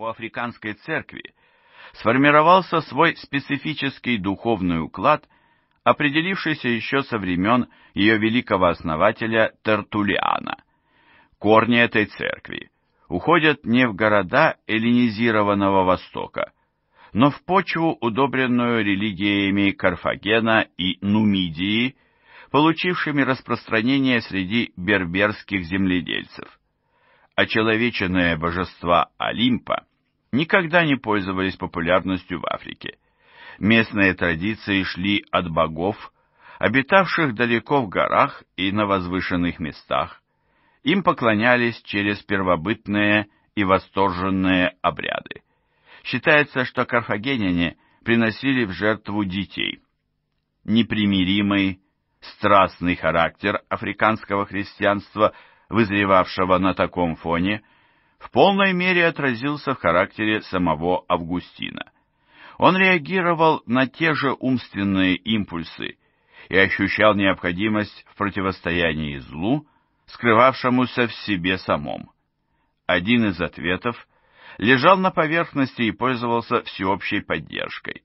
у африканской церкви сформировался свой специфический духовный уклад, определившийся еще со времен ее великого основателя Тертулиана. Корни этой церкви уходят не в города эллинизированного Востока, но в почву, удобренную религиями Карфагена и Нумидии, получившими распространение среди берберских земледельцев. Очеловеченные божества Олимпа никогда не пользовались популярностью в Африке. Местные традиции шли от богов, обитавших далеко в горах и на возвышенных местах. Им поклонялись через первобытные и восторженные обряды. Считается, что карфагеняне приносили в жертву детей. Непримиримый, страстный характер африканского христианства, вызревавшего на таком фоне – в полной мере отразился в характере самого Августина. Он реагировал на те же умственные импульсы и ощущал необходимость в противостоянии злу, скрывавшемуся в себе самом. Один из ответов лежал на поверхности и пользовался всеобщей поддержкой.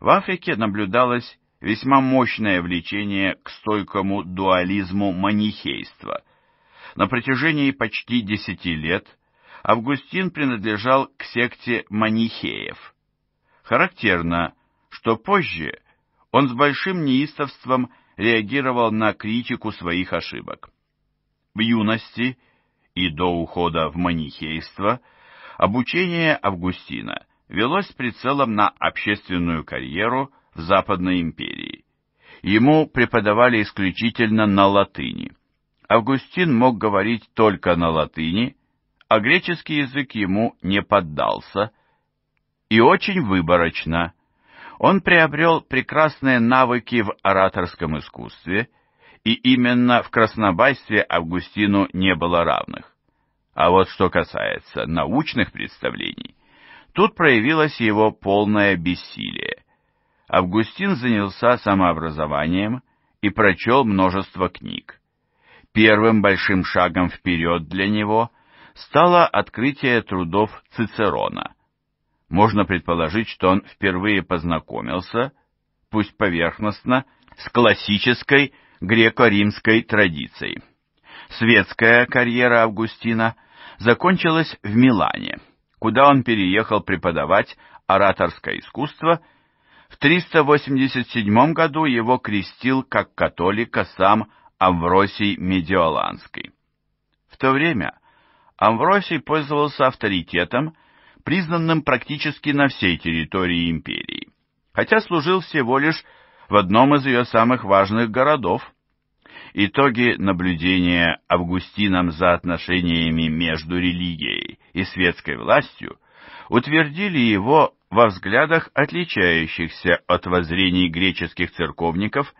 В Африке наблюдалось весьма мощное влечение к стойкому дуализму манихейства. На протяжении почти десяти лет Августин принадлежал к секте манихеев. Характерно, что позже он с большим неистовством реагировал на критику своих ошибок. В юности и до ухода в манихейство обучение Августина велось с прицелом на общественную карьеру в Западной империи. Ему преподавали исключительно на латыни. Августин мог говорить только на латыни, а греческий язык ему не поддался, и очень выборочно. Он приобрел прекрасные навыки в ораторском искусстве, и именно в краснобайстве Августину не было равных. А вот что касается научных представлений, тут проявилось его полное бессилие. Августин занялся самообразованием и прочел множество книг. Первым большим шагом вперед для него – стало открытие трудов Цицерона. Можно предположить, что он впервые познакомился, пусть поверхностно, с классической греко-римской традицией. Светская карьера Августина закончилась в Милане, куда он переехал преподавать ораторское искусство. В 387 году его крестил как католика сам Авросий Медиоланский. В то время Амвросий пользовался авторитетом, признанным практически на всей территории империи, хотя служил всего лишь в одном из ее самых важных городов. Итоги наблюдения Августином за отношениями между религией и светской властью утвердили его во взглядах, отличающихся от воззрений греческих церковников,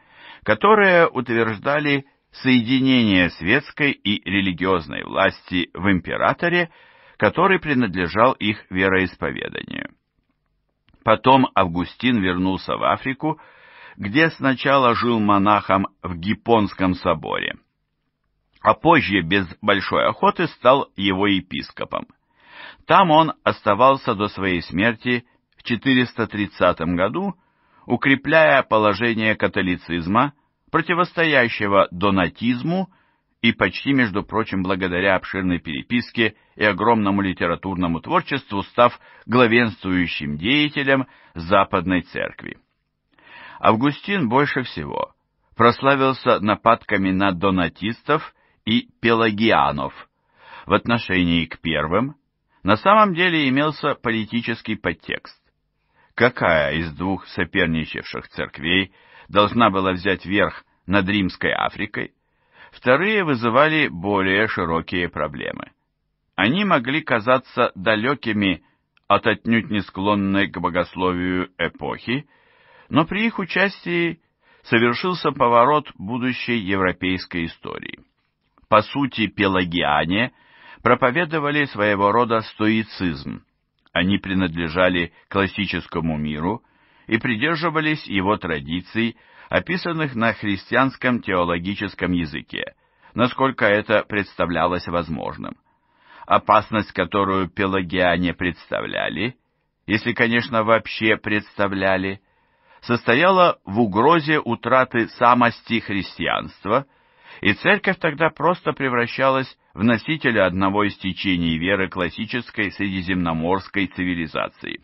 которые утверждали соединение светской и религиозной власти в императоре, который принадлежал их вероисповеданию. Потом Августин вернулся в Африку, где сначала жил монахом в Гипонском соборе, а позже без большой охоты стал его епископом. Там он оставался до своей смерти в 430 году, укрепляя положение католицизма противостоящего донатизму и почти, между прочим, благодаря обширной переписке и огромному литературному творчеству, став главенствующим деятелем Западной Церкви. Августин больше всего прославился нападками на донатистов и пелагианов. В отношении к первым на самом деле имелся политический подтекст. Какая из двух соперничавших церквей – должна была взять верх над Римской Африкой, вторые вызывали более широкие проблемы. Они могли казаться далекими от отнюдь не склонной к богословию эпохи, но при их участии совершился поворот будущей европейской истории. По сути, пелагиане проповедовали своего рода стоицизм. Они принадлежали классическому миру – и придерживались его традиций, описанных на христианском теологическом языке, насколько это представлялось возможным. Опасность, которую пелагиане представляли, если, конечно, вообще представляли, состояла в угрозе утраты самости христианства, и церковь тогда просто превращалась в носителя одного из течений веры классической средиземноморской цивилизации.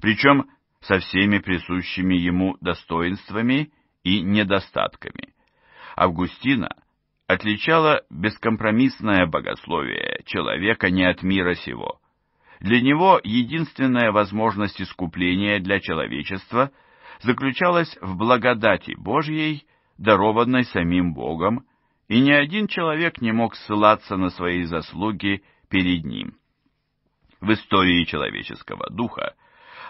Причем со всеми присущими ему достоинствами и недостатками. Августина отличала бескомпромиссное богословие человека не от мира сего. Для него единственная возможность искупления для человечества заключалась в благодати Божьей, дарованной самим Богом, и ни один человек не мог ссылаться на свои заслуги перед ним. В истории человеческого духа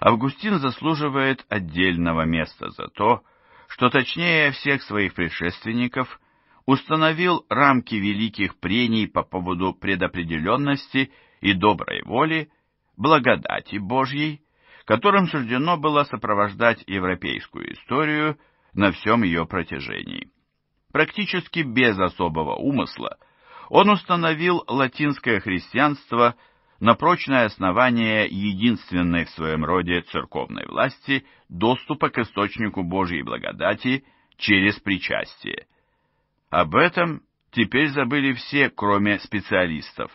Августин заслуживает отдельного места за то, что точнее всех своих предшественников установил рамки великих прений по поводу предопределенности и доброй воли, благодати Божьей, которым суждено было сопровождать европейскую историю на всем ее протяжении. Практически без особого умысла он установил латинское христианство – на прочное основание единственной в своем роде церковной власти доступа к источнику Божьей благодати через причастие. Об этом теперь забыли все, кроме специалистов.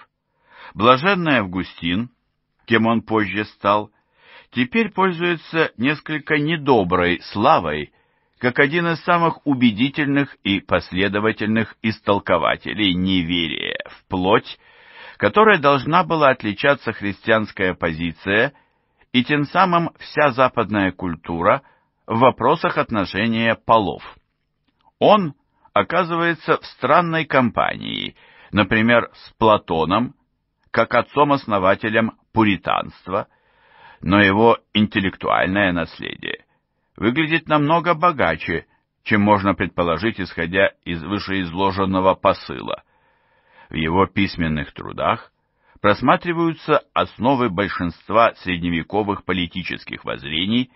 Блаженный Августин, кем он позже стал, теперь пользуется несколько недоброй славой, как один из самых убедительных и последовательных истолкователей неверия вплоть которой должна была отличаться христианская позиция и тем самым вся западная культура в вопросах отношения полов. Он оказывается в странной компании, например, с Платоном, как отцом-основателем пуританства, но его интеллектуальное наследие выглядит намного богаче, чем можно предположить, исходя из вышеизложенного посыла. В его письменных трудах просматриваются основы большинства средневековых политических воззрений,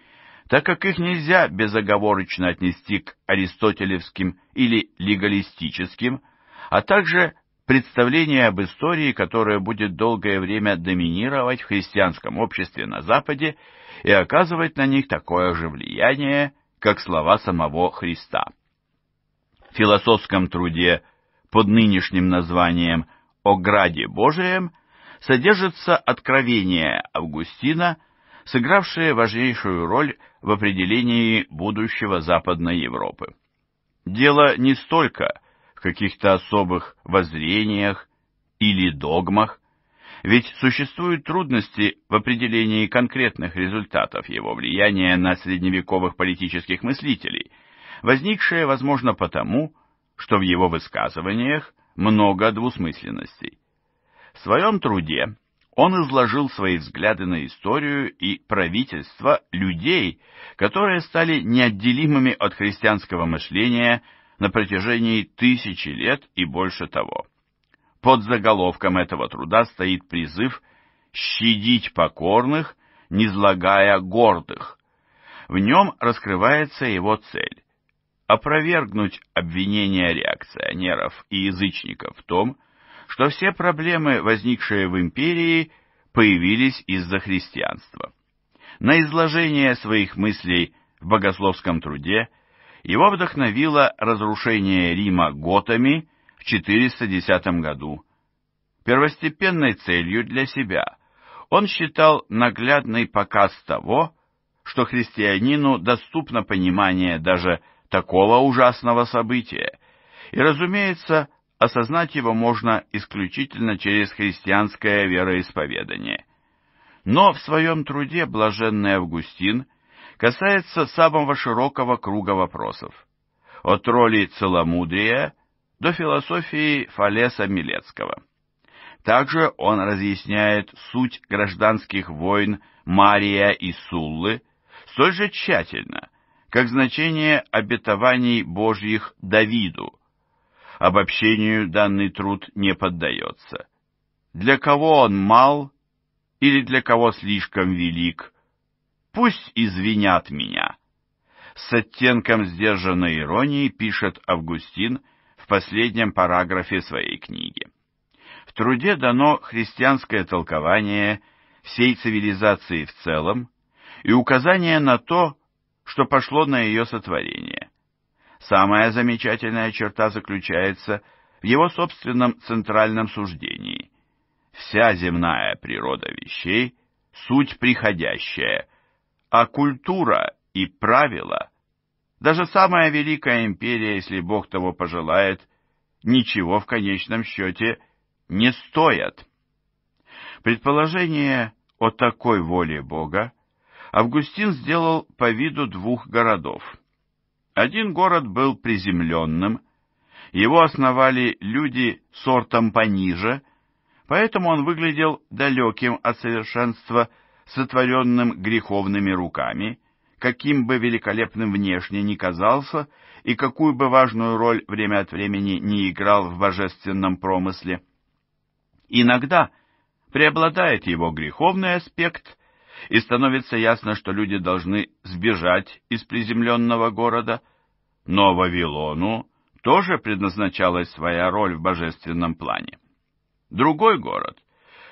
так как их нельзя безоговорочно отнести к аристотелевским или легалистическим, а также представление об истории, которое будет долгое время доминировать в христианском обществе на Западе и оказывать на них такое же влияние, как слова самого Христа. В философском труде под нынешним названием «О Граде Божием» содержится откровение Августина, сыгравшее важнейшую роль в определении будущего Западной Европы. Дело не столько в каких-то особых воззрениях или догмах, ведь существуют трудности в определении конкретных результатов его влияния на средневековых политических мыслителей, возникшие, возможно, потому, что в его высказываниях много двусмысленностей. В своем труде он изложил свои взгляды на историю и правительство людей, которые стали неотделимыми от христианского мышления на протяжении тысячи лет и больше того. Под заголовком этого труда стоит призыв «щадить покорных, не злагая гордых». В нем раскрывается его цель опровергнуть обвинения реакционеров и язычников в том, что все проблемы, возникшие в империи, появились из-за христианства. На изложение своих мыслей в богословском труде его вдохновило разрушение Рима готами в 410 году. Первостепенной целью для себя он считал наглядный показ того, что христианину доступно понимание даже такого ужасного события. И, разумеется, осознать его можно исключительно через христианское вероисповедание. Но в своем труде блаженный Августин касается самого широкого круга вопросов. От роли целомудрия до философии Фалеса Милецкого. Также он разъясняет суть гражданских войн Мария и Суллы столь же тщательно, как значение обетований Божьих Давиду. Обобщению данный труд не поддается. Для кого он мал или для кого слишком велик, пусть извинят меня. С оттенком сдержанной иронии пишет Августин в последнем параграфе своей книги. В труде дано христианское толкование всей цивилизации в целом и указание на то, что пошло на ее сотворение. Самая замечательная черта заключается в его собственном центральном суждении. Вся земная природа вещей — суть приходящая, а культура и правила — даже самая великая империя, если Бог того пожелает, ничего в конечном счете не стоят. Предположение о такой воле Бога Августин сделал по виду двух городов. Один город был приземленным, его основали люди сортом пониже, поэтому он выглядел далеким от совершенства, сотворенным греховными руками, каким бы великолепным внешне ни казался и какую бы важную роль время от времени не играл в божественном промысле. Иногда преобладает его греховный аспект, и становится ясно, что люди должны сбежать из приземленного города, но Вавилону тоже предназначалась своя роль в божественном плане. Другой город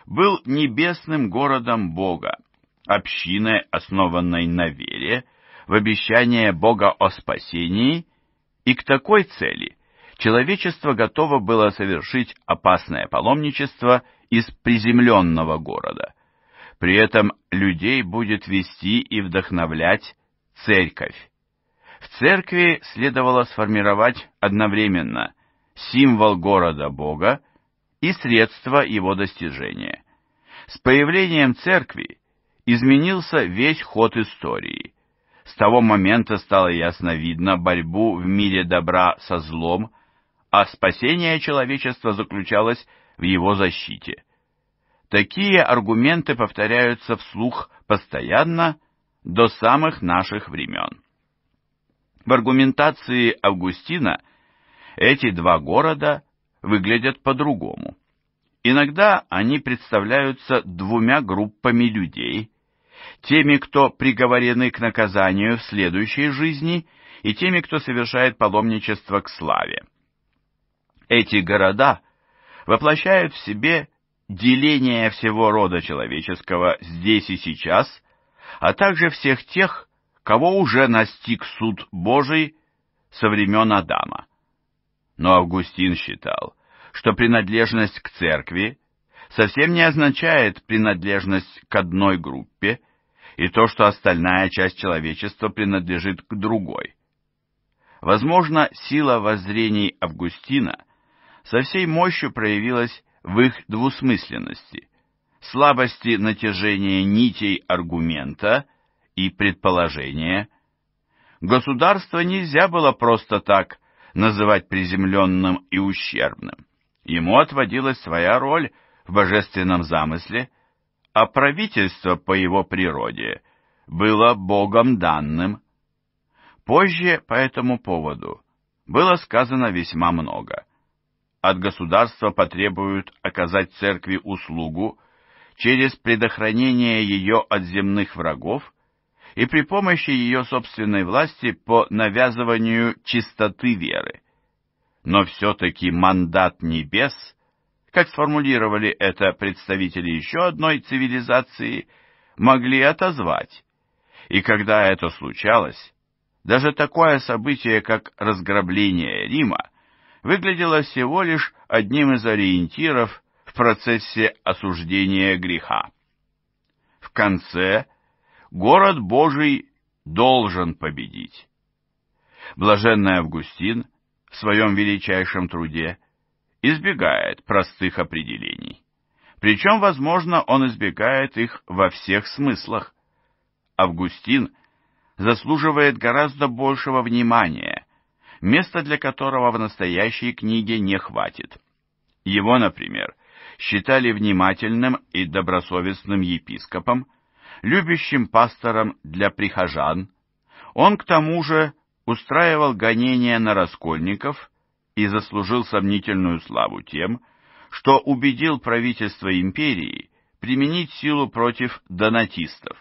был небесным городом Бога, общиной, основанной на вере, в обещание Бога о спасении, и к такой цели человечество готово было совершить опасное паломничество из приземленного города – при этом людей будет вести и вдохновлять церковь. В церкви следовало сформировать одновременно символ города Бога и средства его достижения. С появлением церкви изменился весь ход истории. С того момента стало ясно видно борьбу в мире добра со злом, а спасение человечества заключалось в его защите. Такие аргументы повторяются вслух постоянно до самых наших времен. В аргументации Августина эти два города выглядят по-другому. Иногда они представляются двумя группами людей, теми, кто приговорены к наказанию в следующей жизни, и теми, кто совершает паломничество к славе. Эти города воплощают в себе деления всего рода человеческого здесь и сейчас, а также всех тех, кого уже настиг суд Божий со времен Адама. Но Августин считал, что принадлежность к церкви совсем не означает принадлежность к одной группе и то, что остальная часть человечества принадлежит к другой. Возможно, сила воззрений Августина со всей мощью проявилась в их двусмысленности, слабости натяжения нитей аргумента и предположения. Государство нельзя было просто так называть приземленным и ущербным. Ему отводилась своя роль в божественном замысле, а правительство по его природе было Богом данным. Позже по этому поводу было сказано весьма много от государства потребуют оказать церкви услугу через предохранение ее от земных врагов и при помощи ее собственной власти по навязыванию чистоты веры. Но все-таки мандат небес, как сформулировали это представители еще одной цивилизации, могли отозвать. И когда это случалось, даже такое событие, как разграбление Рима, выглядела всего лишь одним из ориентиров в процессе осуждения греха. В конце город Божий должен победить. Блаженный Августин в своем величайшем труде избегает простых определений. Причем, возможно, он избегает их во всех смыслах. Августин заслуживает гораздо большего внимания, места для которого в настоящей книге не хватит. Его, например, считали внимательным и добросовестным епископом, любящим пастором для прихожан. Он, к тому же, устраивал гонения на раскольников и заслужил сомнительную славу тем, что убедил правительство империи применить силу против донатистов.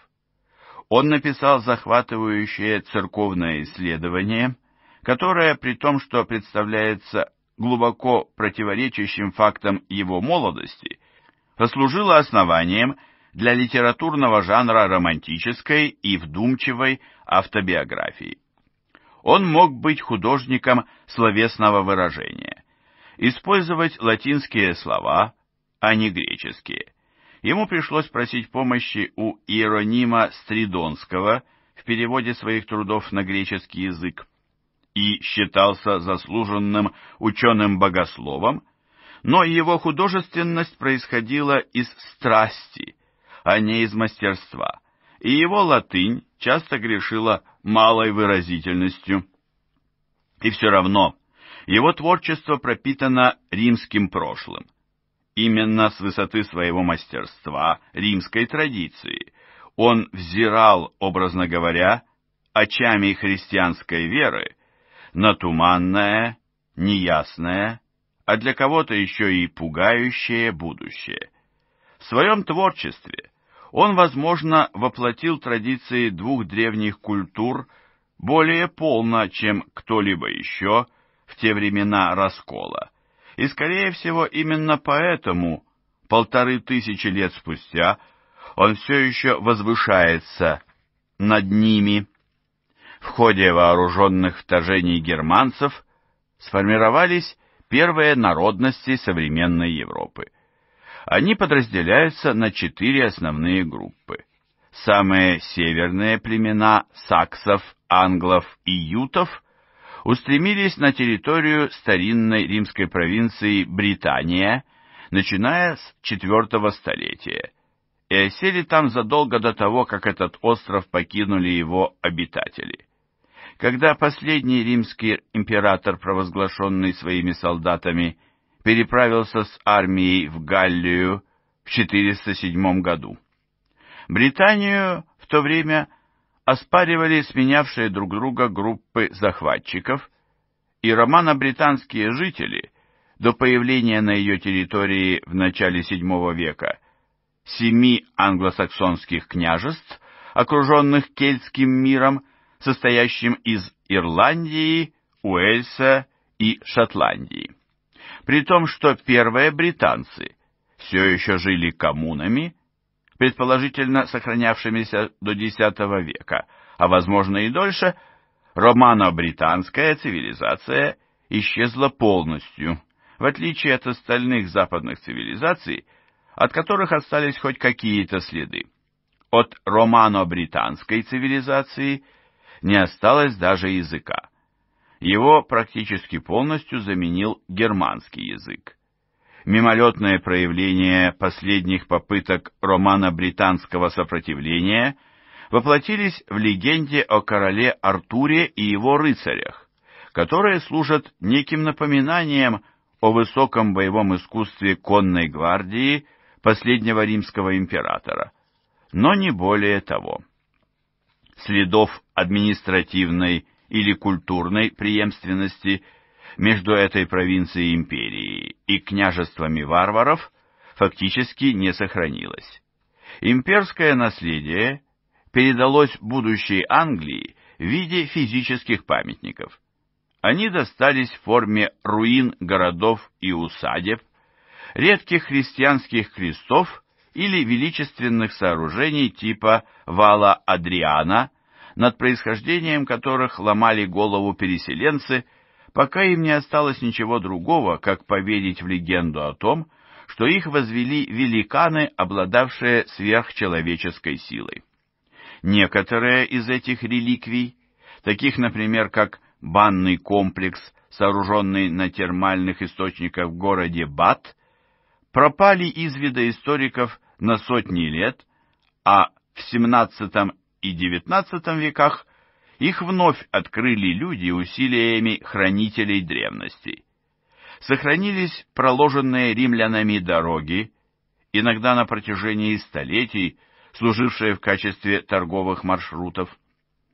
Он написал захватывающее церковное исследование – которое, при том, что представляется глубоко противоречащим фактам его молодости, послужило основанием для литературного жанра романтической и вдумчивой автобиографии. Он мог быть художником словесного выражения, использовать латинские слова, а не греческие. Ему пришлось просить помощи у Иеронима Стридонского в переводе своих трудов на греческий язык и считался заслуженным ученым-богословом, но его художественность происходила из страсти, а не из мастерства, и его латынь часто грешила малой выразительностью. И все равно его творчество пропитано римским прошлым. Именно с высоты своего мастерства римской традиции он взирал, образно говоря, очами христианской веры на туманное, неясное, а для кого-то еще и пугающее будущее. В своем творчестве он, возможно, воплотил традиции двух древних культур более полно, чем кто-либо еще в те времена раскола. И, скорее всего, именно поэтому полторы тысячи лет спустя он все еще возвышается над ними в ходе вооруженных вторжений германцев сформировались первые народности современной Европы. Они подразделяются на четыре основные группы. Самые северные племена саксов, англов и ютов устремились на территорию старинной римской провинции Британия, начиная с IV столетия, и осели там задолго до того, как этот остров покинули его обитатели. Когда последний римский император, провозглашенный своими солдатами, переправился с армией в Галлию в 407 году. Британию в то время оспаривали сменявшие друг друга группы захватчиков, и романо-британские жители до появления на ее территории в начале VII века семи англосаксонских княжеств, окруженных кельтским миром, состоящим из Ирландии, Уэльса и Шотландии. При том, что первые британцы все еще жили коммунами, предположительно сохранявшимися до X века, а возможно и дольше, романо-британская цивилизация исчезла полностью, в отличие от остальных западных цивилизаций, от которых остались хоть какие-то следы. От романо-британской цивилизации – не осталось даже языка. Его практически полностью заменил германский язык. Мимолетное проявление последних попыток романо британского сопротивления воплотились в легенде о короле Артуре и его рыцарях, которые служат неким напоминанием о высоком боевом искусстве конной гвардии последнего римского императора, но не более того. Следов административной или культурной преемственности между этой провинцией империи и княжествами варваров фактически не сохранилось. Имперское наследие передалось будущей Англии в виде физических памятников. Они достались в форме руин городов и усадеб, редких христианских крестов или величественных сооружений типа вала Адриана – над происхождением которых ломали голову переселенцы, пока им не осталось ничего другого, как поверить в легенду о том, что их возвели великаны, обладавшие сверхчеловеческой силой. Некоторые из этих реликвий, таких, например, как банный комплекс, сооруженный на термальных источниках в городе Бат, пропали из вида историков на сотни лет, а в XVII и XIX веках их вновь открыли люди усилиями хранителей древностей. Сохранились проложенные римлянами дороги, иногда на протяжении столетий служившие в качестве торговых маршрутов,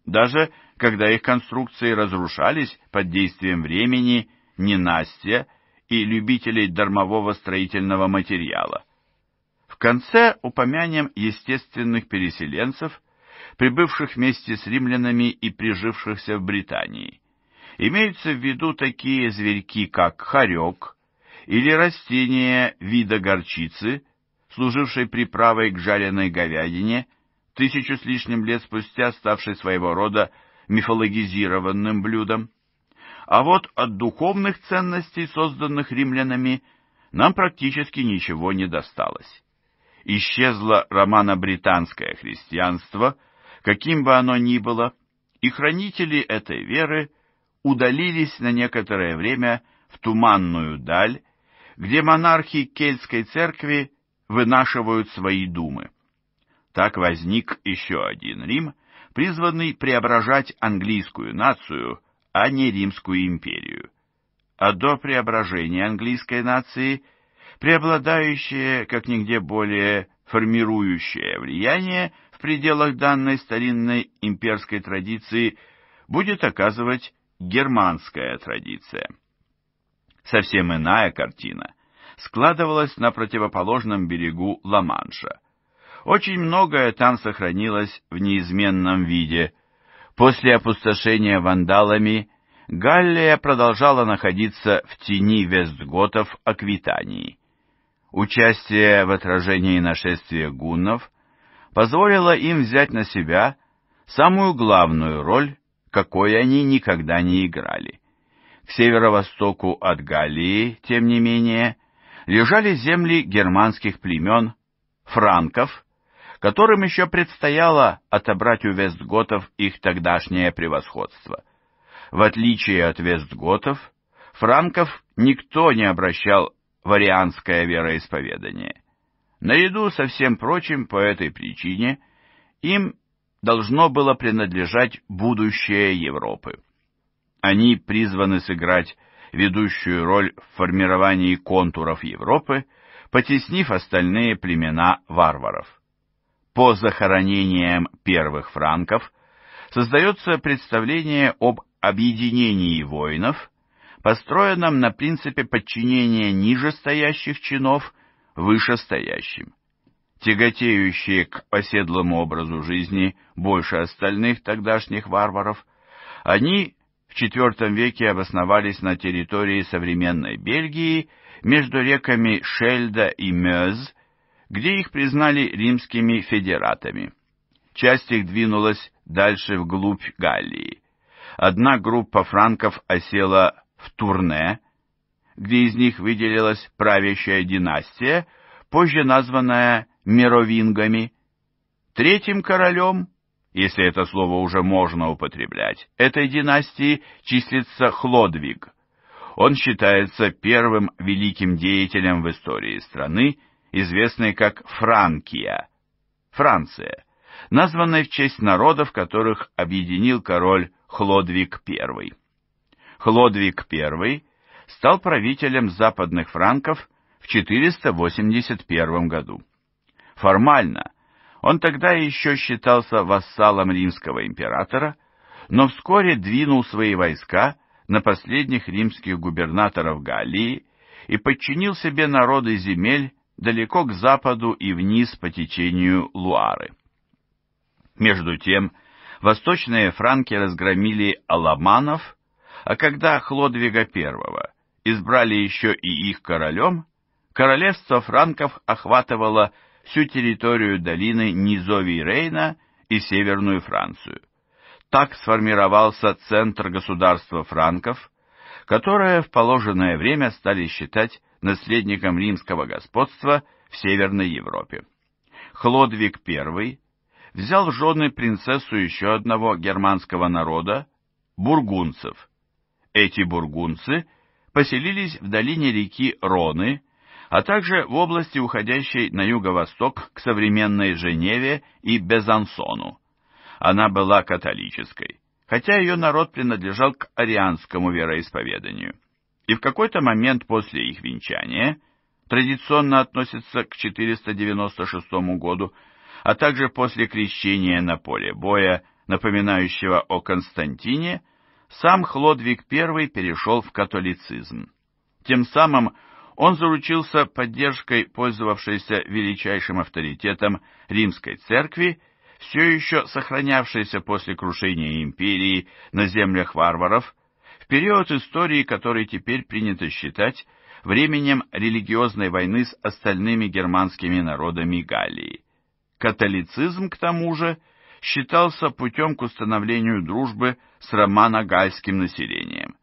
даже когда их конструкции разрушались под действием времени, ненастья и любителей дармового строительного материала. В конце упомянем естественных переселенцев, прибывших вместе с римлянами и прижившихся в Британии. Имеются в виду такие зверьки, как хорек или растение вида горчицы, служившей приправой к жареной говядине, тысячу с лишним лет спустя ставшей своего рода мифологизированным блюдом. А вот от духовных ценностей, созданных римлянами, нам практически ничего не досталось. Исчезло романо-британское христианство – Каким бы оно ни было, и хранители этой веры удалились на некоторое время в туманную даль, где монархи кельтской церкви вынашивают свои думы. Так возник еще один Рим, призванный преображать английскую нацию, а не Римскую империю. А до преображения английской нации преобладающее, как нигде более формирующее влияние – пределах данной старинной имперской традиции будет оказывать германская традиция. Совсем иная картина складывалась на противоположном берегу Ла-Манша. Очень многое там сохранилось в неизменном виде. После опустошения вандалами Галлия продолжала находиться в тени вестготов Аквитании. Участие в отражении нашествия гуннов позволила им взять на себя самую главную роль, какой они никогда не играли. К северо-востоку от Галлии, тем не менее, лежали земли германских племен, франков, которым еще предстояло отобрать у вестготов их тогдашнее превосходство. В отличие от вестготов, франков никто не обращал в арианское вероисповедание. Наряду со всем прочим, по этой причине, им должно было принадлежать будущее Европы. Они призваны сыграть ведущую роль в формировании контуров Европы, потеснив остальные племена варваров. По захоронениям первых франков создается представление об объединении воинов, построенном на принципе подчинения нижестоящих чинов – вышестоящим. Тяготеющие к оседлому образу жизни больше остальных тогдашних варваров, они в IV веке обосновались на территории современной Бельгии между реками Шельда и Мёз, где их признали римскими федератами. Часть их двинулась дальше вглубь Галлии. Одна группа франков осела в Турне, где из них выделилась правящая династия, позже названная мировингами. Третьим королем, если это слово уже можно употреблять, этой династии числится Хлодвиг. Он считается первым великим деятелем в истории страны, известной как Франкия, Франция, названной в честь народов, которых объединил король Хлодвиг I. Хлодвиг I стал правителем западных франков в 481 году. Формально он тогда еще считался вассалом римского императора, но вскоре двинул свои войска на последних римских губернаторов Галлии и подчинил себе народы земель далеко к западу и вниз по течению Луары. Между тем, восточные франки разгромили аламанов, а когда Хлодвига I избрали еще и их королем, королевство франков охватывало всю территорию долины Низовий Рейна и Северную Францию. Так сформировался центр государства франков, которое в положенное время стали считать наследником римского господства в Северной Европе. Хлодвиг I взял в жены принцессу еще одного германского народа – бургунцев. Эти бургунцы поселились в долине реки Роны, а также в области, уходящей на юго-восток к современной Женеве и Безансону. Она была католической, хотя ее народ принадлежал к арианскому вероисповеданию. И в какой-то момент после их венчания, традиционно относится к 496 году, а также после крещения на поле боя, напоминающего о Константине, сам Хлодвиг I перешел в католицизм. Тем самым он заручился поддержкой, пользовавшейся величайшим авторитетом римской церкви, все еще сохранявшейся после крушения империи на землях варваров, в период истории, который теперь принято считать временем религиозной войны с остальными германскими народами Галлии. Католицизм, к тому же, – считался путем к установлению дружбы с романо-гальским населением.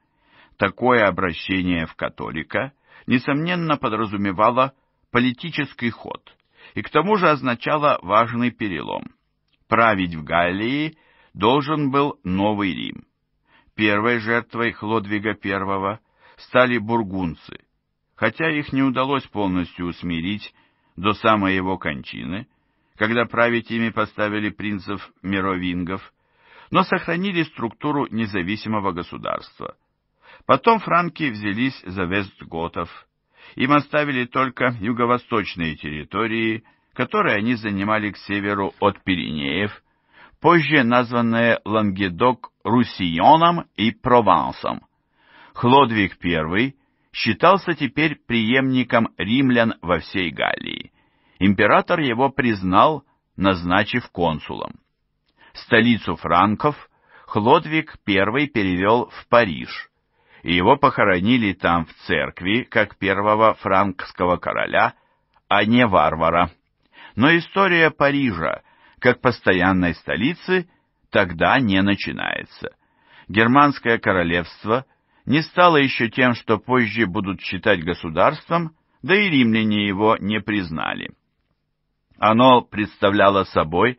Такое обращение в католика, несомненно, подразумевало политический ход и к тому же означало важный перелом. Править в Галлии должен был Новый Рим. Первой жертвой Хлодвига I стали бургунцы, хотя их не удалось полностью усмирить до самой его кончины – когда править ими поставили принцев мировингов, но сохранили структуру независимого государства. Потом франки взялись за вестготов. Им оставили только юго-восточные территории, которые они занимали к северу от Пиренеев, позже названные Лангедок-Руссионом и Провансом. Хлодвиг I считался теперь преемником римлян во всей Галлии император его признал, назначив консулом. Столицу франков Хлодвиг I перевел в Париж, и его похоронили там в церкви, как первого франкского короля, а не варвара. Но история Парижа, как постоянной столицы, тогда не начинается. Германское королевство не стало еще тем, что позже будут считать государством, да и римляне его не признали. Оно представляло собой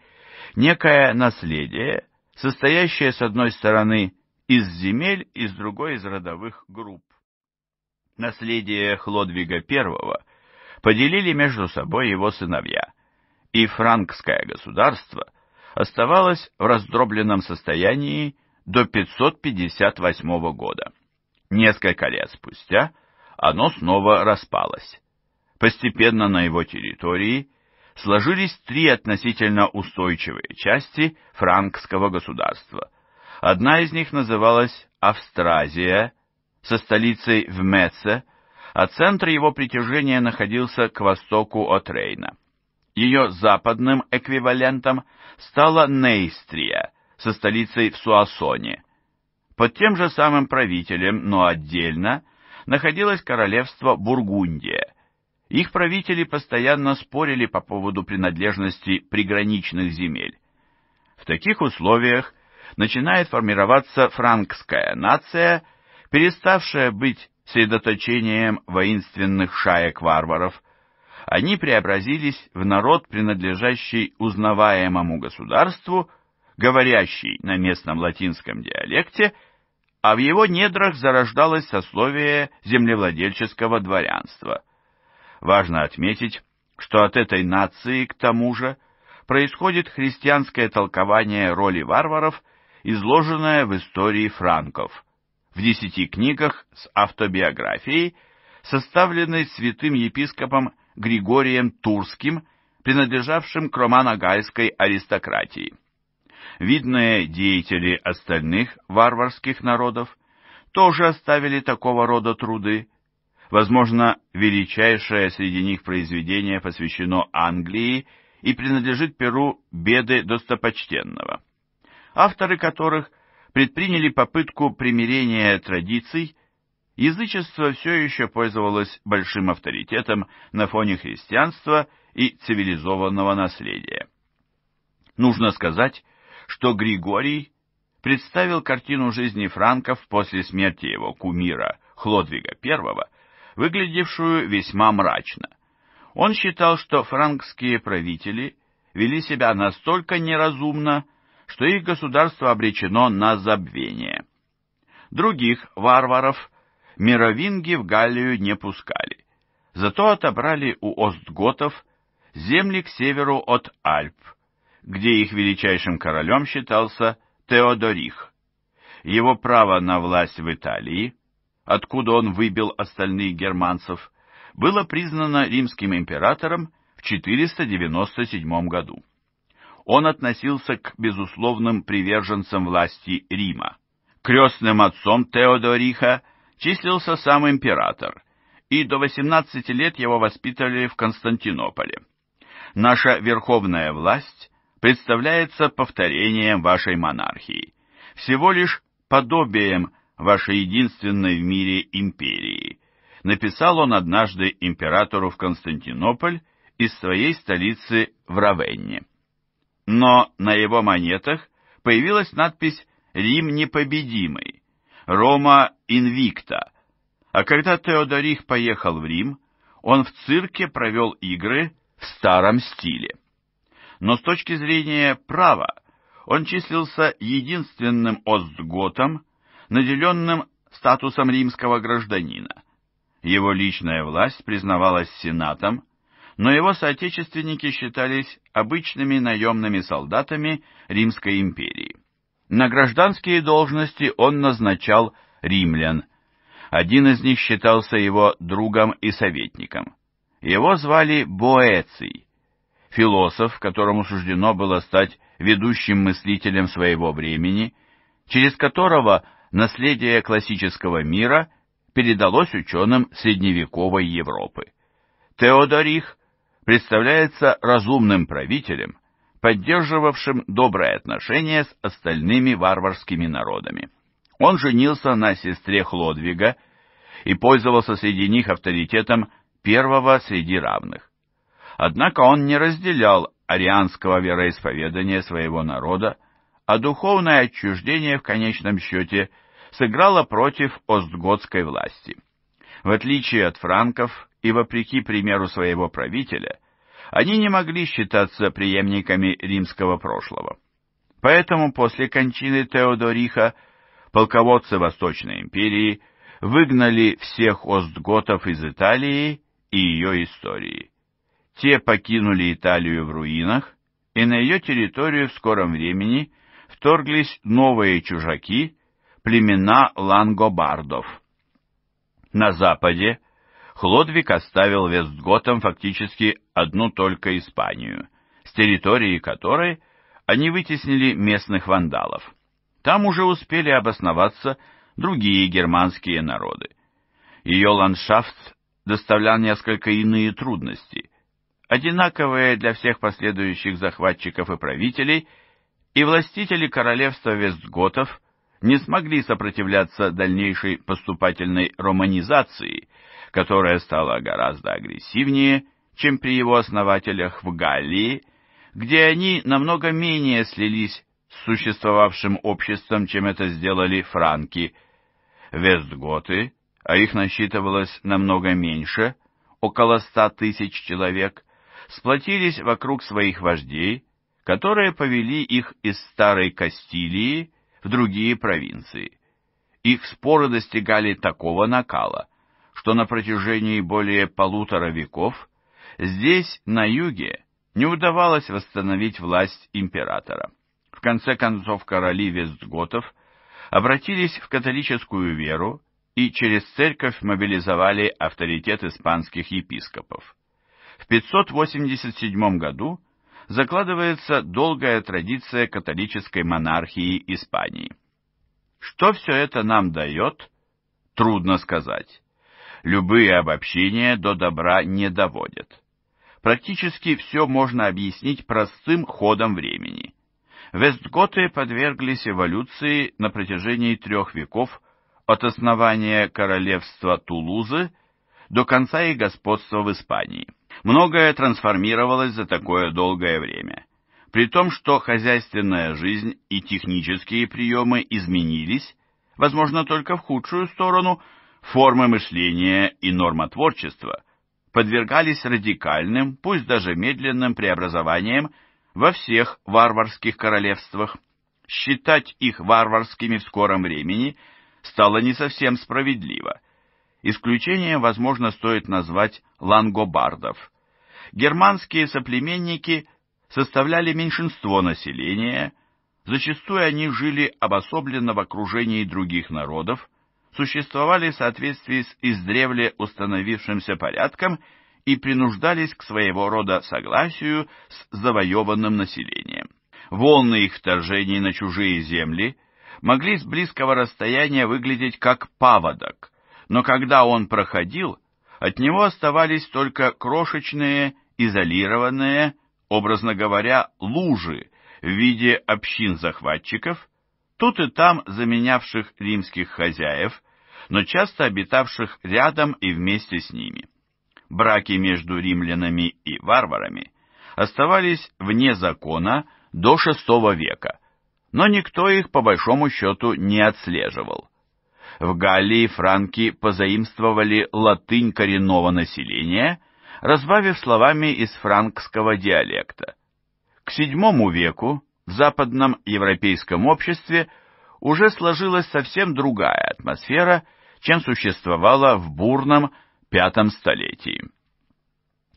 некое наследие, состоящее, с одной стороны, из земель и с другой из родовых групп. Наследие Хлодвига I поделили между собой его сыновья, и франкское государство оставалось в раздробленном состоянии до 558 года. Несколько лет спустя оно снова распалось. Постепенно на его территории – сложились три относительно устойчивые части франкского государства. Одна из них называлась Австразия, со столицей в Меце, а центр его притяжения находился к востоку от Рейна. Ее западным эквивалентом стала Нейстрия, со столицей в Суассоне. Под тем же самым правителем, но отдельно, находилось королевство Бургундия – их правители постоянно спорили по поводу принадлежности приграничных земель. В таких условиях начинает формироваться франкская нация, переставшая быть средоточением воинственных шаек-варваров. Они преобразились в народ, принадлежащий узнаваемому государству, говорящий на местном латинском диалекте, а в его недрах зарождалось сословие землевладельческого дворянства – Важно отметить, что от этой нации, к тому же, происходит христианское толкование роли варваров, изложенное в истории франков, в десяти книгах с автобиографией, составленной святым епископом Григорием Турским, принадлежавшим к романогальской аристократии. Видные деятели остальных варварских народов тоже оставили такого рода труды – Возможно, величайшее среди них произведение посвящено Англии и принадлежит Перу «Беды достопочтенного», авторы которых предприняли попытку примирения традиций, язычество все еще пользовалось большим авторитетом на фоне христианства и цивилизованного наследия. Нужно сказать, что Григорий представил картину жизни франков после смерти его кумира Хлодвига I – выглядевшую весьма мрачно. Он считал, что франкские правители вели себя настолько неразумно, что их государство обречено на забвение. Других варваров мировинги в Галлию не пускали, зато отобрали у остготов земли к северу от Альп, где их величайшим королем считался Теодорих. Его право на власть в Италии – откуда он выбил остальных германцев, было признано римским императором в 497 году. Он относился к безусловным приверженцам власти Рима. Крестным отцом Теодориха числился сам император, и до 18 лет его воспитывали в Константинополе. Наша верховная власть представляется повторением вашей монархии, всего лишь подобием вашей единственной в мире империи», написал он однажды императору в Константинополь из своей столицы в Равенне. Но на его монетах появилась надпись «Рим непобедимый», «Рома инвикта». А когда Теодорих поехал в Рим, он в цирке провел игры в старом стиле. Но с точки зрения права он числился единственным остготом, наделенным статусом римского гражданина. Его личная власть признавалась Сенатом, но его соотечественники считались обычными наемными солдатами Римской империи. На гражданские должности он назначал римлян. Один из них считался его другом и советником. Его звали Боэций, философ, которому суждено было стать ведущим мыслителем своего времени, через которого – наследие классического мира передалось ученым средневековой Европы. Теодорих представляется разумным правителем, поддерживавшим добрые отношения с остальными варварскими народами. Он женился на сестре Хлодвига и пользовался среди них авторитетом первого среди равных. Однако он не разделял арианского вероисповедания своего народа, а духовное отчуждение в конечном счете сыграла против остготской власти. В отличие от франков и вопреки примеру своего правителя, они не могли считаться преемниками римского прошлого. Поэтому после кончины Теодориха полководцы Восточной империи выгнали всех остготов из Италии и ее истории. Те покинули Италию в руинах, и на ее территорию в скором времени вторглись новые чужаки, племена лангобардов. На западе Хлодвиг оставил вестготам фактически одну только Испанию, с территории которой они вытеснили местных вандалов. Там уже успели обосноваться другие германские народы. Ее ландшафт доставлял несколько иные трудности, одинаковые для всех последующих захватчиков и правителей, и властители королевства Вестготов – не смогли сопротивляться дальнейшей поступательной романизации, которая стала гораздо агрессивнее, чем при его основателях в Галлии, где они намного менее слились с существовавшим обществом, чем это сделали франки. Вестготы, а их насчитывалось намного меньше, около ста тысяч человек, сплотились вокруг своих вождей, которые повели их из Старой Кастилии в другие провинции. Их споры достигали такого накала, что на протяжении более полутора веков здесь, на юге, не удавалось восстановить власть императора. В конце концов короли Вестготов обратились в католическую веру и через церковь мобилизовали авторитет испанских епископов. В 587 году закладывается долгая традиция католической монархии Испании. Что все это нам дает, трудно сказать. Любые обобщения до добра не доводят. Практически все можно объяснить простым ходом времени. Вестготы подверглись эволюции на протяжении трех веков от основания королевства Тулузы до конца их господства в Испании. Многое трансформировалось за такое долгое время, при том, что хозяйственная жизнь и технические приемы изменились, возможно, только в худшую сторону, формы мышления и норма творчества подвергались радикальным, пусть даже медленным преобразованиям во всех варварских королевствах. Считать их варварскими в скором времени стало не совсем справедливо – Исключением, возможно, стоит назвать лангобардов, германские соплеменники составляли меньшинство населения, зачастую они жили обособленно в окружении других народов, существовали в соответствии с издревле установившимся порядком и принуждались к своего рода согласию с завоеванным населением. Волны их вторжений на чужие земли могли с близкого расстояния выглядеть как паводок, но когда он проходил, от него оставались только крошечные изолированные, образно говоря, лужи в виде общин-захватчиков, тут и там заменявших римских хозяев, но часто обитавших рядом и вместе с ними. Браки между римлянами и варварами оставались вне закона до VI века, но никто их по большому счету не отслеживал. В Галлии франки позаимствовали латынь коренного населения – разбавив словами из франкского диалекта. К VII веку в западном европейском обществе уже сложилась совсем другая атмосфера, чем существовала в бурном V столетии.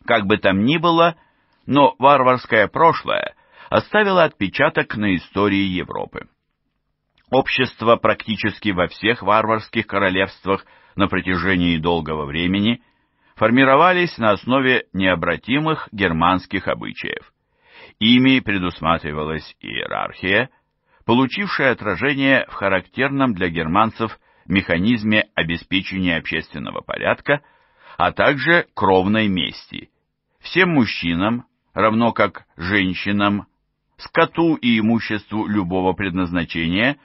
Как бы там ни было, но варварское прошлое оставило отпечаток на истории Европы. Общество практически во всех варварских королевствах на протяжении долгого времени – формировались на основе необратимых германских обычаев. Ими предусматривалась иерархия, получившая отражение в характерном для германцев механизме обеспечения общественного порядка, а также кровной мести. Всем мужчинам, равно как женщинам, скоту и имуществу любого предназначения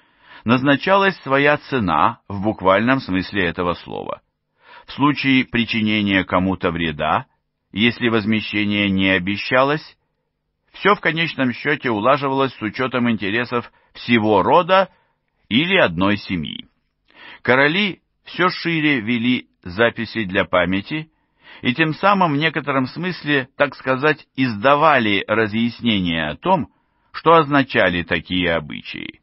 назначалась своя цена в буквальном смысле этого слова – в случае причинения кому-то вреда, если возмещение не обещалось, все в конечном счете улаживалось с учетом интересов всего рода или одной семьи. Короли все шире вели записи для памяти и тем самым в некотором смысле, так сказать, издавали разъяснения о том, что означали такие обычаи.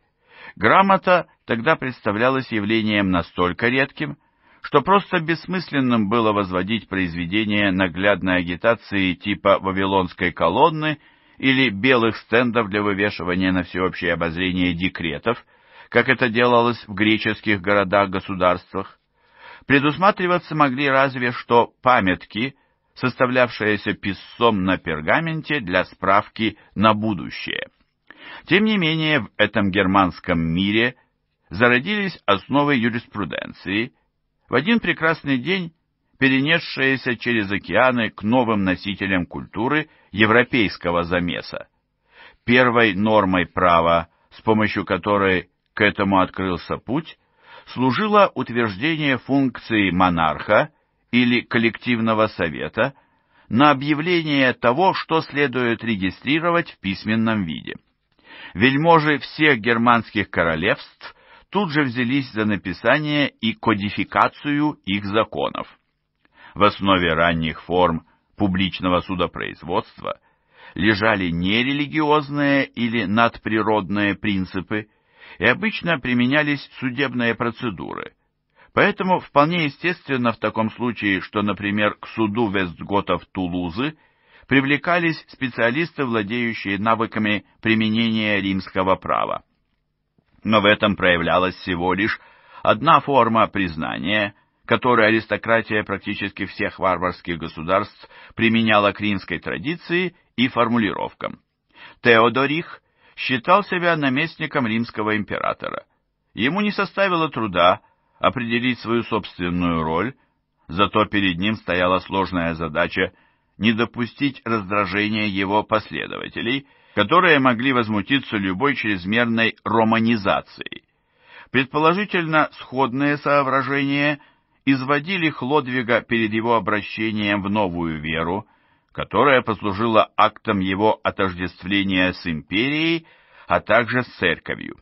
Грамота тогда представлялась явлением настолько редким, что просто бессмысленным было возводить произведение наглядной агитации типа «Вавилонской колонны» или белых стендов для вывешивания на всеобщее обозрение декретов, как это делалось в греческих городах-государствах. Предусматриваться могли разве что памятки, составлявшиеся писцом на пергаменте для справки на будущее. Тем не менее, в этом германском мире зародились основы юриспруденции, в один прекрасный день перенесшаяся через океаны к новым носителям культуры европейского замеса. Первой нормой права, с помощью которой к этому открылся путь, служило утверждение функции монарха или коллективного совета на объявление того, что следует регистрировать в письменном виде. Вельможи всех германских королевств тут же взялись за написание и кодификацию их законов. В основе ранних форм публичного судопроизводства лежали нерелигиозные или надприродные принципы и обычно применялись судебные процедуры. Поэтому вполне естественно в таком случае, что, например, к суду Вестготов Тулузы привлекались специалисты, владеющие навыками применения римского права но в этом проявлялась всего лишь одна форма признания, которую аристократия практически всех варварских государств применяла к римской традиции и формулировкам. Теодорих считал себя наместником римского императора. Ему не составило труда определить свою собственную роль, зато перед ним стояла сложная задача не допустить раздражения его последователей – которые могли возмутиться любой чрезмерной романизацией. Предположительно, сходные соображения изводили Хлодвига перед его обращением в новую веру, которая послужила актом его отождествления с империей, а также с церковью.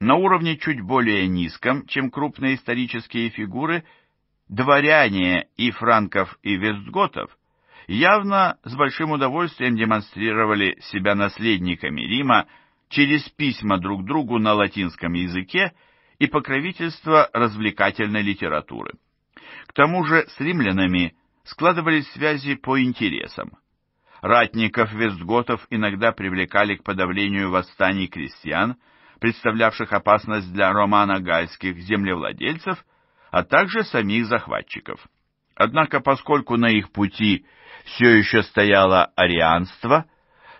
На уровне чуть более низком, чем крупные исторические фигуры, дворяне и франков и вестготов – явно с большим удовольствием демонстрировали себя наследниками Рима через письма друг другу на латинском языке и покровительство развлекательной литературы. К тому же с римлянами складывались связи по интересам. Ратников Вестготов иногда привлекали к подавлению восстаний крестьян, представлявших опасность для романо-гальских землевладельцев, а также самих захватчиков. Однако, поскольку на их пути все еще стояло арианство,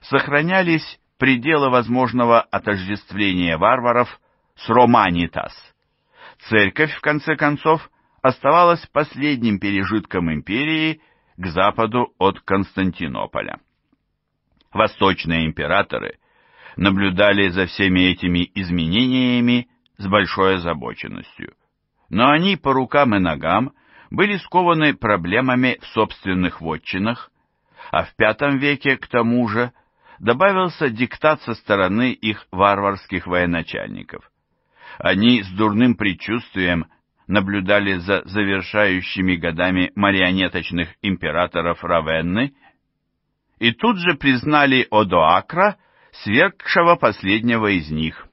сохранялись пределы возможного отождествления варваров с романитас. Церковь, в конце концов, оставалась последним пережитком империи к западу от Константинополя. Восточные императоры наблюдали за всеми этими изменениями с большой озабоченностью, но они по рукам и ногам – были скованы проблемами в собственных вотчинах, а в V веке, к тому же, добавился диктат со стороны их варварских военачальников. Они с дурным предчувствием наблюдали за завершающими годами марионеточных императоров Равенны и тут же признали Одоакра свергшего последнего из них.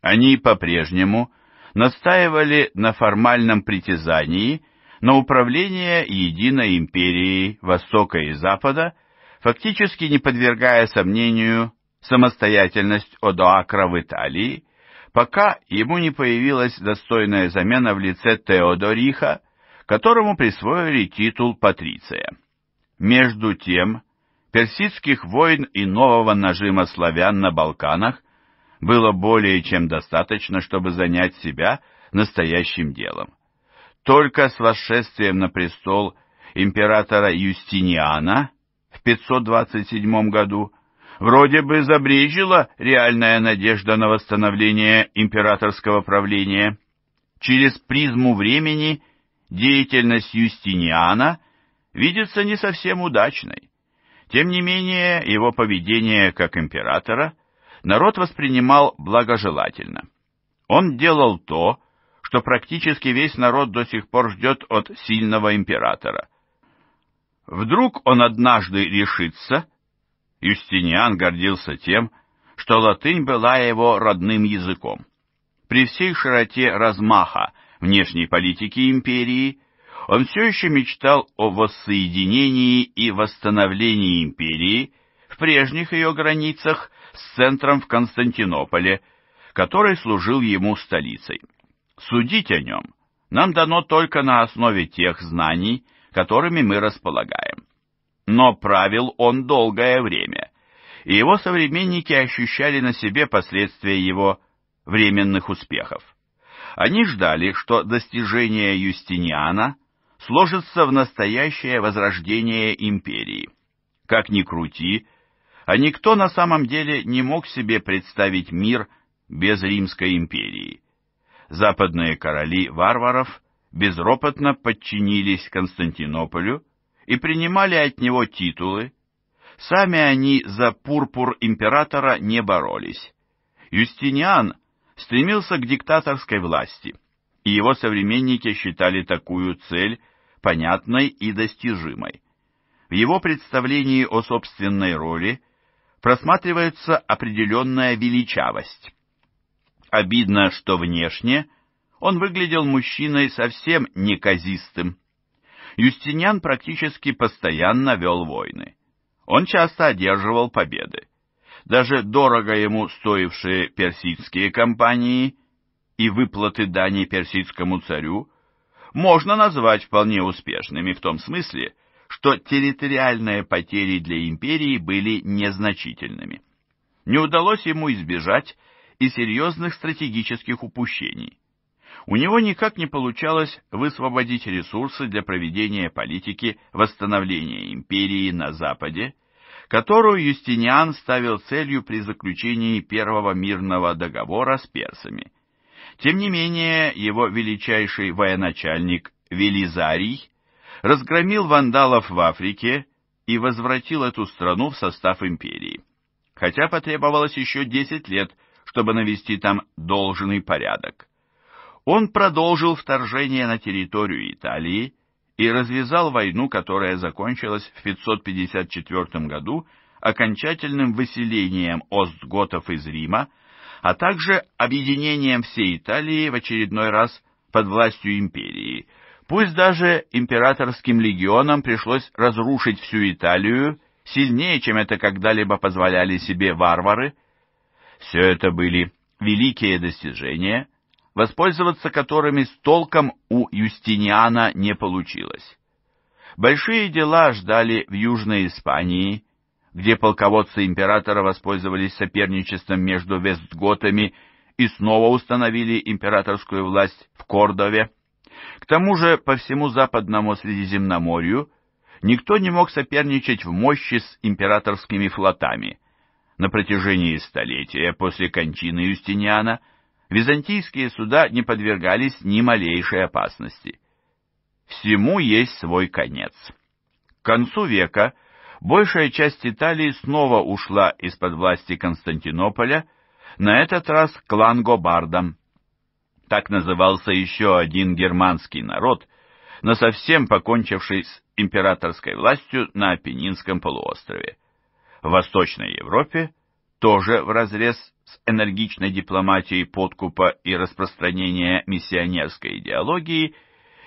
Они по-прежнему настаивали на формальном притязании но управление единой империей Востока и Запада, фактически не подвергая сомнению самостоятельность Одоакра в Италии, пока ему не появилась достойная замена в лице Теодориха, которому присвоили титул патриция. Между тем, персидских войн и нового нажима славян на Балканах было более чем достаточно, чтобы занять себя настоящим делом. Только с восшествием на престол императора Юстиниана в 527 году вроде бы забрежила реальная надежда на восстановление императорского правления. Через призму времени деятельность Юстиниана видится не совсем удачной. Тем не менее, его поведение как императора народ воспринимал благожелательно. Он делал то, что что практически весь народ до сих пор ждет от сильного императора. Вдруг он однажды решится? Юстиниан гордился тем, что латынь была его родным языком. При всей широте размаха внешней политики империи он все еще мечтал о воссоединении и восстановлении империи в прежних ее границах с центром в Константинополе, который служил ему столицей. Судить о нем нам дано только на основе тех знаний, которыми мы располагаем. Но правил он долгое время, и его современники ощущали на себе последствия его временных успехов. Они ждали, что достижение Юстиниана сложится в настоящее возрождение империи. Как ни крути, а никто на самом деле не мог себе представить мир без Римской империи западные короли варваров безропотно подчинились Константинополю и принимали от него титулы, сами они за пурпур императора не боролись. Юстиниан стремился к диктаторской власти, и его современники считали такую цель понятной и достижимой. В его представлении о собственной роли просматривается определенная величавость. Обидно, что внешне он выглядел мужчиной совсем неказистым. Юстиниан практически постоянно вел войны. Он часто одерживал победы. Даже дорого ему стоившие персидские компании и выплаты дани персидскому царю можно назвать вполне успешными в том смысле, что территориальные потери для империи были незначительными. Не удалось ему избежать и серьезных стратегических упущений. У него никак не получалось высвободить ресурсы для проведения политики восстановления империи на Западе, которую Юстиниан ставил целью при заключении Первого мирного договора с персами. Тем не менее, его величайший военачальник Велизарий разгромил вандалов в Африке и возвратил эту страну в состав империи. Хотя потребовалось еще 10 лет, чтобы навести там должный порядок. Он продолжил вторжение на территорию Италии и развязал войну, которая закончилась в 554 году окончательным выселением остготов из Рима, а также объединением всей Италии в очередной раз под властью империи. Пусть даже императорским легионам пришлось разрушить всю Италию сильнее, чем это когда-либо позволяли себе варвары – все это были великие достижения, воспользоваться которыми с толком у Юстиниана не получилось. Большие дела ждали в Южной Испании, где полководцы императора воспользовались соперничеством между вестготами и снова установили императорскую власть в Кордове. К тому же по всему западному Средиземноморью никто не мог соперничать в мощи с императорскими флотами – на протяжении столетия после кончины Юстиниана византийские суда не подвергались ни малейшей опасности. Всему есть свой конец. К концу века большая часть Италии снова ушла из-под власти Константинополя, на этот раз к лангобардам. Так назывался еще один германский народ, но совсем покончивший с императорской властью на Апеннинском полуострове в Восточной Европе тоже в разрез с энергичной дипломатией подкупа и распространения миссионерской идеологии,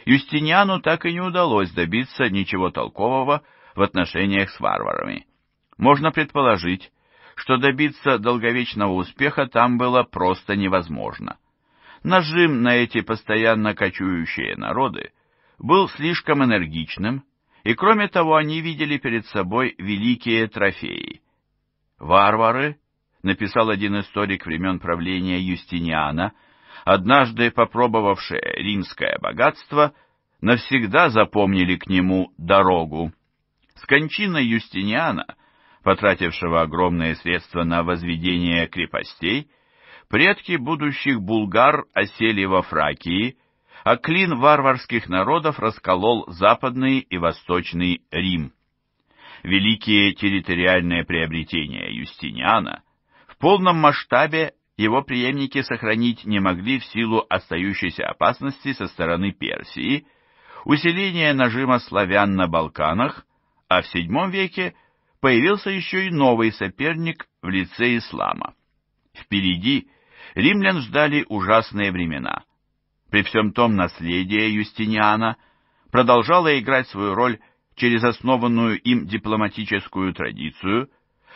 Юстиниану так и не удалось добиться ничего толкового в отношениях с варварами. Можно предположить, что добиться долговечного успеха там было просто невозможно. Нажим на эти постоянно кочующие народы был слишком энергичным, и кроме того они видели перед собой великие трофеи. «Варвары», — написал один историк времен правления Юстиниана, «однажды попробовавшие римское богатство, навсегда запомнили к нему дорогу». С кончиной Юстиниана, потратившего огромные средства на возведение крепостей, предки будущих булгар осели во Фракии, а клин варварских народов расколол Западный и Восточный Рим. Великие территориальные приобретения Юстиниана в полном масштабе его преемники сохранить не могли в силу остающейся опасности со стороны Персии, усиления нажима славян на Балканах, а в VII веке появился еще и новый соперник в лице ислама. Впереди римлян ждали ужасные времена – при всем том наследие Юстиниана продолжало играть свою роль через основанную им дипломатическую традицию,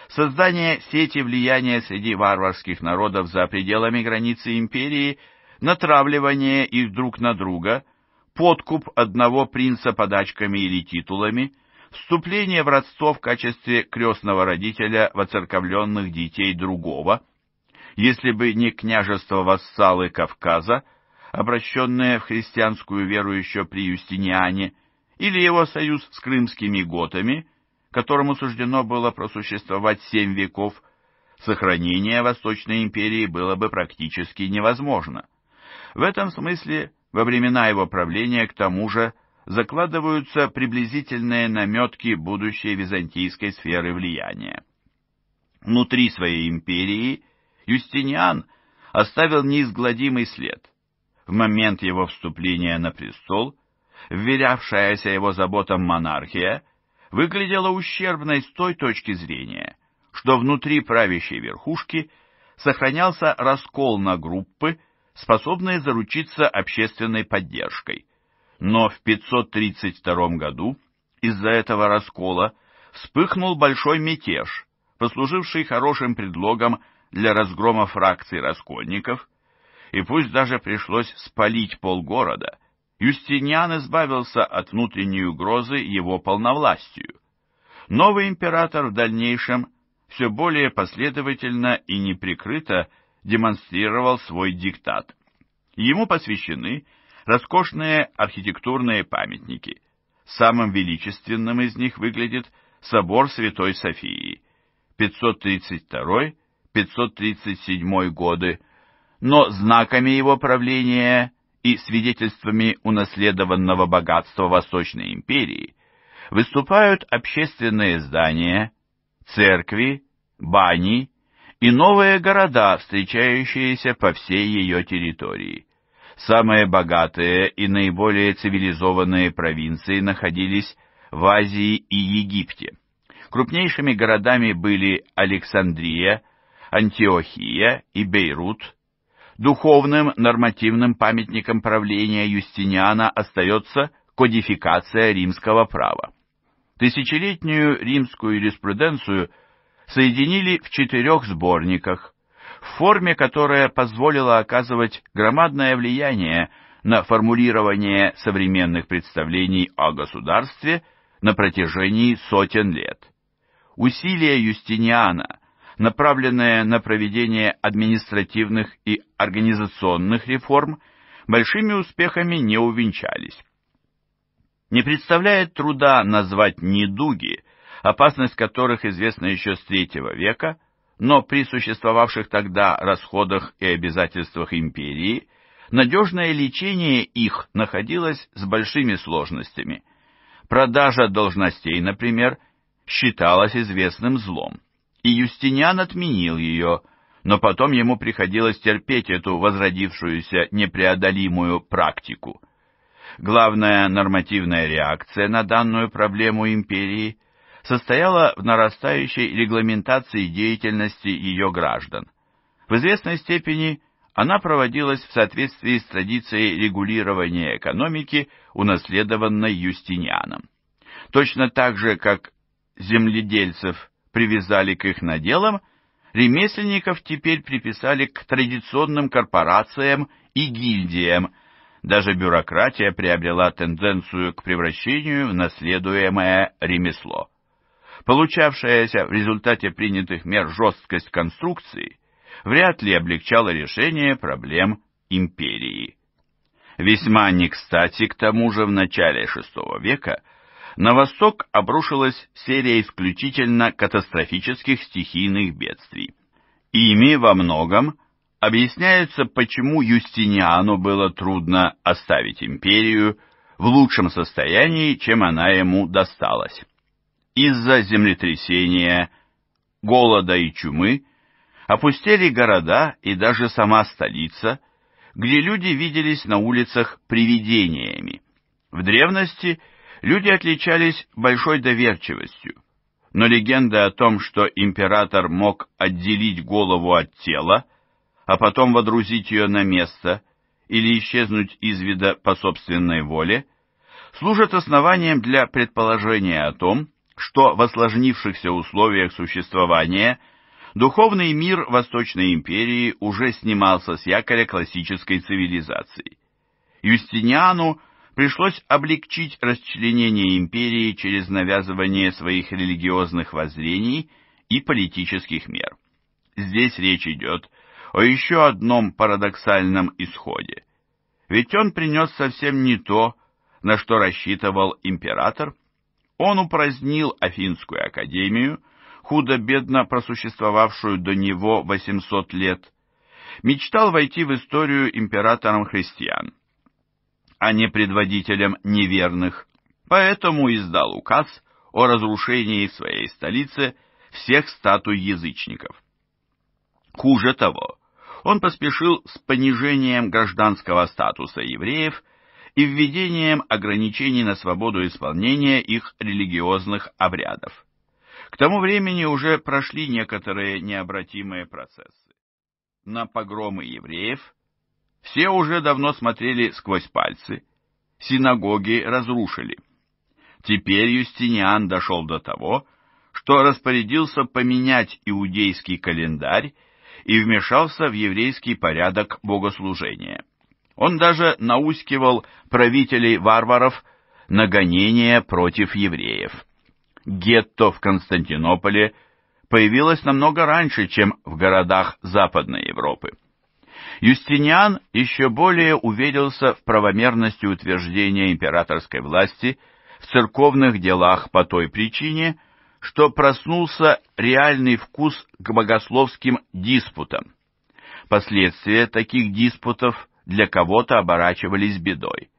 создание сети влияния среди варварских народов за пределами границы империи, натравливание их друг на друга, подкуп одного принца подачками или титулами, вступление в родство в качестве крестного родителя воцерковленных детей другого. Если бы не княжество-вассалы Кавказа, обращенное в христианскую веру еще при Юстиниане, или его союз с крымскими готами, которому суждено было просуществовать семь веков, сохранение Восточной империи было бы практически невозможно. В этом смысле во времена его правления, к тому же, закладываются приблизительные наметки будущей византийской сферы влияния. Внутри своей империи Юстиниан оставил неизгладимый след – в момент его вступления на престол, вверявшаяся его заботам монархия, выглядела ущербной с той точки зрения, что внутри правящей верхушки сохранялся раскол на группы, способные заручиться общественной поддержкой. Но в 532 году из-за этого раскола вспыхнул большой мятеж, послуживший хорошим предлогом для разгрома фракций раскольников, и пусть даже пришлось спалить полгорода, Юстиниан избавился от внутренней угрозы его полновластию. Новый император в дальнейшем все более последовательно и неприкрыто демонстрировал свой диктат. Ему посвящены роскошные архитектурные памятники. Самым величественным из них выглядит собор Святой Софии 532-537 годы, но знаками его правления и свидетельствами унаследованного богатства Восточной империи выступают общественные здания, церкви, бани и новые города, встречающиеся по всей ее территории. Самые богатые и наиболее цивилизованные провинции находились в Азии и Египте. Крупнейшими городами были Александрия, Антиохия и Бейрут, Духовным нормативным памятником правления Юстиниана остается кодификация римского права. Тысячелетнюю римскую юриспруденцию соединили в четырех сборниках, в форме которая позволила оказывать громадное влияние на формулирование современных представлений о государстве на протяжении сотен лет. Усилия Юстиниана направленное на проведение административных и организационных реформ, большими успехами не увенчались. Не представляет труда назвать недуги, опасность которых известна еще с III века, но при существовавших тогда расходах и обязательствах империи надежное лечение их находилось с большими сложностями. Продажа должностей, например, считалась известным злом и Юстиниан отменил ее, но потом ему приходилось терпеть эту возродившуюся непреодолимую практику. Главная нормативная реакция на данную проблему империи состояла в нарастающей регламентации деятельности ее граждан. В известной степени она проводилась в соответствии с традицией регулирования экономики, унаследованной Юстинианом. Точно так же, как земледельцев привязали к их наделам, ремесленников теперь приписали к традиционным корпорациям и гильдиям. Даже бюрократия приобрела тенденцию к превращению в наследуемое ремесло. Получавшаяся в результате принятых мер жесткость конструкции вряд ли облегчала решение проблем империи. Весьма не кстати, к тому же в начале VI века – на восток обрушилась серия исключительно катастрофических стихийных бедствий. Ими во многом объясняется, почему Юстиниану было трудно оставить империю в лучшем состоянии, чем она ему досталась. Из-за землетрясения, голода и чумы опустели города и даже сама столица, где люди виделись на улицах привидениями. В древности – Люди отличались большой доверчивостью, но легенды о том, что император мог отделить голову от тела, а потом водрузить ее на место или исчезнуть из вида по собственной воле, служат основанием для предположения о том, что в осложнившихся условиях существования духовный мир Восточной империи уже снимался с якоря классической цивилизации. Юстиниану пришлось облегчить расчленение империи через навязывание своих религиозных воззрений и политических мер. Здесь речь идет о еще одном парадоксальном исходе. Ведь он принес совсем не то, на что рассчитывал император. Он упразднил Афинскую академию, худо-бедно просуществовавшую до него 800 лет, мечтал войти в историю императором христиан а не предводителем неверных, поэтому издал указ о разрушении в своей столице всех статуй язычников. Хуже того, он поспешил с понижением гражданского статуса евреев и введением ограничений на свободу исполнения их религиозных обрядов. К тому времени уже прошли некоторые необратимые процессы. На погромы евреев – все уже давно смотрели сквозь пальцы. Синагоги разрушили. Теперь Юстиниан дошел до того, что распорядился поменять иудейский календарь и вмешался в еврейский порядок богослужения. Он даже наускивал правителей-варваров на гонения против евреев. Гетто в Константинополе появилось намного раньше, чем в городах Западной Европы. Юстиниан еще более уверился в правомерности утверждения императорской власти в церковных делах по той причине, что проснулся реальный вкус к богословским диспутам. Последствия таких диспутов для кого-то оборачивались бедой.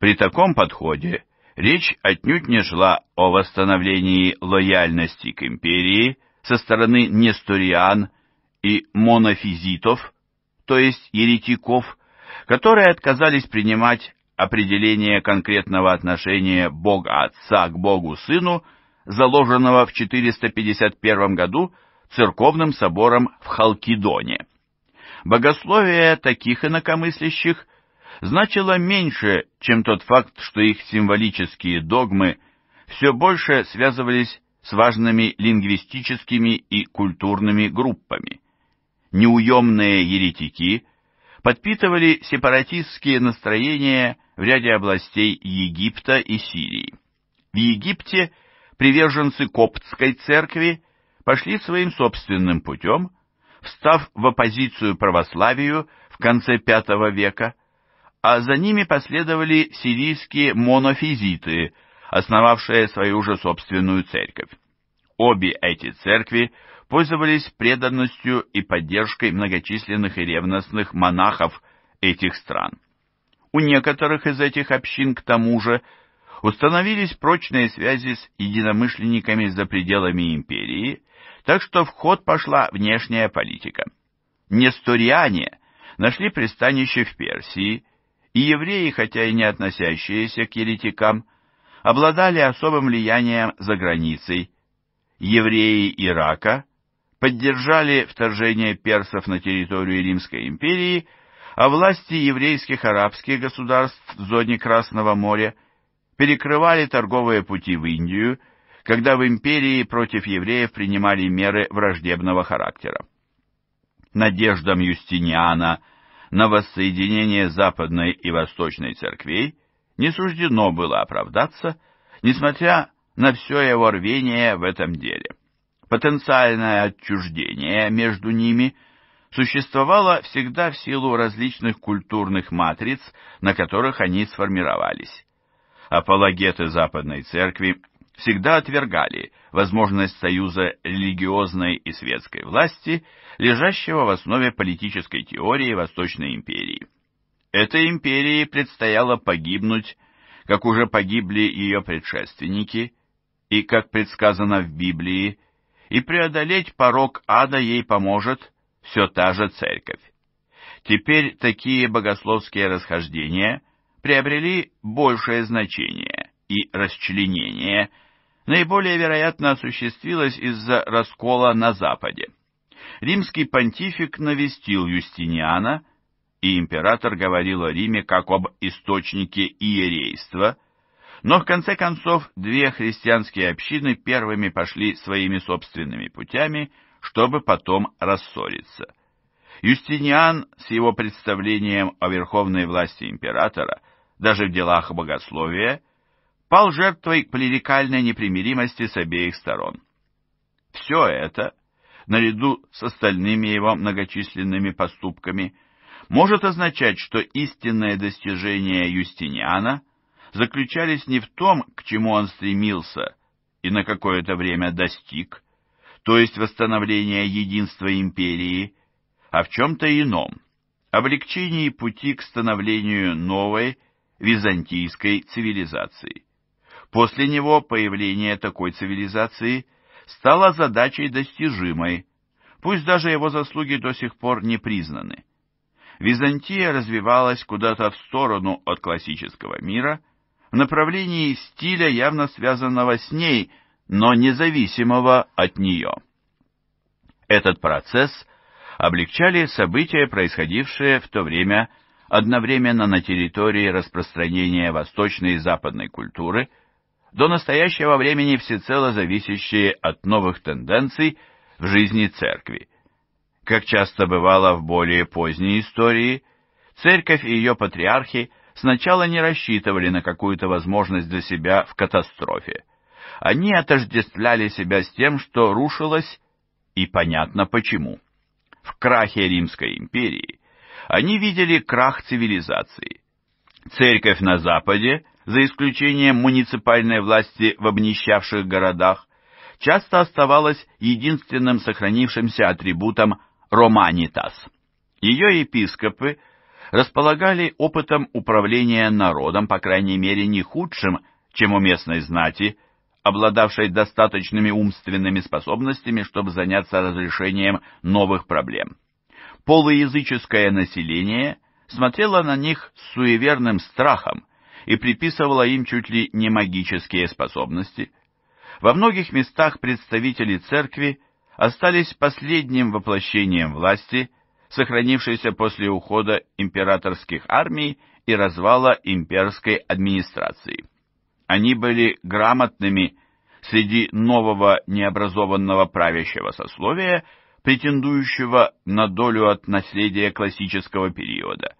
При таком подходе речь отнюдь не шла о восстановлении лояльности к империи со стороны несториан и монофизитов, то есть еретиков, которые отказались принимать определение конкретного отношения Бога Отца к Богу Сыну, заложенного в 451 году церковным собором в Халкидоне. Богословие таких инакомыслящих значило меньше, чем тот факт, что их символические догмы все больше связывались с важными лингвистическими и культурными группами неуемные еретики подпитывали сепаратистские настроения в ряде областей Египта и Сирии. В Египте приверженцы коптской церкви пошли своим собственным путем, встав в оппозицию православию в конце V века, а за ними последовали сирийские монофизиты, основавшие свою же собственную церковь. Обе эти церкви – пользовались преданностью и поддержкой многочисленных и ревностных монахов этих стран. У некоторых из этих общин, к тому же, установились прочные связи с единомышленниками за пределами империи, так что в ход пошла внешняя политика. Несториане нашли пристанище в Персии, и евреи, хотя и не относящиеся к еретикам, обладали особым влиянием за границей. Евреи Ирака поддержали вторжение персов на территорию Римской империи, а власти еврейских арабских государств в зоне Красного моря перекрывали торговые пути в Индию, когда в империи против евреев принимали меры враждебного характера. Надеждам Юстиниана на воссоединение Западной и Восточной церквей не суждено было оправдаться, несмотря на все его рвение в этом деле. Потенциальное отчуждение между ними существовало всегда в силу различных культурных матриц, на которых они сформировались. Апологеты Западной Церкви всегда отвергали возможность союза религиозной и светской власти, лежащего в основе политической теории Восточной империи. Этой империи предстояло погибнуть, как уже погибли ее предшественники, и, как предсказано в Библии, и преодолеть порог ада ей поможет все та же церковь. Теперь такие богословские расхождения приобрели большее значение, и расчленение наиболее вероятно осуществилось из-за раскола на Западе. Римский понтифик навестил Юстиниана, и император говорил о Риме как об источнике иерейства – но в конце концов две христианские общины первыми пошли своими собственными путями, чтобы потом рассориться. Юстиниан с его представлением о верховной власти императора, даже в делах богословия, пал жертвой клерикальной непримиримости с обеих сторон. Все это, наряду с остальными его многочисленными поступками, может означать, что истинное достижение Юстиниана – заключались не в том, к чему он стремился и на какое-то время достиг, то есть восстановление единства империи, а в чем-то ином, облегчении пути к становлению новой византийской цивилизации. После него появление такой цивилизации стало задачей достижимой, пусть даже его заслуги до сих пор не признаны. Византия развивалась куда-то в сторону от классического мира – в направлении стиля, явно связанного с ней, но независимого от нее. Этот процесс облегчали события, происходившие в то время одновременно на территории распространения восточной и западной культуры, до настоящего времени всецело зависящие от новых тенденций в жизни церкви. Как часто бывало в более поздней истории, церковь и ее патриархи – сначала не рассчитывали на какую-то возможность для себя в катастрофе. Они отождествляли себя с тем, что рушилось, и понятно почему. В крахе Римской империи они видели крах цивилизации. Церковь на Западе, за исключением муниципальной власти в обнищавших городах, часто оставалась единственным сохранившимся атрибутом «романитас». Ее епископы – располагали опытом управления народом, по крайней мере, не худшим, чем у местной знати, обладавшей достаточными умственными способностями, чтобы заняться разрешением новых проблем. Полуязыческое население смотрело на них с суеверным страхом и приписывало им чуть ли не магические способности. Во многих местах представители церкви остались последним воплощением власти – сохранившейся после ухода императорских армий и развала имперской администрации. Они были грамотными среди нового необразованного правящего сословия, претендующего на долю от наследия классического периода.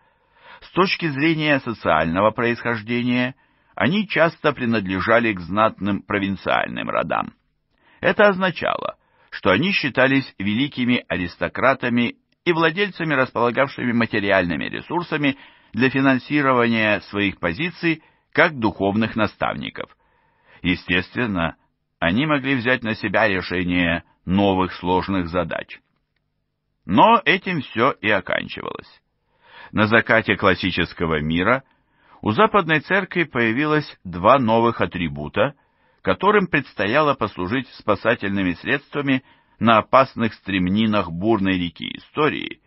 С точки зрения социального происхождения, они часто принадлежали к знатным провинциальным родам. Это означало, что они считались великими аристократами и владельцами, располагавшими материальными ресурсами для финансирования своих позиций как духовных наставников. Естественно, они могли взять на себя решение новых сложных задач. Но этим все и оканчивалось. На закате классического мира у Западной Церкви появилось два новых атрибута, которым предстояло послужить спасательными средствами – на опасных стремнинах бурной реки истории,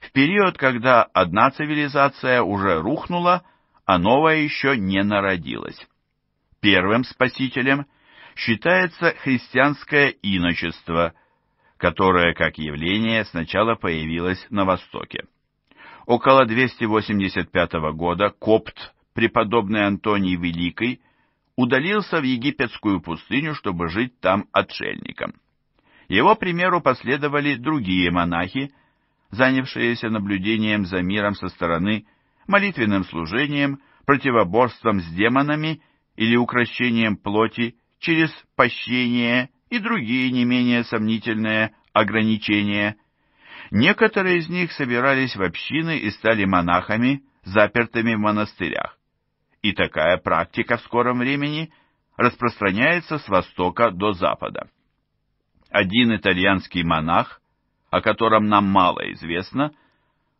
в период, когда одна цивилизация уже рухнула, а новая еще не народилась. Первым спасителем считается христианское иночество, которое как явление сначала появилось на Востоке. Около 285 года копт, преподобный Антоний Великий, удалился в египетскую пустыню, чтобы жить там отшельником. Его примеру последовали другие монахи, занявшиеся наблюдением за миром со стороны, молитвенным служением, противоборством с демонами или укращением плоти через пощение и другие не менее сомнительные ограничения. Некоторые из них собирались в общины и стали монахами, запертыми в монастырях. И такая практика в скором времени распространяется с востока до запада один итальянский монах, о котором нам мало известно,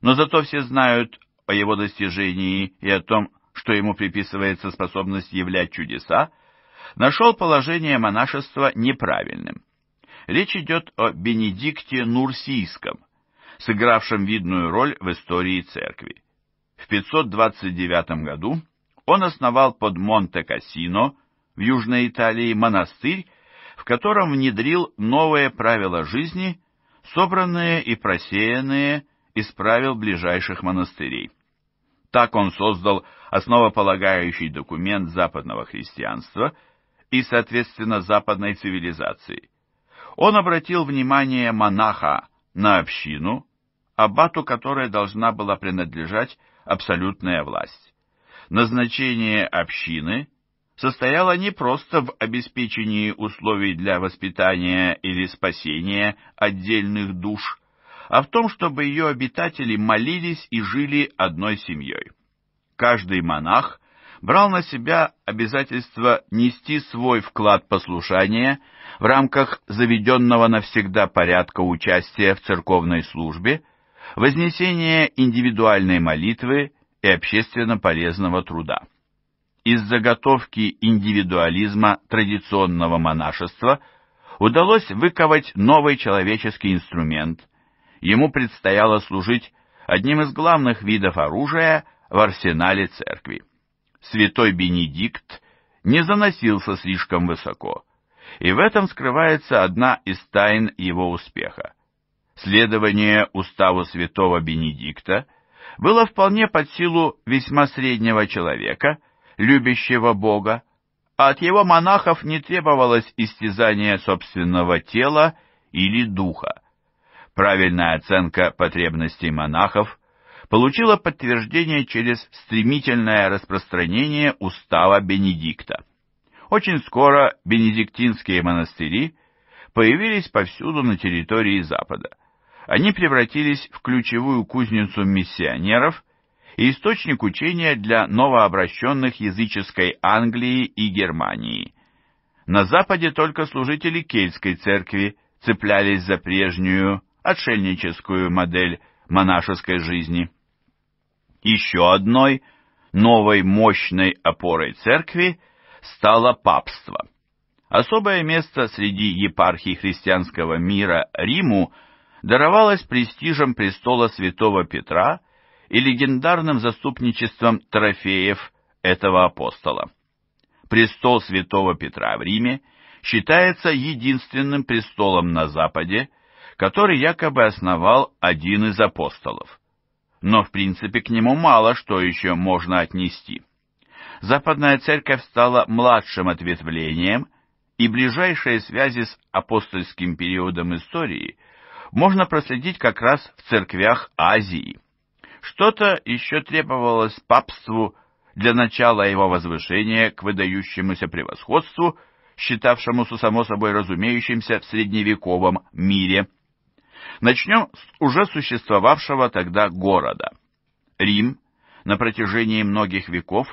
но зато все знают о его достижении и о том, что ему приписывается способность являть чудеса, нашел положение монашества неправильным. Речь идет о Бенедикте Нурсийском, сыгравшем видную роль в истории церкви. В 529 году он основал под Монте-Кассино в Южной Италии монастырь, в котором внедрил новые правила жизни, собранные и просеянные из правил ближайших монастырей. Так он создал основополагающий документ западного христианства и, соответственно, западной цивилизации. Он обратил внимание монаха на общину, аббату которой должна была принадлежать абсолютная власть. Назначение общины – состояла не просто в обеспечении условий для воспитания или спасения отдельных душ, а в том, чтобы ее обитатели молились и жили одной семьей. Каждый монах брал на себя обязательство нести свой вклад послушания в рамках заведенного навсегда порядка участия в церковной службе, вознесения индивидуальной молитвы и общественно полезного труда из заготовки индивидуализма традиционного монашества удалось выковать новый человеческий инструмент. Ему предстояло служить одним из главных видов оружия в арсенале церкви. Святой Бенедикт не заносился слишком высоко, и в этом скрывается одна из тайн его успеха. Следование уставу святого Бенедикта было вполне под силу весьма среднего человека – любящего Бога, а от его монахов не требовалось истязание собственного тела или духа. Правильная оценка потребностей монахов получила подтверждение через стремительное распространение устава Бенедикта. Очень скоро бенедиктинские монастыри появились повсюду на территории Запада. Они превратились в ключевую кузницу миссионеров – и источник учения для новообращенных языческой Англии и Германии. На Западе только служители кельтской церкви цеплялись за прежнюю отшельническую модель монашеской жизни. Еще одной новой мощной опорой церкви стало папство. Особое место среди епархий христианского мира Риму даровалось престижем престола святого Петра и легендарным заступничеством трофеев этого апостола. Престол святого Петра в Риме считается единственным престолом на Западе, который якобы основал один из апостолов. Но в принципе к нему мало что еще можно отнести. Западная церковь стала младшим ответвлением, и ближайшие связи с апостольским периодом истории можно проследить как раз в церквях Азии – что-то еще требовалось папству для начала его возвышения к выдающемуся превосходству, считавшемуся само собой разумеющимся в средневековом мире. Начнем с уже существовавшего тогда города. Рим на протяжении многих веков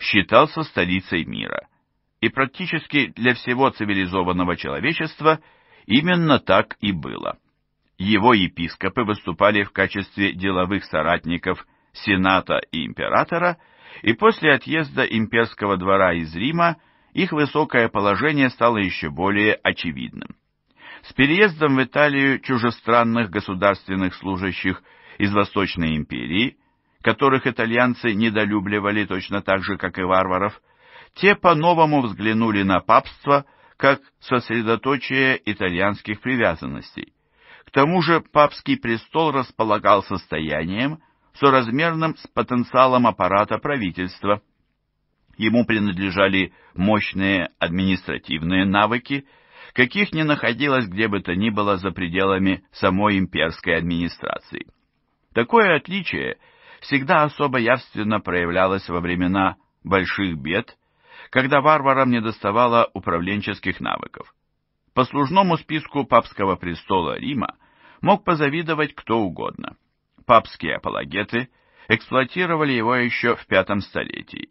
считался столицей мира, и практически для всего цивилизованного человечества именно так и было его епископы выступали в качестве деловых соратников сената и императора, и после отъезда имперского двора из Рима их высокое положение стало еще более очевидным. С переездом в Италию чужестранных государственных служащих из Восточной империи, которых итальянцы недолюбливали точно так же, как и варваров, те по-новому взглянули на папство как сосредоточие итальянских привязанностей тому же папский престол располагал состоянием, соразмерным с потенциалом аппарата правительства. Ему принадлежали мощные административные навыки, каких не находилось где бы то ни было за пределами самой имперской администрации. Такое отличие всегда особо явственно проявлялось во времена больших бед, когда варварам недоставало управленческих навыков. По служному списку папского престола Рима мог позавидовать кто угодно. Папские апологеты эксплуатировали его еще в пятом столетии.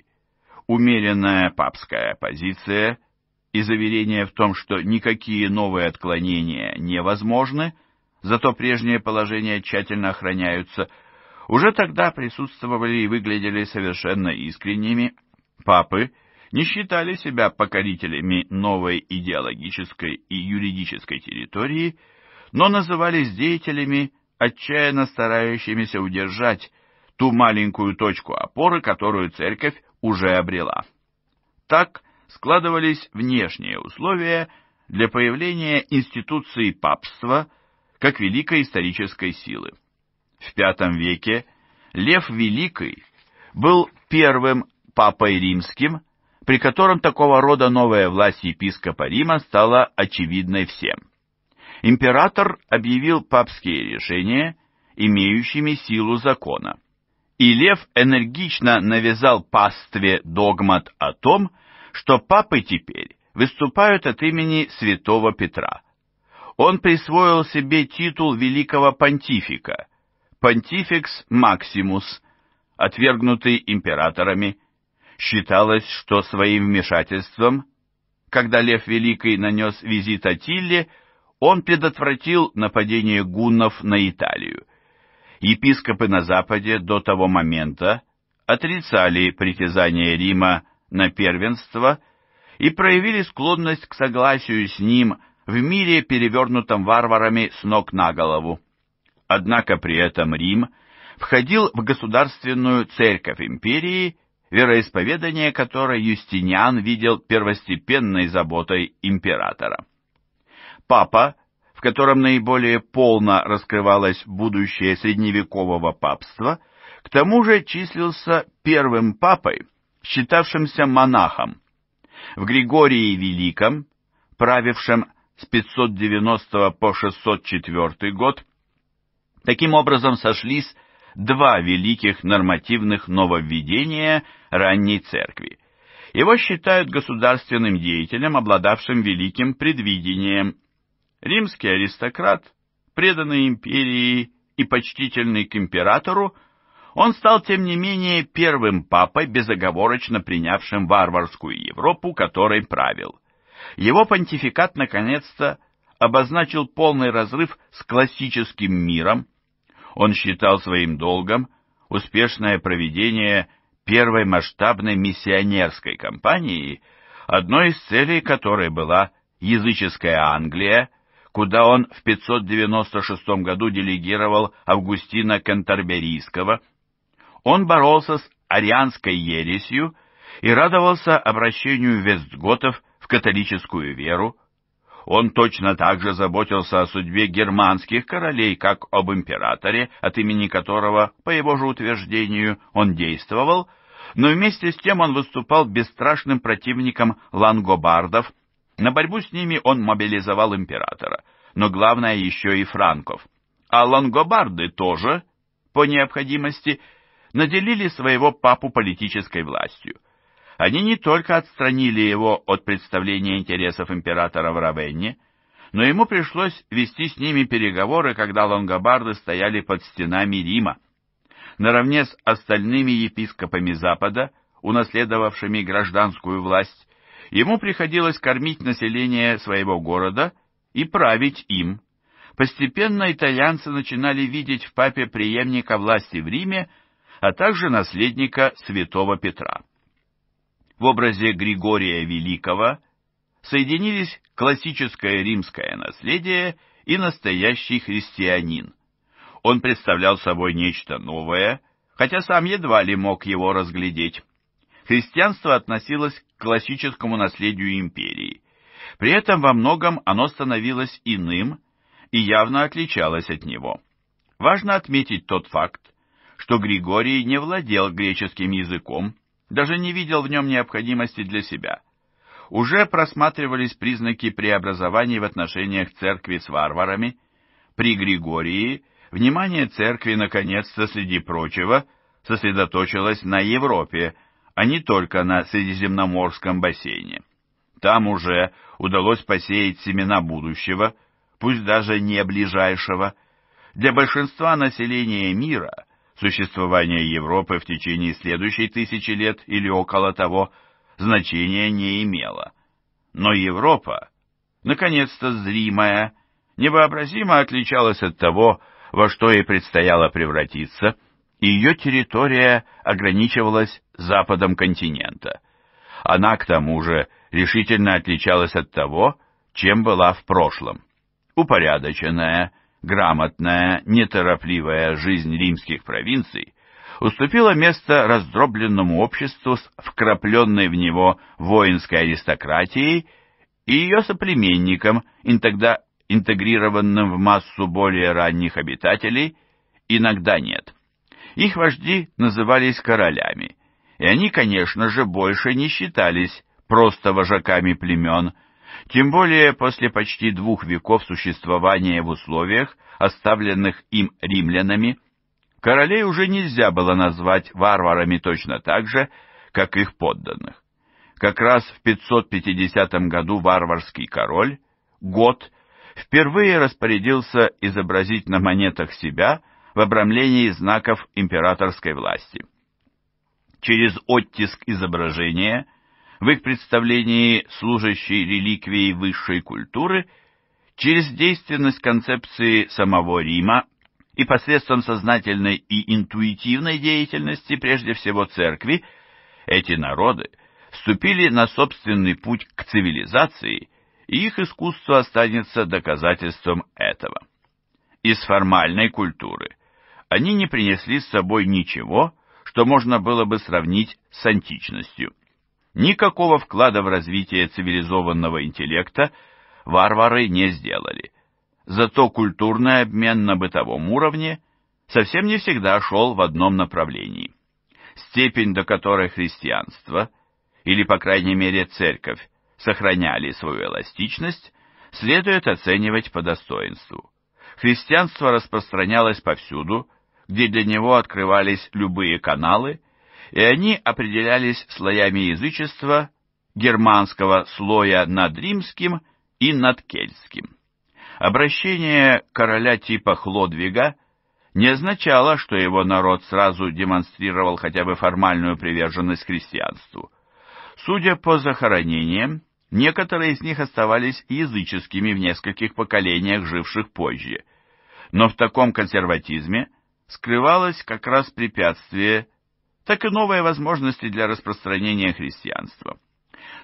Умеренная папская позиция и заверение в том, что никакие новые отклонения невозможны, зато прежние положения тщательно охраняются, уже тогда присутствовали и выглядели совершенно искренними. Папы не считали себя покорителями новой идеологической и юридической территории – но назывались деятелями, отчаянно старающимися удержать ту маленькую точку опоры, которую церковь уже обрела. Так складывались внешние условия для появления институции папства как великой исторической силы. В V веке Лев Великий был первым папой римским, при котором такого рода новая власть епископа Рима стала очевидной всем император объявил папские решения имеющими силу закона. И Лев энергично навязал пастве догмат о том, что папы теперь выступают от имени святого Петра. Он присвоил себе титул великого понтифика, понтификс Максимус, отвергнутый императорами. Считалось, что своим вмешательством, когда Лев Великий нанес визит Атилле, он предотвратил нападение гуннов на Италию. Епископы на Западе до того момента отрицали притязание Рима на первенство и проявили склонность к согласию с ним в мире, перевернутом варварами с ног на голову. Однако при этом Рим входил в государственную церковь империи, вероисповедание которой Юстиниан видел первостепенной заботой императора папа, в котором наиболее полно раскрывалось будущее средневекового папства, к тому же числился первым папой, считавшимся монахом. В Григории Великом, правившем с 590 по 604 год, таким образом сошлись два великих нормативных нововведения ранней церкви. Его считают государственным деятелем, обладавшим великим предвидением, Римский аристократ, преданный империи и почтительный к императору, он стал, тем не менее, первым папой, безоговорочно принявшим варварскую Европу, которой правил. Его понтификат, наконец-то, обозначил полный разрыв с классическим миром. Он считал своим долгом успешное проведение первой масштабной миссионерской кампании, одной из целей которой была языческая Англия – куда он в 596 году делегировал Августина Кантерберийского. Он боролся с арианской ересью и радовался обращению вестготов в католическую веру. Он точно так же заботился о судьбе германских королей, как об императоре, от имени которого, по его же утверждению, он действовал, но вместе с тем он выступал бесстрашным противником лангобардов – на борьбу с ними он мобилизовал императора, но главное еще и франков. А лонгобарды тоже, по необходимости, наделили своего папу политической властью. Они не только отстранили его от представления интересов императора в Равенне, но ему пришлось вести с ними переговоры, когда лонгобарды стояли под стенами Рима. Наравне с остальными епископами Запада, унаследовавшими гражданскую власть, Ему приходилось кормить население своего города и править им. Постепенно итальянцы начинали видеть в папе преемника власти в Риме, а также наследника святого Петра. В образе Григория Великого соединились классическое римское наследие и настоящий христианин. Он представлял собой нечто новое, хотя сам едва ли мог его разглядеть христианство относилось к классическому наследию империи. При этом во многом оно становилось иным и явно отличалось от него. Важно отметить тот факт, что Григорий не владел греческим языком, даже не видел в нем необходимости для себя. Уже просматривались признаки преобразований в отношениях церкви с варварами. При Григории внимание церкви, наконец-то, среди прочего, сосредоточилось на Европе, а не только на Средиземноморском бассейне. Там уже удалось посеять семена будущего, пусть даже не ближайшего. Для большинства населения мира существование Европы в течение следующей тысячи лет или около того значения не имело. Но Европа, наконец-то зримая, невообразимо отличалась от того, во что ей предстояло превратиться, и ее территория ограничивалась западом континента. Она, к тому же, решительно отличалась от того, чем была в прошлом. Упорядоченная, грамотная, неторопливая жизнь римских провинций уступила место раздробленному обществу с вкрапленной в него воинской аристократией и ее соплеменникам, иногда интегрированным в массу более ранних обитателей, иногда нет. Их вожди назывались королями – и они, конечно же, больше не считались просто вожаками племен, тем более после почти двух веков существования в условиях, оставленных им римлянами, королей уже нельзя было назвать варварами точно так же, как их подданных. Как раз в 550 году варварский король, год, впервые распорядился изобразить на монетах себя в обрамлении знаков императорской власти через оттиск изображения, в их представлении служащей реликвией высшей культуры, через действенность концепции самого Рима и посредством сознательной и интуитивной деятельности, прежде всего церкви, эти народы вступили на собственный путь к цивилизации, и их искусство останется доказательством этого. Из формальной культуры они не принесли с собой ничего, что можно было бы сравнить с античностью. Никакого вклада в развитие цивилизованного интеллекта варвары не сделали. Зато культурный обмен на бытовом уровне совсем не всегда шел в одном направлении. Степень, до которой христианство, или, по крайней мере, церковь, сохраняли свою эластичность, следует оценивать по достоинству. Христианство распространялось повсюду, где для него открывались любые каналы, и они определялись слоями язычества германского слоя над римским и над кельтским. Обращение короля типа Хлодвига не означало, что его народ сразу демонстрировал хотя бы формальную приверженность христианству. Судя по захоронениям, некоторые из них оставались языческими в нескольких поколениях, живших позже. Но в таком консерватизме – скрывалось как раз препятствие, так и новые возможности для распространения христианства.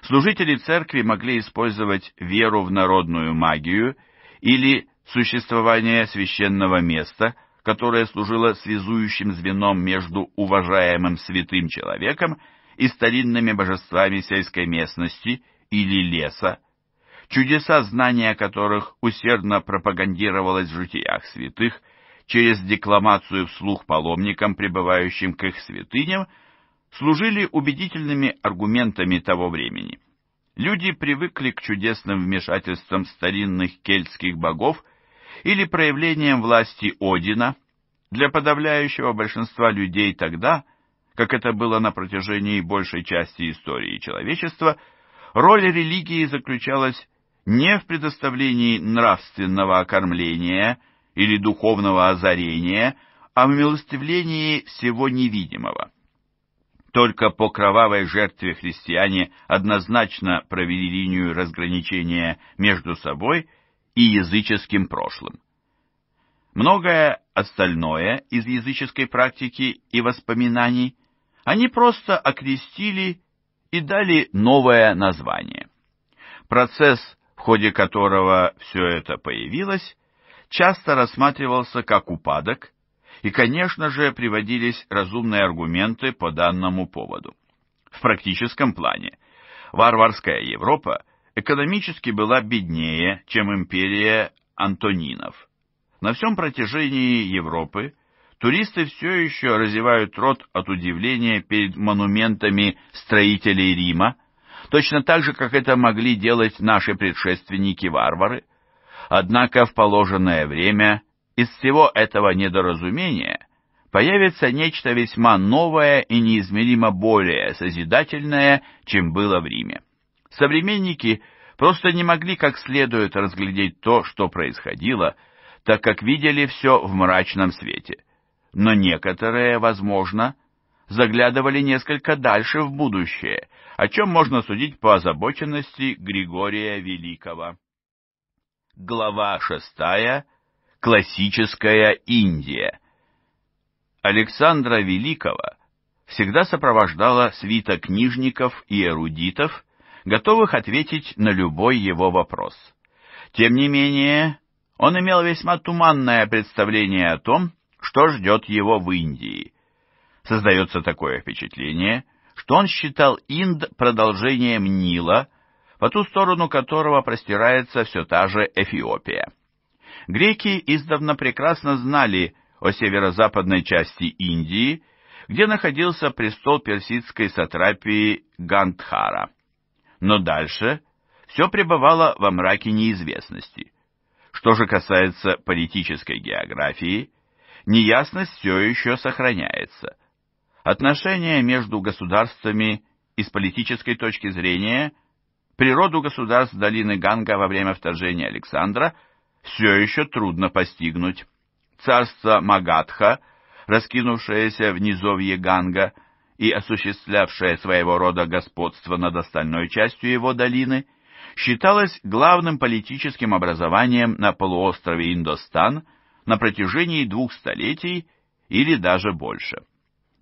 Служители церкви могли использовать веру в народную магию или существование священного места, которое служило связующим звеном между уважаемым святым человеком и старинными божествами сельской местности или леса, чудеса знания которых усердно пропагандировалось в житиях святых – через декламацию вслух паломникам, прибывающим к их святыням, служили убедительными аргументами того времени. Люди привыкли к чудесным вмешательствам старинных кельтских богов или проявлениям власти Одина, для подавляющего большинства людей тогда, как это было на протяжении большей части истории человечества, роль религии заключалась не в предоставлении нравственного окормления – или духовного озарения, а в милостивлении всего невидимого. Только по кровавой жертве христиане однозначно провели линию разграничения между собой и языческим прошлым. Многое остальное из языческой практики и воспоминаний они просто окрестили и дали новое название. Процесс, в ходе которого все это появилось, часто рассматривался как упадок, и, конечно же, приводились разумные аргументы по данному поводу. В практическом плане варварская Европа экономически была беднее, чем империя Антонинов. На всем протяжении Европы туристы все еще разевают рот от удивления перед монументами строителей Рима, точно так же, как это могли делать наши предшественники-варвары, Однако в положенное время из всего этого недоразумения появится нечто весьма новое и неизмеримо более созидательное, чем было в Риме. Современники просто не могли как следует разглядеть то, что происходило, так как видели все в мрачном свете. Но некоторые, возможно, заглядывали несколько дальше в будущее, о чем можно судить по озабоченности Григория Великого. Глава шестая. Классическая Индия. Александра Великого всегда сопровождала свита книжников и эрудитов, готовых ответить на любой его вопрос. Тем не менее, он имел весьма туманное представление о том, что ждет его в Индии. Создается такое впечатление, что он считал Инд продолжением Нила – по ту сторону которого простирается все та же Эфиопия. Греки издавна прекрасно знали о северо-западной части Индии, где находился престол персидской сатрапии Гандхара. Но дальше все пребывало во мраке неизвестности. Что же касается политической географии, неясность все еще сохраняется. Отношения между государствами из политической точки зрения Природу государств долины Ганга во время вторжения Александра все еще трудно постигнуть. Царство Магадха, раскинувшееся в низовье Ганга и осуществлявшее своего рода господство над остальной частью его долины, считалось главным политическим образованием на полуострове Индостан на протяжении двух столетий или даже больше.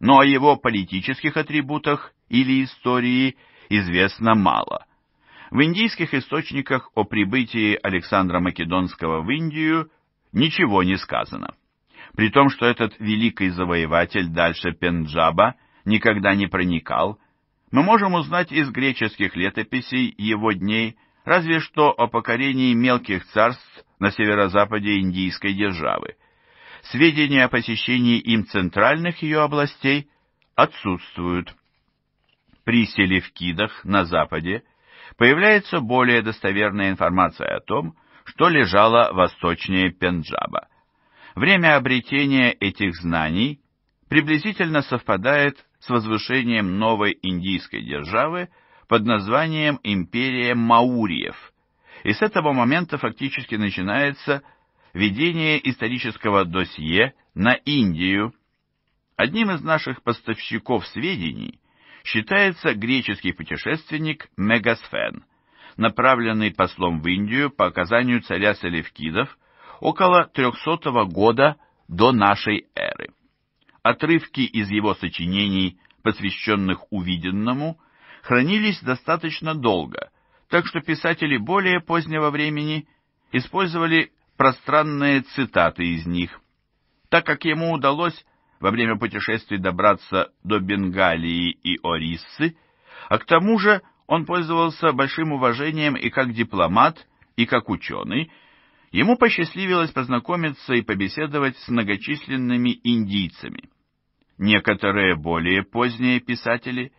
Но о его политических атрибутах или истории известно мало – в индийских источниках о прибытии Александра Македонского в Индию ничего не сказано. При том, что этот великий завоеватель дальше Пенджаба никогда не проникал, мы можем узнать из греческих летописей его дней разве что о покорении мелких царств на северо-западе индийской державы. Сведения о посещении им центральных ее областей отсутствуют. При Селевкидах на западе – появляется более достоверная информация о том, что лежало восточнее Пенджаба. Время обретения этих знаний приблизительно совпадает с возвышением новой индийской державы под названием Империя Маурьев, и с этого момента фактически начинается ведение исторического досье на Индию. Одним из наших поставщиков сведений – считается греческий путешественник Мегасфен, направленный послом в Индию по оказанию царя Селевкидов около 300 года до нашей эры. Отрывки из его сочинений, посвященных увиденному, хранились достаточно долго, так что писатели более позднего времени использовали пространные цитаты из них. Так как ему удалось во время путешествий добраться до Бенгалии и Ориссы, а к тому же он пользовался большим уважением и как дипломат, и как ученый, ему посчастливилось познакомиться и побеседовать с многочисленными индийцами. Некоторые более поздние писатели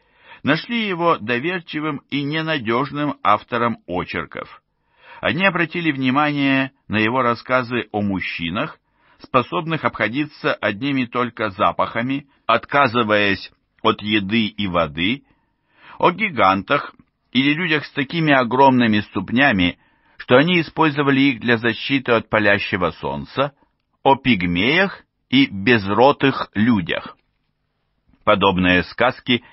нашли его доверчивым и ненадежным автором очерков. Они обратили внимание на его рассказы о мужчинах, способных обходиться одними только запахами, отказываясь от еды и воды, о гигантах или людях с такими огромными ступнями, что они использовали их для защиты от палящего солнца, о пигмеях и безротых людях. Подобные сказки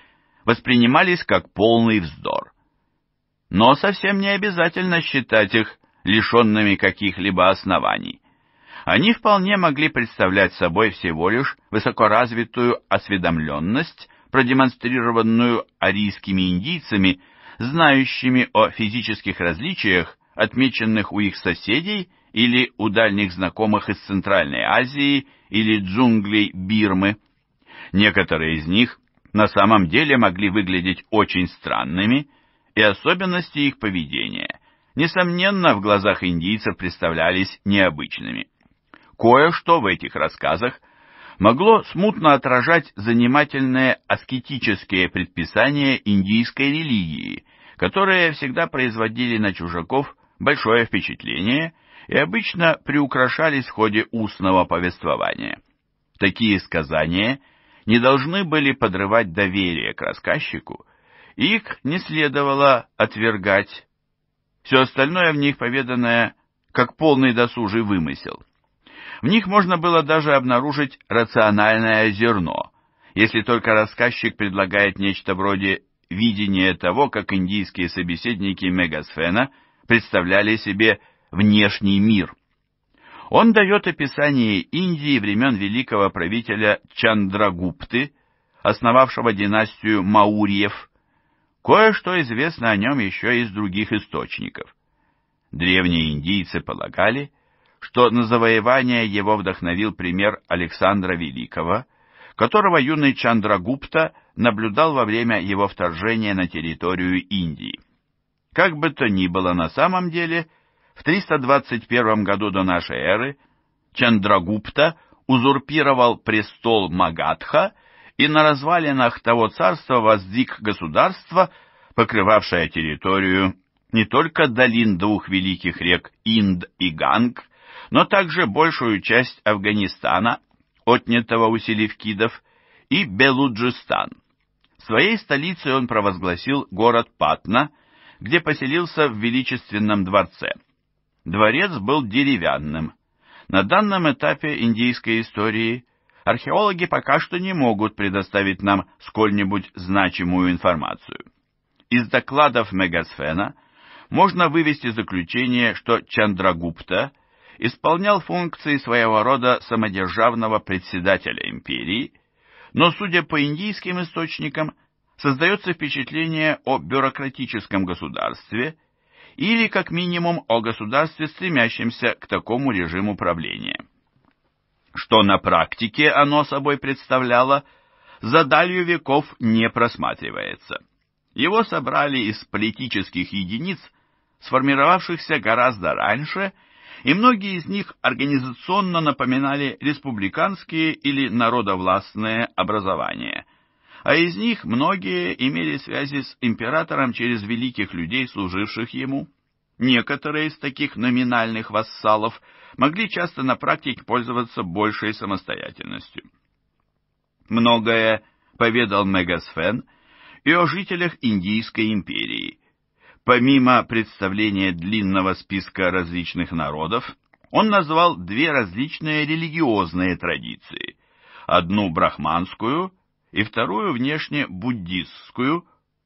воспринимались как полный вздор. Но совсем не обязательно считать их лишенными каких-либо оснований. Они вполне могли представлять собой всего лишь высокоразвитую осведомленность, продемонстрированную арийскими индийцами, знающими о физических различиях, отмеченных у их соседей или у дальних знакомых из Центральной Азии или джунглей Бирмы. Некоторые из них на самом деле могли выглядеть очень странными, и особенности их поведения, несомненно, в глазах индийцев представлялись необычными. Кое-что в этих рассказах могло смутно отражать занимательные аскетические предписания индийской религии, которые всегда производили на чужаков большое впечатление и обычно приукрашались в ходе устного повествования. Такие сказания не должны были подрывать доверие к рассказчику, их не следовало отвергать. Все остальное в них поведанное как полный досужий вымысел. В них можно было даже обнаружить рациональное зерно, если только рассказчик предлагает нечто вроде видения того, как индийские собеседники Мегасфена представляли себе внешний мир. Он дает описание Индии времен великого правителя Чандрагупты, основавшего династию Маурьев. Кое-что известно о нем еще из других источников. Древние индийцы полагали, что что на завоевание его вдохновил пример Александра Великого, которого юный Чандрагупта наблюдал во время его вторжения на территорию Индии. Как бы то ни было на самом деле, в 321 году до нашей эры Чандрагупта узурпировал престол Магадха и на развалинах того царства воздвиг государство, покрывавшее территорию не только долин двух великих рек Инд и Ганг, но также большую часть Афганистана, отнятого у селевкидов, и Белуджистан. Своей столицей он провозгласил город Патна, где поселился в величественном дворце. Дворец был деревянным. На данном этапе индийской истории археологи пока что не могут предоставить нам сколь-нибудь значимую информацию. Из докладов Мегасфена можно вывести заключение, что Чандрагупта – исполнял функции своего рода самодержавного председателя империи, но, судя по индийским источникам, создается впечатление о бюрократическом государстве или, как минимум, о государстве, стремящемся к такому режиму правления. Что на практике оно собой представляло, за далью веков не просматривается. Его собрали из политических единиц, сформировавшихся гораздо раньше – и многие из них организационно напоминали республиканские или народовластные образования, а из них многие имели связи с императором через великих людей, служивших ему. Некоторые из таких номинальных вассалов могли часто на практике пользоваться большей самостоятельностью. Многое поведал Мегасфен и о жителях Индийской империи – Помимо представления длинного списка различных народов, он назвал две различные религиозные традиции, одну брахманскую и вторую внешне буддистскую,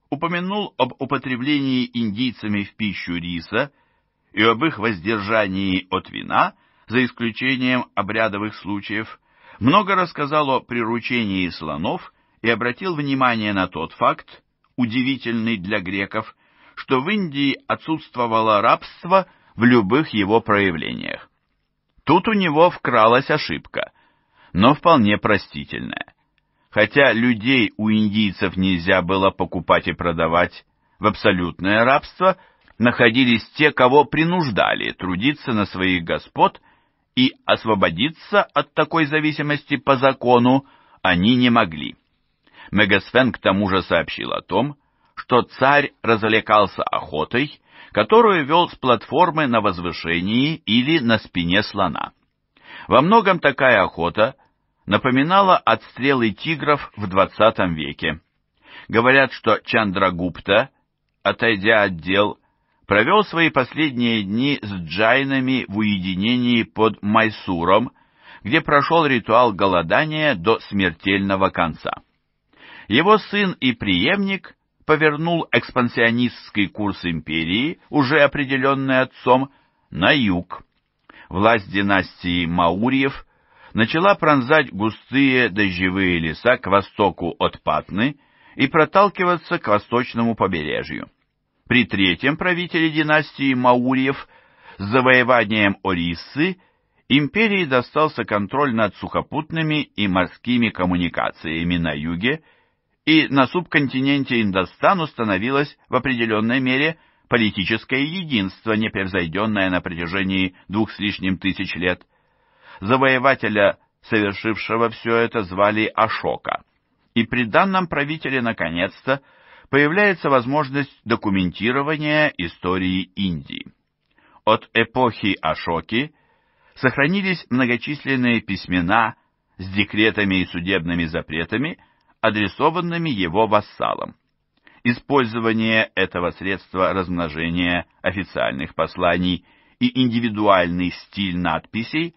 упомянул об употреблении индийцами в пищу риса и об их воздержании от вина, за исключением обрядовых случаев, много рассказал о приручении слонов и обратил внимание на тот факт, удивительный для греков, что в Индии отсутствовало рабство в любых его проявлениях. Тут у него вкралась ошибка, но вполне простительная. Хотя людей у индийцев нельзя было покупать и продавать, в абсолютное рабство находились те, кого принуждали трудиться на своих господ, и освободиться от такой зависимости по закону они не могли. Мегасфен к тому же сообщил о том, что царь развлекался охотой, которую вел с платформы на возвышении или на спине слона. Во многом такая охота напоминала отстрелы тигров в XX веке. Говорят, что Чандрагупта, отойдя от дел, провел свои последние дни с джайнами в уединении под Майсуром, где прошел ритуал голодания до смертельного конца. Его сын и преемник повернул экспансионистский курс империи, уже определенный отцом, на юг. Власть династии Маурьев начала пронзать густые дождевые леса к востоку от Патны и проталкиваться к восточному побережью. При третьем правителе династии Маурьев с завоеванием Ориссы империи достался контроль над сухопутными и морскими коммуникациями на юге – и на субконтиненте Индостан установилось в определенной мере политическое единство, непревзойденное на протяжении двух с лишним тысяч лет. Завоевателя, совершившего все это, звали Ашока. И при данном правителе, наконец-то, появляется возможность документирования истории Индии. От эпохи Ашоки сохранились многочисленные письмена с декретами и судебными запретами – адресованными его вассалам. Использование этого средства размножения официальных посланий и индивидуальный стиль надписей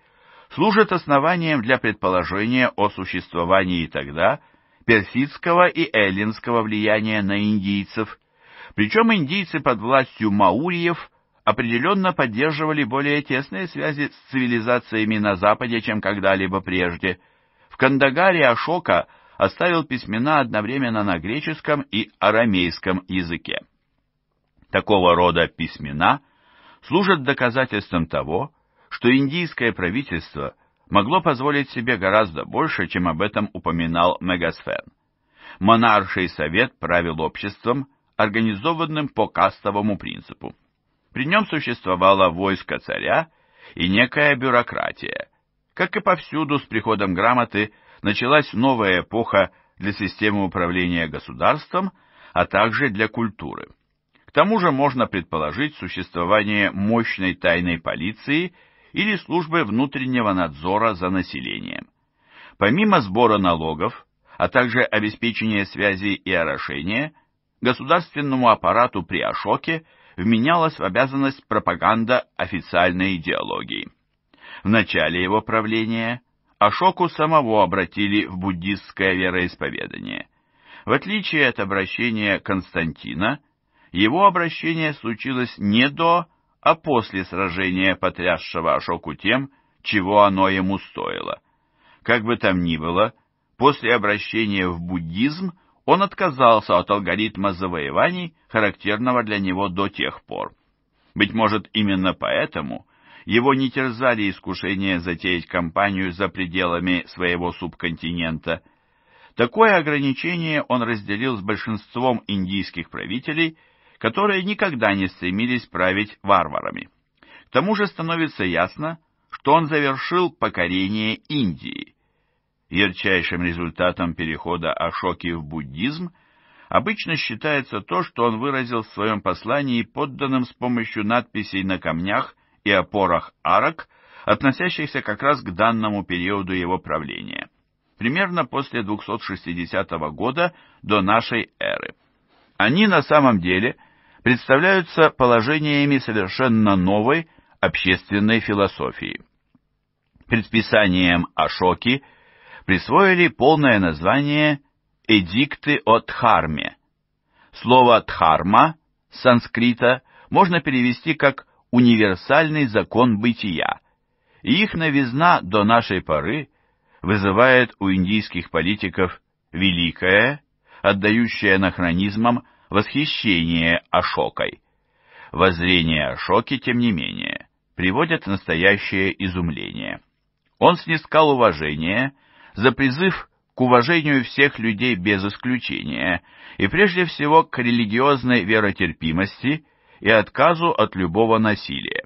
служит основанием для предположения о существовании тогда персидского и эллинского влияния на индийцев, причем индийцы под властью маурьев определенно поддерживали более тесные связи с цивилизациями на Западе, чем когда-либо прежде. В Кандагаре Ашока – оставил письмена одновременно на греческом и арамейском языке. Такого рода письмена служат доказательством того, что индийское правительство могло позволить себе гораздо больше, чем об этом упоминал Мегасфен. Монарший совет правил обществом, организованным по кастовому принципу. При нем существовало войско царя и некая бюрократия. Как и повсюду с приходом грамоты началась новая эпоха для системы управления государством, а также для культуры. К тому же можно предположить существование мощной тайной полиции или службы внутреннего надзора за населением. Помимо сбора налогов, а также обеспечения связи и орошения, государственному аппарату при Ашоке вменялась в обязанность пропаганда официальной идеологии. В начале его правления – Ашоку самого обратили в буддистское вероисповедание. В отличие от обращения Константина, его обращение случилось не до, а после сражения, потрясшего Ашоку тем, чего оно ему стоило. Как бы там ни было, после обращения в буддизм он отказался от алгоритма завоеваний, характерного для него до тех пор. Быть может, именно поэтому его не терзали искушения затеять кампанию за пределами своего субконтинента. Такое ограничение он разделил с большинством индийских правителей, которые никогда не стремились править варварами. К тому же становится ясно, что он завершил покорение Индии. Ярчайшим результатом перехода Ашоки в буддизм – Обычно считается то, что он выразил в своем послании подданным с помощью надписей на камнях и опорах арок, относящихся как раз к данному периоду его правления, примерно после 260 года до нашей эры. Они на самом деле представляются положениями совершенно новой общественной философии. Предписанием Ашоки присвоили полное название «Эдикты о Дхарме». Слово «дхарма» с санскрита можно перевести как универсальный закон бытия, их новизна до нашей поры вызывает у индийских политиков великое, отдающее анахронизмам восхищение Ашокой. Воззрение Ашоки, тем не менее, приводят настоящее изумление. Он снискал уважение за призыв к уважению всех людей без исключения и прежде всего к религиозной веротерпимости и отказу от любого насилия.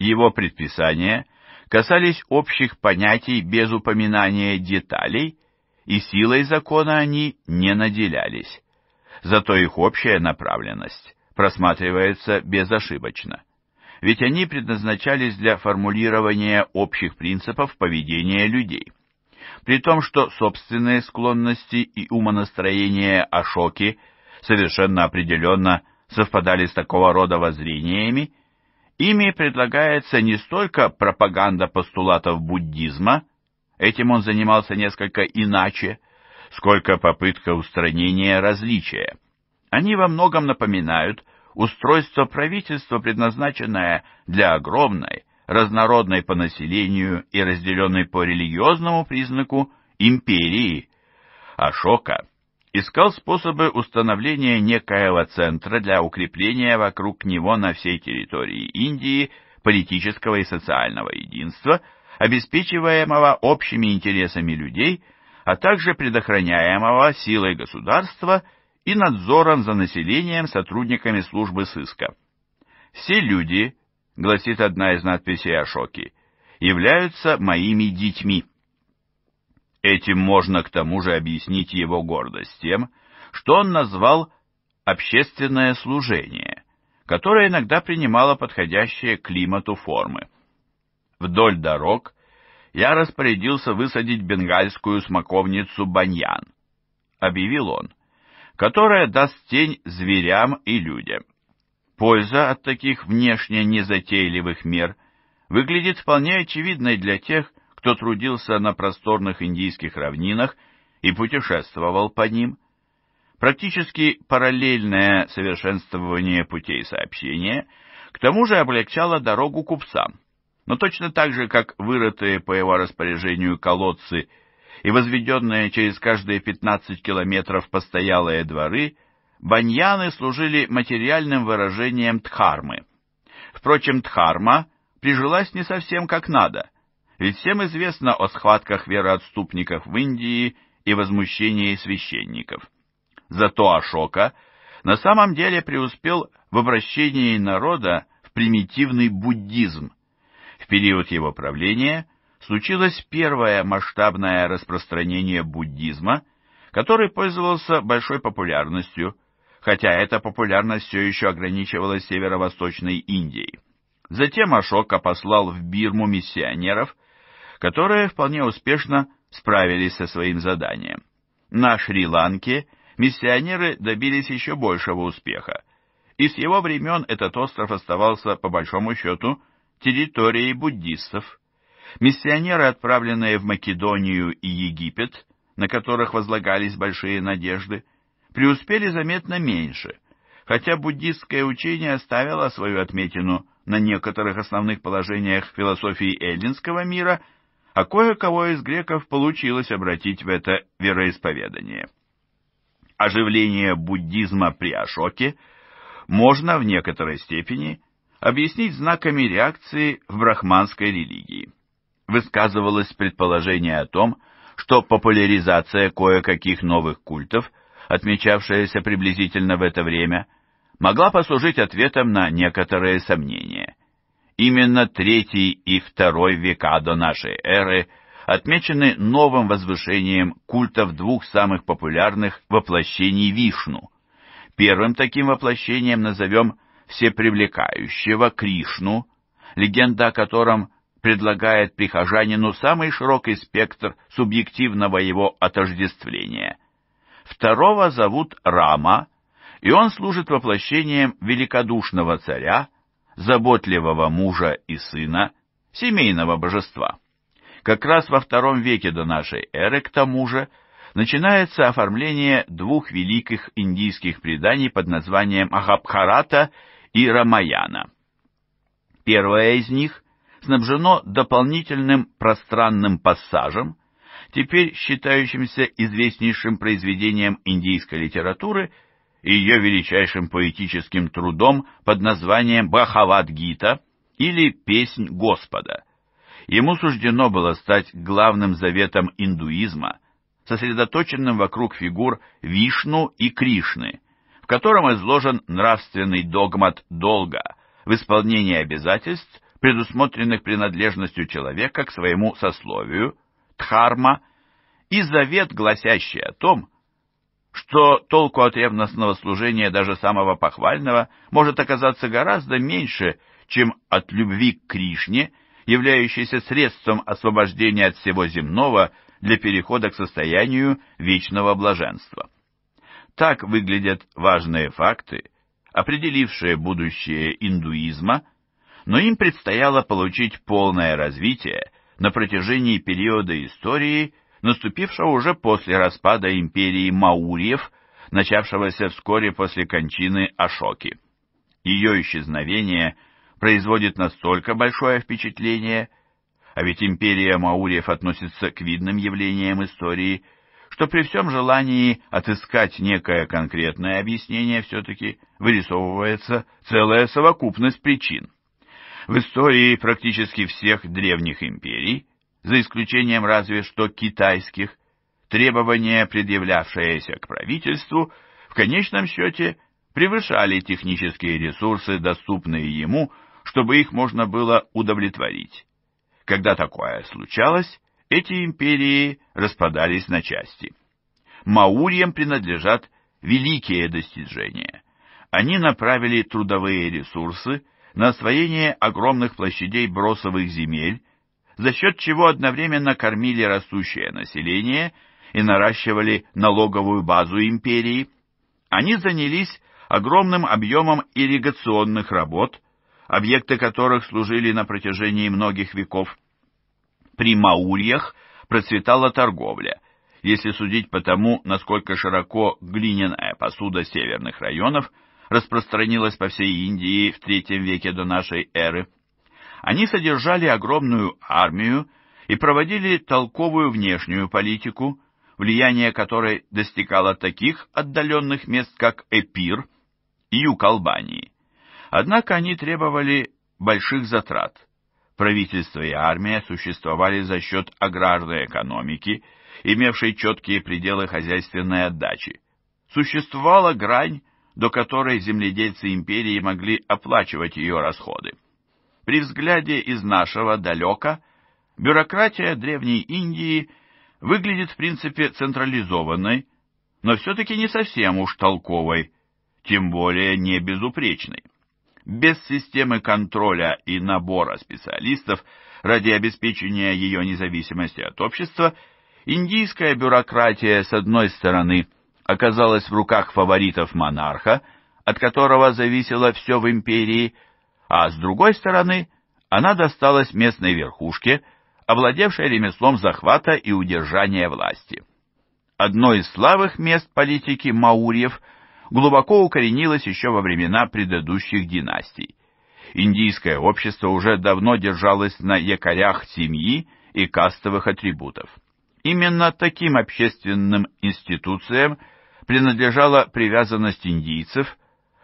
Его предписания касались общих понятий без упоминания деталей, и силой закона они не наделялись. Зато их общая направленность просматривается безошибочно, ведь они предназначались для формулирования общих принципов поведения людей. При том, что собственные склонности и умонастроение Ашоки совершенно определенно – совпадали с такого рода воззрениями, ими предлагается не столько пропаганда постулатов буддизма, этим он занимался несколько иначе, сколько попытка устранения различия. Они во многом напоминают устройство правительства, предназначенное для огромной, разнородной по населению и разделенной по религиозному признаку империи. Ашока искал способы установления некоего центра для укрепления вокруг него на всей территории Индии политического и социального единства, обеспечиваемого общими интересами людей, а также предохраняемого силой государства и надзором за населением сотрудниками службы сыска. «Все люди», — гласит одна из надписей Ашоки, — «являются моими детьми». Этим можно к тому же объяснить его гордость тем, что он назвал «общественное служение», которое иногда принимало подходящие климату формы. Вдоль дорог я распорядился высадить бенгальскую смоковницу баньян, объявил он, которая даст тень зверям и людям. Польза от таких внешне незатейливых мер выглядит вполне очевидной для тех, кто трудился на просторных индийских равнинах и путешествовал по ним. Практически параллельное совершенствование путей сообщения к тому же облегчало дорогу купцам, но точно так же, как вырытые по его распоряжению колодцы и возведенные через каждые 15 километров постоялые дворы, баньяны служили материальным выражением дхармы. Впрочем, дхарма прижилась не совсем как надо – ведь всем известно о схватках вероотступников в Индии и возмущении священников. Зато Ашока на самом деле преуспел в обращении народа в примитивный буддизм. В период его правления случилось первое масштабное распространение буддизма, который пользовался большой популярностью, хотя эта популярность все еще ограничивалась северо-восточной Индией. Затем Ашока послал в Бирму миссионеров – которые вполне успешно справились со своим заданием. На Шри-Ланке миссионеры добились еще большего успеха, и с его времен этот остров оставался, по большому счету, территорией буддистов. Миссионеры, отправленные в Македонию и Египет, на которых возлагались большие надежды, преуспели заметно меньше, хотя буддистское учение оставило свою отметину на некоторых основных положениях философии эллинского мира – а кое-кого из греков получилось обратить в это вероисповедание. Оживление буддизма при Ашоке можно в некоторой степени объяснить знаками реакции в брахманской религии. Высказывалось предположение о том, что популяризация кое-каких новых культов, отмечавшаяся приблизительно в это время, могла послужить ответом на некоторые сомнения. Именно третий и второй века до нашей эры отмечены новым возвышением культов двух самых популярных воплощений Вишну. Первым таким воплощением назовем всепривлекающего Кришну, легенда о котором предлагает прихожанину самый широкий спектр субъективного его отождествления. Второго зовут Рама, и он служит воплощением великодушного царя, заботливого мужа и сына, семейного божества. Как раз во втором веке до нашей эры, к тому же, начинается оформление двух великих индийских преданий под названием Ахабхарата и Рамаяна. Первое из них снабжено дополнительным пространным пассажем, теперь считающимся известнейшим произведением индийской литературы – и ее величайшим поэтическим трудом под названием «Бахават-гита» или «Песнь Господа». Ему суждено было стать главным заветом индуизма, сосредоточенным вокруг фигур Вишну и Кришны, в котором изложен нравственный догмат долга в исполнении обязательств, предусмотренных принадлежностью человека к своему сословию, дхарма, и завет, гласящий о том, что толку от ревностного служения даже самого похвального может оказаться гораздо меньше, чем от любви к Кришне, являющейся средством освобождения от всего земного для перехода к состоянию вечного блаженства. Так выглядят важные факты, определившие будущее индуизма, но им предстояло получить полное развитие на протяжении периода истории, наступившего уже после распада империи Маурьев, начавшегося вскоре после кончины Ашоки. Ее исчезновение производит настолько большое впечатление, а ведь империя Маурьев относится к видным явлениям истории, что при всем желании отыскать некое конкретное объяснение все-таки вырисовывается целая совокупность причин. В истории практически всех древних империй – за исключением разве что китайских, требования, предъявлявшиеся к правительству, в конечном счете превышали технические ресурсы, доступные ему, чтобы их можно было удовлетворить. Когда такое случалось, эти империи распадались на части. Маурьям принадлежат великие достижения. Они направили трудовые ресурсы на освоение огромных площадей бросовых земель, за счет чего одновременно кормили растущее население и наращивали налоговую базу империи. Они занялись огромным объемом ирригационных работ, объекты которых служили на протяжении многих веков. При Маульях процветала торговля, если судить по тому, насколько широко глиняная посуда северных районов распространилась по всей Индии в III веке до нашей эры. Они содержали огромную армию и проводили толковую внешнюю политику, влияние которой достигало таких отдаленных мест, как Эпир и юг Албании. Однако они требовали больших затрат. Правительство и армия существовали за счет аграрной экономики, имевшей четкие пределы хозяйственной отдачи. Существовала грань, до которой земледельцы империи могли оплачивать ее расходы. При взгляде из нашего далека бюрократия Древней Индии выглядит в принципе централизованной, но все-таки не совсем уж толковой, тем более не безупречной. Без системы контроля и набора специалистов ради обеспечения ее независимости от общества индийская бюрократия, с одной стороны, оказалась в руках фаворитов монарха, от которого зависело все в империи, а с другой стороны она досталась местной верхушке, овладевшей ремеслом захвата и удержания власти. Одно из слабых мест политики Маурьев глубоко укоренилось еще во времена предыдущих династий. Индийское общество уже давно держалось на якорях семьи и кастовых атрибутов. Именно таким общественным институциям принадлежала привязанность индийцев,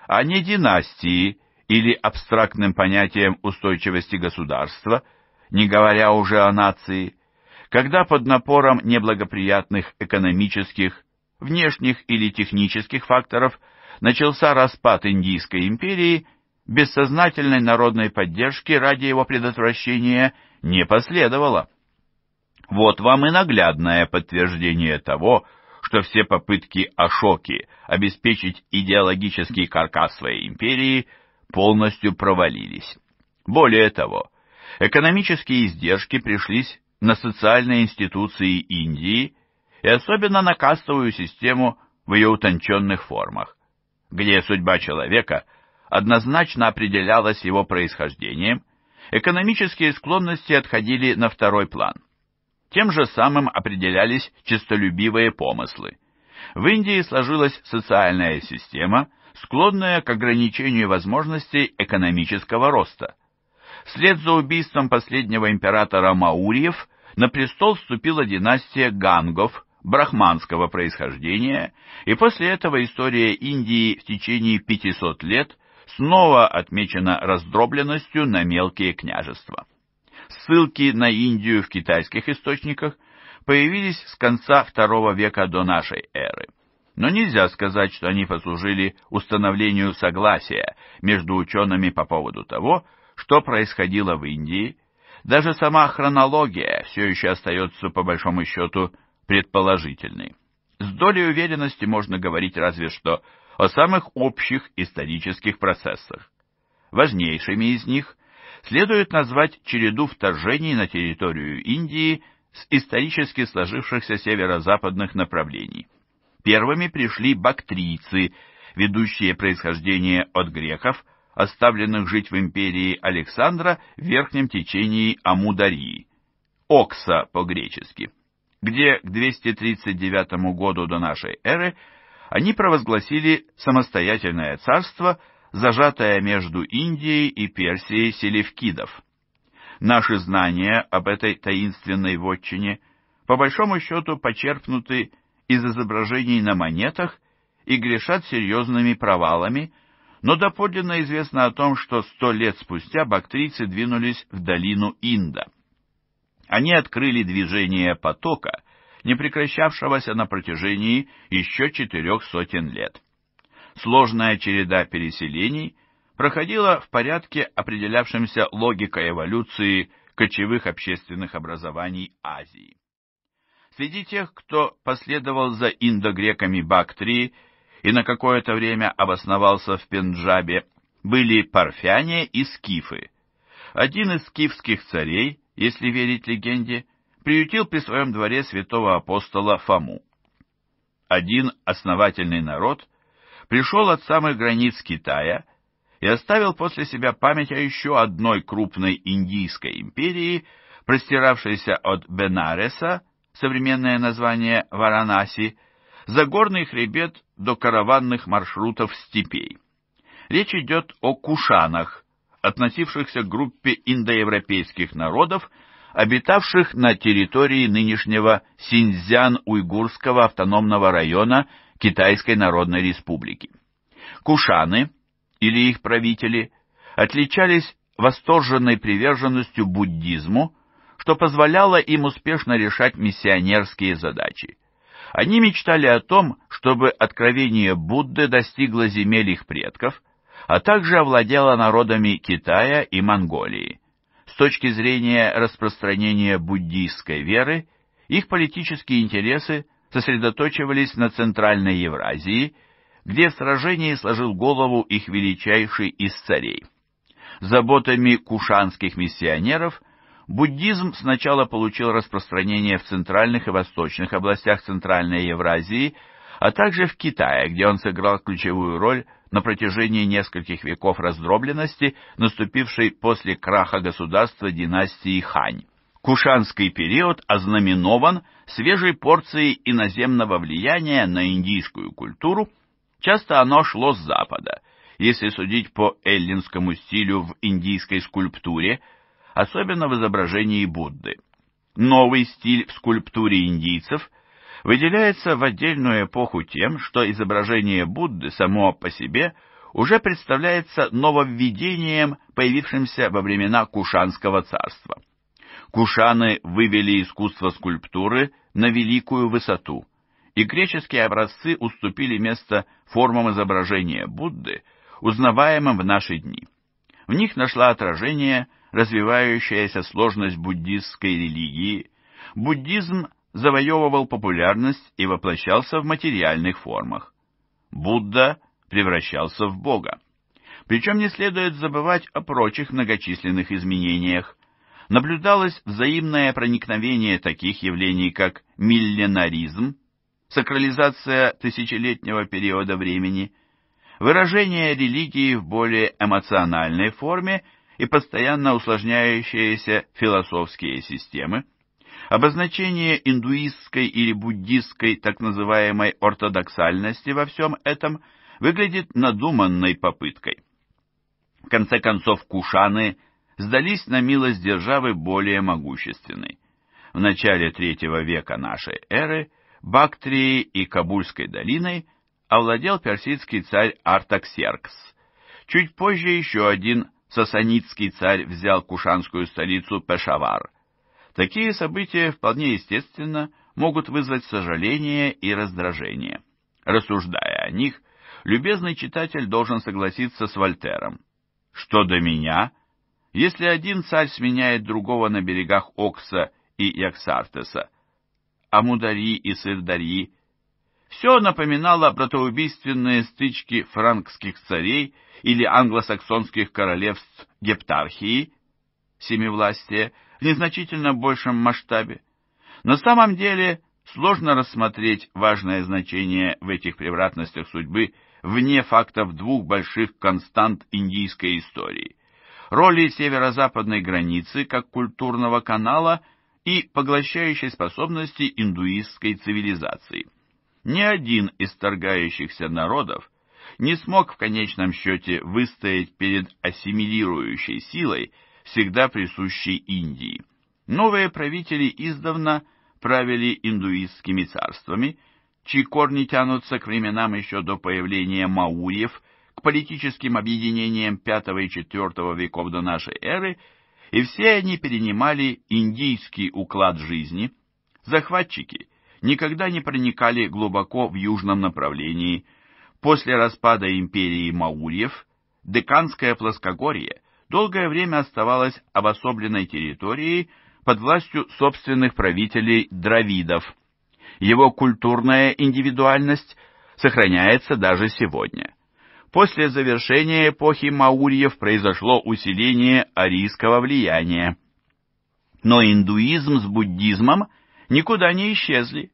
а не династии, или абстрактным понятием устойчивости государства, не говоря уже о нации, когда под напором неблагоприятных экономических, внешних или технических факторов начался распад Индийской империи, бессознательной народной поддержки ради его предотвращения не последовало. Вот вам и наглядное подтверждение того, что все попытки Ашоки обеспечить идеологический каркас своей империи – полностью провалились. Более того, экономические издержки пришлись на социальные институции Индии и особенно на кастовую систему в ее утонченных формах, где судьба человека однозначно определялась его происхождением, экономические склонности отходили на второй план. Тем же самым определялись честолюбивые помыслы. В Индии сложилась социальная система – склонная к ограничению возможностей экономического роста. Вслед за убийством последнего императора Маурьев на престол вступила династия Гангов, брахманского происхождения, и после этого история Индии в течение 500 лет снова отмечена раздробленностью на мелкие княжества. Ссылки на Индию в китайских источниках появились с конца II века до нашей эры но нельзя сказать, что они послужили установлению согласия между учеными по поводу того, что происходило в Индии. Даже сама хронология все еще остается, по большому счету, предположительной. С долей уверенности можно говорить разве что о самых общих исторических процессах. Важнейшими из них следует назвать череду вторжений на территорию Индии с исторически сложившихся северо-западных направлений – Первыми пришли бактрийцы, ведущие происхождение от греков, оставленных жить в империи Александра в верхнем течении Амударии, Окса по-гречески, где к 239 году до нашей эры они провозгласили самостоятельное царство, зажатое между Индией и Персией селевкидов. Наши знания об этой таинственной вотчине по большому счету почерпнуты из изображений на монетах и грешат серьезными провалами, но доподлинно известно о том, что сто лет спустя бактрийцы двинулись в долину Инда. Они открыли движение потока, не прекращавшегося на протяжении еще четырех сотен лет. Сложная череда переселений проходила в порядке, определявшемся логикой эволюции кочевых общественных образований Азии. Среди тех, кто последовал за индогреками Бактрии и на какое-то время обосновался в Пенджабе, были парфяне и скифы. Один из скифских царей, если верить легенде, приютил при своем дворе святого апостола Фому. Один основательный народ пришел от самых границ Китая и оставил после себя память о еще одной крупной индийской империи, простиравшейся от Бенареса современное название Варанаси, за горный хребет до караванных маршрутов степей. Речь идет о кушанах, относившихся к группе индоевропейских народов, обитавших на территории нынешнего Синьцзян-Уйгурского автономного района Китайской Народной Республики. Кушаны, или их правители, отличались восторженной приверженностью буддизму, что позволяло им успешно решать миссионерские задачи. Они мечтали о том, чтобы откровение Будды достигло земель их предков, а также овладело народами Китая и Монголии. С точки зрения распространения буддийской веры, их политические интересы сосредоточивались на Центральной Евразии, где в сражении сложил голову их величайший из царей. Заботами кушанских миссионеров – Буддизм сначала получил распространение в центральных и восточных областях Центральной Евразии, а также в Китае, где он сыграл ключевую роль на протяжении нескольких веков раздробленности, наступившей после краха государства династии Хань. Кушанский период ознаменован свежей порцией иноземного влияния на индийскую культуру, часто оно шло с запада. Если судить по эллинскому стилю в индийской скульптуре – особенно в изображении Будды. Новый стиль в скульптуре индийцев выделяется в отдельную эпоху тем, что изображение Будды само по себе уже представляется нововведением, появившимся во времена Кушанского царства. Кушаны вывели искусство скульптуры на великую высоту, и греческие образцы уступили место формам изображения Будды, узнаваемым в наши дни. В них нашла отражение – развивающаяся сложность буддистской религии, буддизм завоевывал популярность и воплощался в материальных формах. Будда превращался в Бога. Причем не следует забывать о прочих многочисленных изменениях. Наблюдалось взаимное проникновение таких явлений, как миллинаризм, сакрализация тысячелетнего периода времени, выражение религии в более эмоциональной форме и постоянно усложняющиеся философские системы, обозначение индуистской или буддистской так называемой ортодоксальности во всем этом выглядит надуманной попыткой. В конце концов, кушаны сдались на милость державы более могущественной. В начале третьего века нашей эры Бактрией и Кабульской долиной овладел персидский царь Артаксеркс. Чуть позже еще один сасанидский царь взял кушанскую столицу Пешавар. Такие события вполне естественно могут вызвать сожаление и раздражение. Рассуждая о них, любезный читатель должен согласиться с Вольтером. Что до меня, если один царь сменяет другого на берегах Окса и Яксартеса, а Мудари и Сырдари все напоминало братоубийственные стычки франкских царей или англосаксонских королевств гептархии, семивластия, в незначительно большем масштабе. На самом деле сложно рассмотреть важное значение в этих превратностях судьбы вне фактов двух больших констант индийской истории – роли северо-западной границы как культурного канала и поглощающей способности индуистской цивилизации ни один из торгающихся народов не смог в конечном счете выстоять перед ассимилирующей силой, всегда присущей Индии. Новые правители издавна правили индуистскими царствами, чьи корни тянутся к временам еще до появления маурьев, к политическим объединениям V и IV веков до нашей эры, и все они перенимали индийский уклад жизни. Захватчики – никогда не проникали глубоко в южном направлении. После распада империи Маурьев Деканское плоскогорье долгое время оставалось обособленной территорией под властью собственных правителей дравидов. Его культурная индивидуальность сохраняется даже сегодня. После завершения эпохи Маурьев произошло усиление арийского влияния. Но индуизм с буддизмом никуда не исчезли.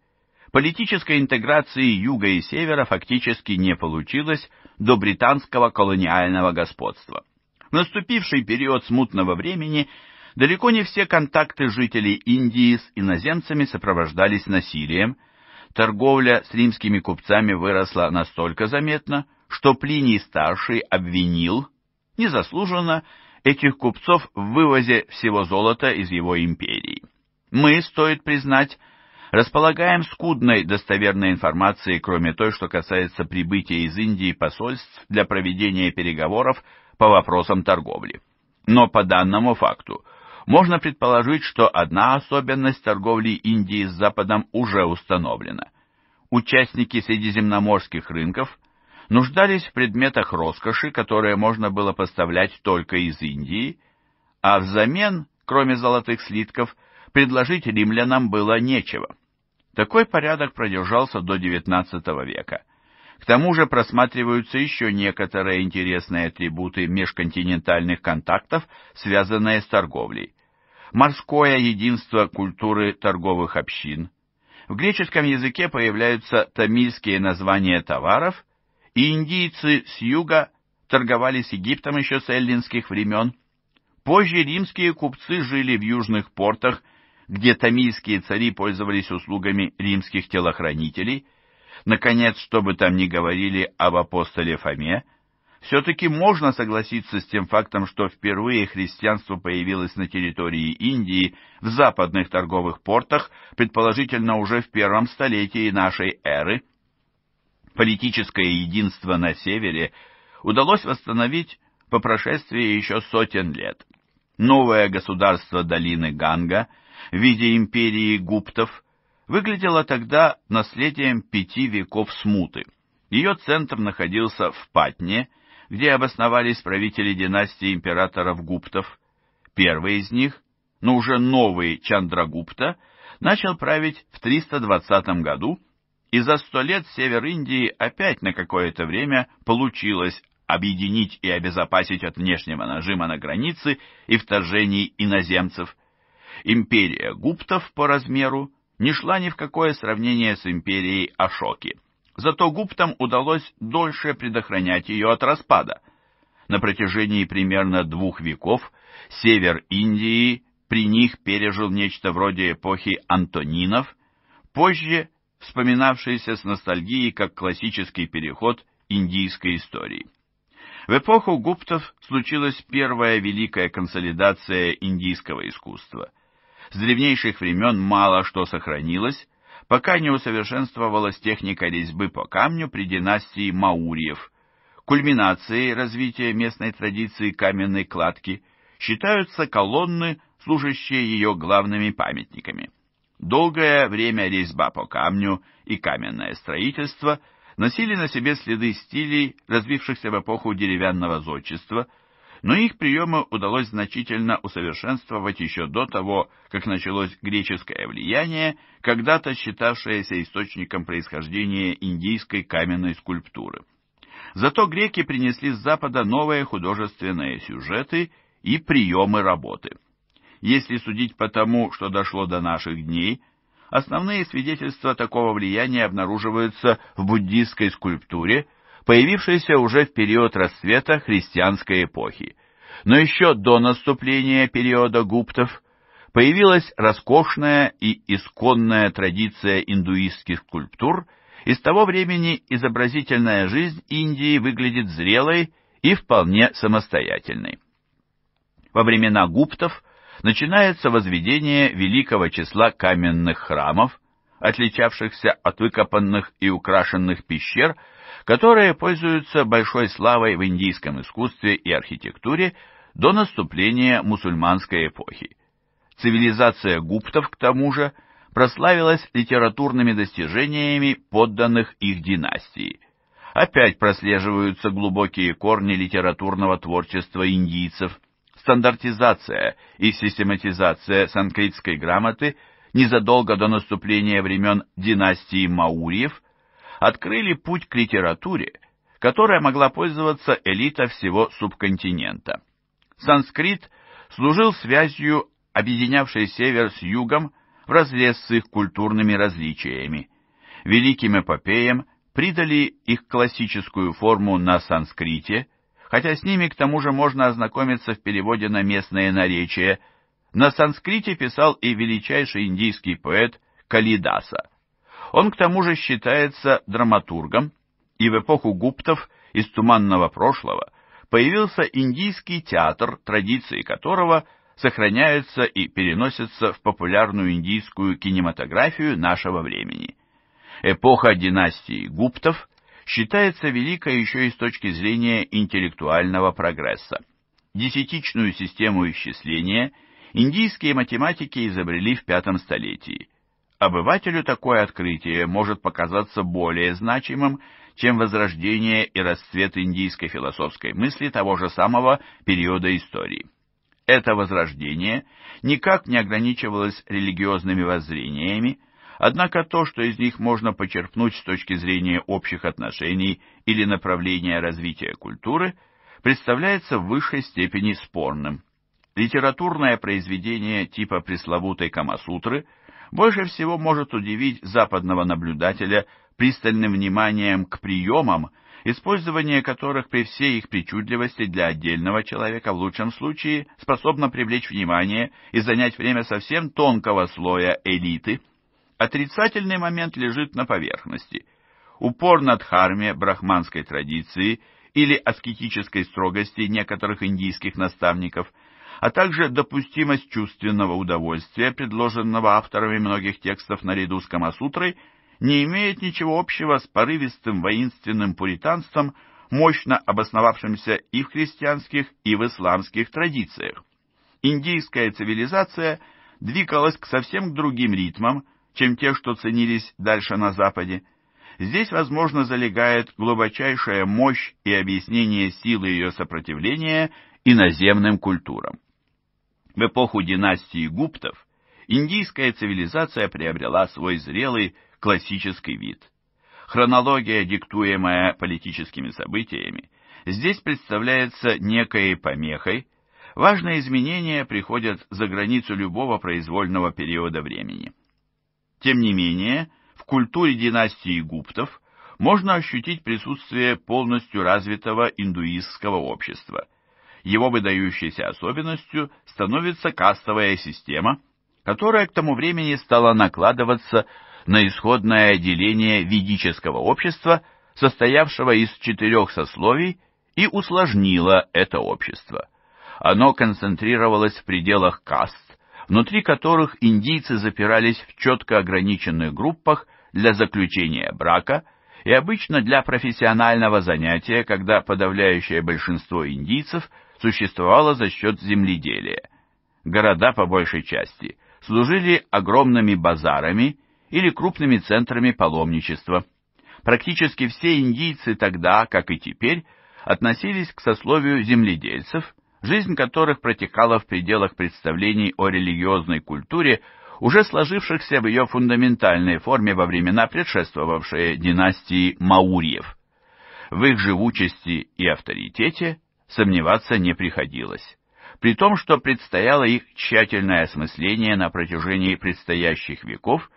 Политической интеграции юга и севера фактически не получилось до британского колониального господства. В наступивший период смутного времени далеко не все контакты жителей Индии с иноземцами сопровождались насилием, торговля с римскими купцами выросла настолько заметно, что Плиний-старший обвинил, незаслуженно, этих купцов в вывозе всего золота из его империи. Мы, стоит признать, располагаем скудной достоверной информацией, кроме той, что касается прибытия из Индии посольств для проведения переговоров по вопросам торговли. Но по данному факту можно предположить, что одна особенность торговли Индии с Западом уже установлена. Участники средиземноморских рынков нуждались в предметах роскоши, которые можно было поставлять только из Индии, а взамен, кроме золотых слитков, предложить римлянам было нечего. Такой порядок продержался до XIX века. К тому же просматриваются еще некоторые интересные атрибуты межконтинентальных контактов, связанные с торговлей. Морское единство культуры торговых общин. В греческом языке появляются тамильские названия товаров, и индийцы с юга торговали с Египтом еще с эллинских времен. Позже римские купцы жили в южных портах где тамийские цари пользовались услугами римских телохранителей, наконец, что бы там ни говорили об апостоле Фоме, все-таки можно согласиться с тем фактом, что впервые христианство появилось на территории Индии в западных торговых портах, предположительно уже в первом столетии нашей эры. Политическое единство на севере удалось восстановить по прошествии еще сотен лет. Новое государство долины Ганга – в виде империи гуптов выглядела тогда наследием пяти веков смуты. Ее центр находился в Патне, где обосновались правители династии императоров гуптов. Первый из них, но уже новый Чандрагупта, начал править в 320 году, и за сто лет север Индии опять на какое-то время получилось объединить и обезопасить от внешнего нажима на границы и вторжений иноземцев. Империя гуптов по размеру не шла ни в какое сравнение с империей Ашоки. Зато гуптам удалось дольше предохранять ее от распада. На протяжении примерно двух веков север Индии при них пережил нечто вроде эпохи Антонинов, позже вспоминавшейся с ностальгией как классический переход индийской истории. В эпоху гуптов случилась первая великая консолидация индийского искусства. С древнейших времен мало что сохранилось, пока не усовершенствовалась техника резьбы по камню при династии Маурьев. Кульминацией развития местной традиции каменной кладки считаются колонны, служащие ее главными памятниками. Долгое время резьба по камню и каменное строительство носили на себе следы стилей, развившихся в эпоху деревянного зодчества – но их приемы удалось значительно усовершенствовать еще до того, как началось греческое влияние, когда-то считавшееся источником происхождения индийской каменной скульптуры. Зато греки принесли с Запада новые художественные сюжеты и приемы работы. Если судить по тому, что дошло до наших дней, основные свидетельства такого влияния обнаруживаются в буддийской скульптуре – появившейся уже в период расцвета христианской эпохи. Но еще до наступления периода гуптов появилась роскошная и исконная традиция индуистских скульптур, и с того времени изобразительная жизнь Индии выглядит зрелой и вполне самостоятельной. Во времена гуптов начинается возведение великого числа каменных храмов, отличавшихся от выкопанных и украшенных пещер, которые пользуются большой славой в индийском искусстве и архитектуре до наступления мусульманской эпохи. Цивилизация гуптов, к тому же, прославилась литературными достижениями подданных их династии. Опять прослеживаются глубокие корни литературного творчества индийцев. Стандартизация и систематизация санскритской грамоты – незадолго до наступления времен династии Маурьев, открыли путь к литературе, которая могла пользоваться элита всего субконтинента. Санскрит служил связью, объединявшей север с югом в разрез с их культурными различиями. Великим эпопеям придали их классическую форму на санскрите, хотя с ними к тому же можно ознакомиться в переводе на местное наречие – на санскрите писал и величайший индийский поэт Калидаса. Он к тому же считается драматургом, и в эпоху гуптов из туманного прошлого появился индийский театр, традиции которого сохраняются и переносятся в популярную индийскую кинематографию нашего времени. Эпоха династии гуптов считается великой еще и с точки зрения интеллектуального прогресса. Десятичную систему исчисления – индийские математики изобрели в пятом столетии. Обывателю такое открытие может показаться более значимым, чем возрождение и расцвет индийской философской мысли того же самого периода истории. Это возрождение никак не ограничивалось религиозными воззрениями, однако то, что из них можно почерпнуть с точки зрения общих отношений или направления развития культуры, представляется в высшей степени спорным – литературное произведение типа пресловутой Камасутры больше всего может удивить западного наблюдателя пристальным вниманием к приемам, использование которых при всей их причудливости для отдельного человека в лучшем случае способно привлечь внимание и занять время совсем тонкого слоя элиты. Отрицательный момент лежит на поверхности. Упор над дхарме брахманской традиции или аскетической строгости некоторых индийских наставников – а также допустимость чувственного удовольствия, предложенного авторами многих текстов наряду с Камасутрой, не имеет ничего общего с порывистым воинственным пуританством, мощно обосновавшимся и в христианских, и в исламских традициях. Индийская цивилизация двигалась к совсем другим ритмам, чем те, что ценились дальше на Западе. Здесь, возможно, залегает глубочайшая мощь и объяснение силы ее сопротивления иноземным культурам. В эпоху династии гуптов индийская цивилизация приобрела свой зрелый классический вид. Хронология, диктуемая политическими событиями, здесь представляется некой помехой, важные изменения приходят за границу любого произвольного периода времени. Тем не менее, в культуре династии гуптов можно ощутить присутствие полностью развитого индуистского общества – его выдающейся особенностью становится кастовая система, которая к тому времени стала накладываться на исходное отделение ведического общества, состоявшего из четырех сословий, и усложнила это общество. Оно концентрировалось в пределах каст, внутри которых индийцы запирались в четко ограниченных группах для заключения брака и обычно для профессионального занятия, когда подавляющее большинство индийцев – существовала за счет земледелия. Города, по большей части, служили огромными базарами или крупными центрами паломничества. Практически все индийцы тогда, как и теперь, относились к сословию земледельцев, жизнь которых протекала в пределах представлений о религиозной культуре, уже сложившихся в ее фундаментальной форме во времена предшествовавшей династии Маурьев. В их живучести и авторитете сомневаться не приходилось, при том, что предстояло их тщательное осмысление на протяжении предстоящих веков,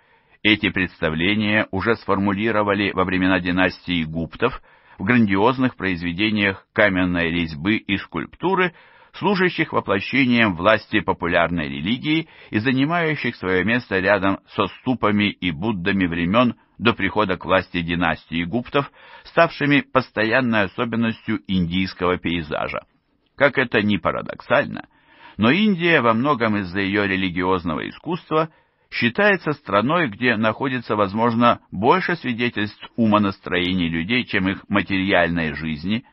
эти представления уже сформулировали во времена династии гуптов в грандиозных произведениях каменной резьбы и скульптуры, служащих воплощением власти популярной религии и занимающих свое место рядом со ступами и буддами времен до прихода к власти династии гуптов, ставшими постоянной особенностью индийского пейзажа. Как это ни парадоксально, но Индия во многом из-за ее религиозного искусства считается страной, где находится, возможно, больше свидетельств умонастроений людей, чем их материальной жизни.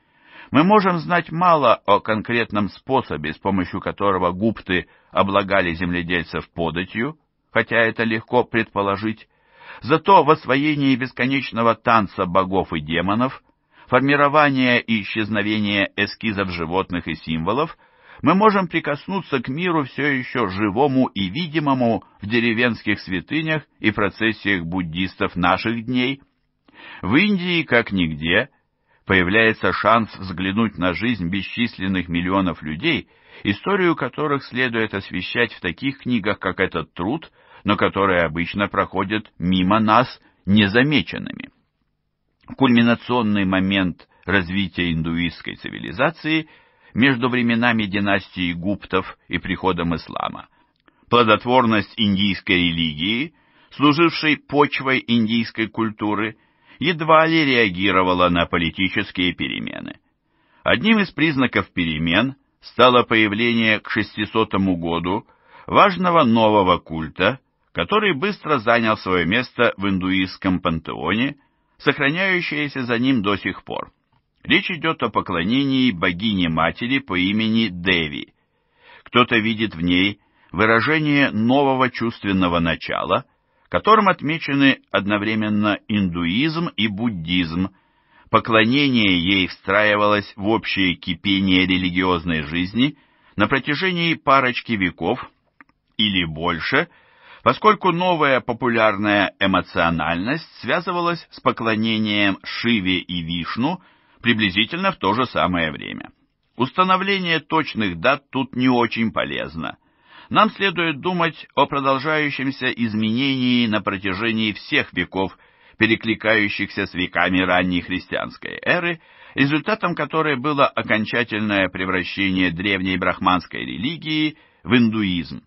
Мы можем знать мало о конкретном способе, с помощью которого гупты облагали земледельцев податью, хотя это легко предположить, Зато в освоении бесконечного танца богов и демонов, формирования и исчезновения эскизов животных и символов мы можем прикоснуться к миру все еще живому и видимому в деревенских святынях и процессиях буддистов наших дней. В Индии, как нигде, появляется шанс взглянуть на жизнь бесчисленных миллионов людей, историю которых следует освещать в таких книгах, как этот труд, но которые обычно проходят мимо нас незамеченными. Кульминационный момент развития индуистской цивилизации между временами династии гуптов и приходом ислама. Плодотворность индийской религии, служившей почвой индийской культуры, едва ли реагировала на политические перемены. Одним из признаков перемен стало появление к 600 году важного нового культа – который быстро занял свое место в индуистском пантеоне, сохраняющееся за ним до сих пор. Речь идет о поклонении богине-матери по имени Деви. Кто-то видит в ней выражение нового чувственного начала, которым отмечены одновременно индуизм и буддизм. Поклонение ей встраивалось в общее кипение религиозной жизни на протяжении парочки веков или больше – поскольку новая популярная эмоциональность связывалась с поклонением Шиве и Вишну приблизительно в то же самое время. Установление точных дат тут не очень полезно. Нам следует думать о продолжающемся изменении на протяжении всех веков, перекликающихся с веками ранней христианской эры, результатом которой было окончательное превращение древней брахманской религии в индуизм.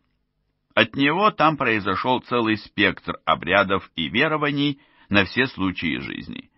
От него там произошел целый спектр обрядов и верований на все случаи жизни.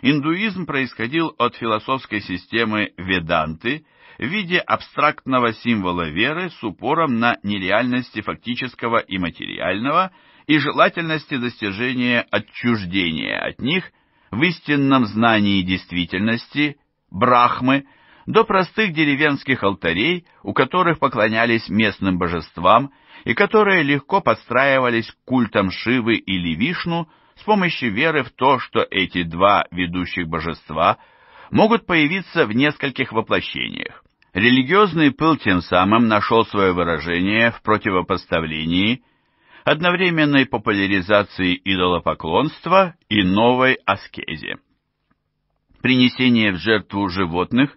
Индуизм происходил от философской системы веданты в виде абстрактного символа веры с упором на нереальности фактического и материального и желательности достижения отчуждения от них в истинном знании действительности, брахмы, до простых деревенских алтарей, у которых поклонялись местным божествам и которые легко подстраивались к культам Шивы или Вишну с помощью веры в то, что эти два ведущих божества могут появиться в нескольких воплощениях. Религиозный пыл тем самым нашел свое выражение в противопоставлении одновременной популяризации идолопоклонства и новой аскезе. Принесение в жертву животных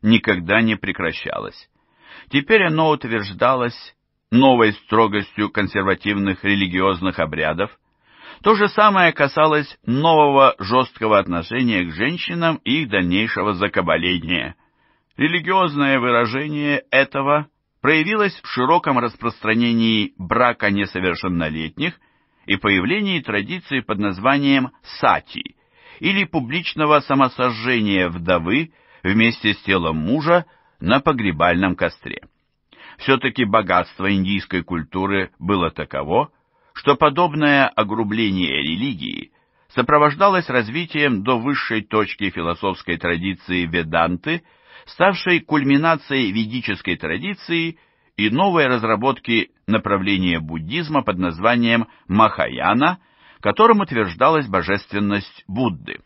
никогда не прекращалось. Теперь оно утверждалось новой строгостью консервативных религиозных обрядов, то же самое касалось нового жесткого отношения к женщинам и их дальнейшего закабаления. Религиозное выражение этого проявилось в широком распространении брака несовершеннолетних и появлении традиции под названием сати или публичного самосожжения вдовы вместе с телом мужа на погребальном костре. Все-таки богатство индийской культуры было таково, что подобное огрубление религии сопровождалось развитием до высшей точки философской традиции веданты, ставшей кульминацией ведической традиции и новой разработки направления буддизма под названием Махаяна, которым утверждалась божественность Будды.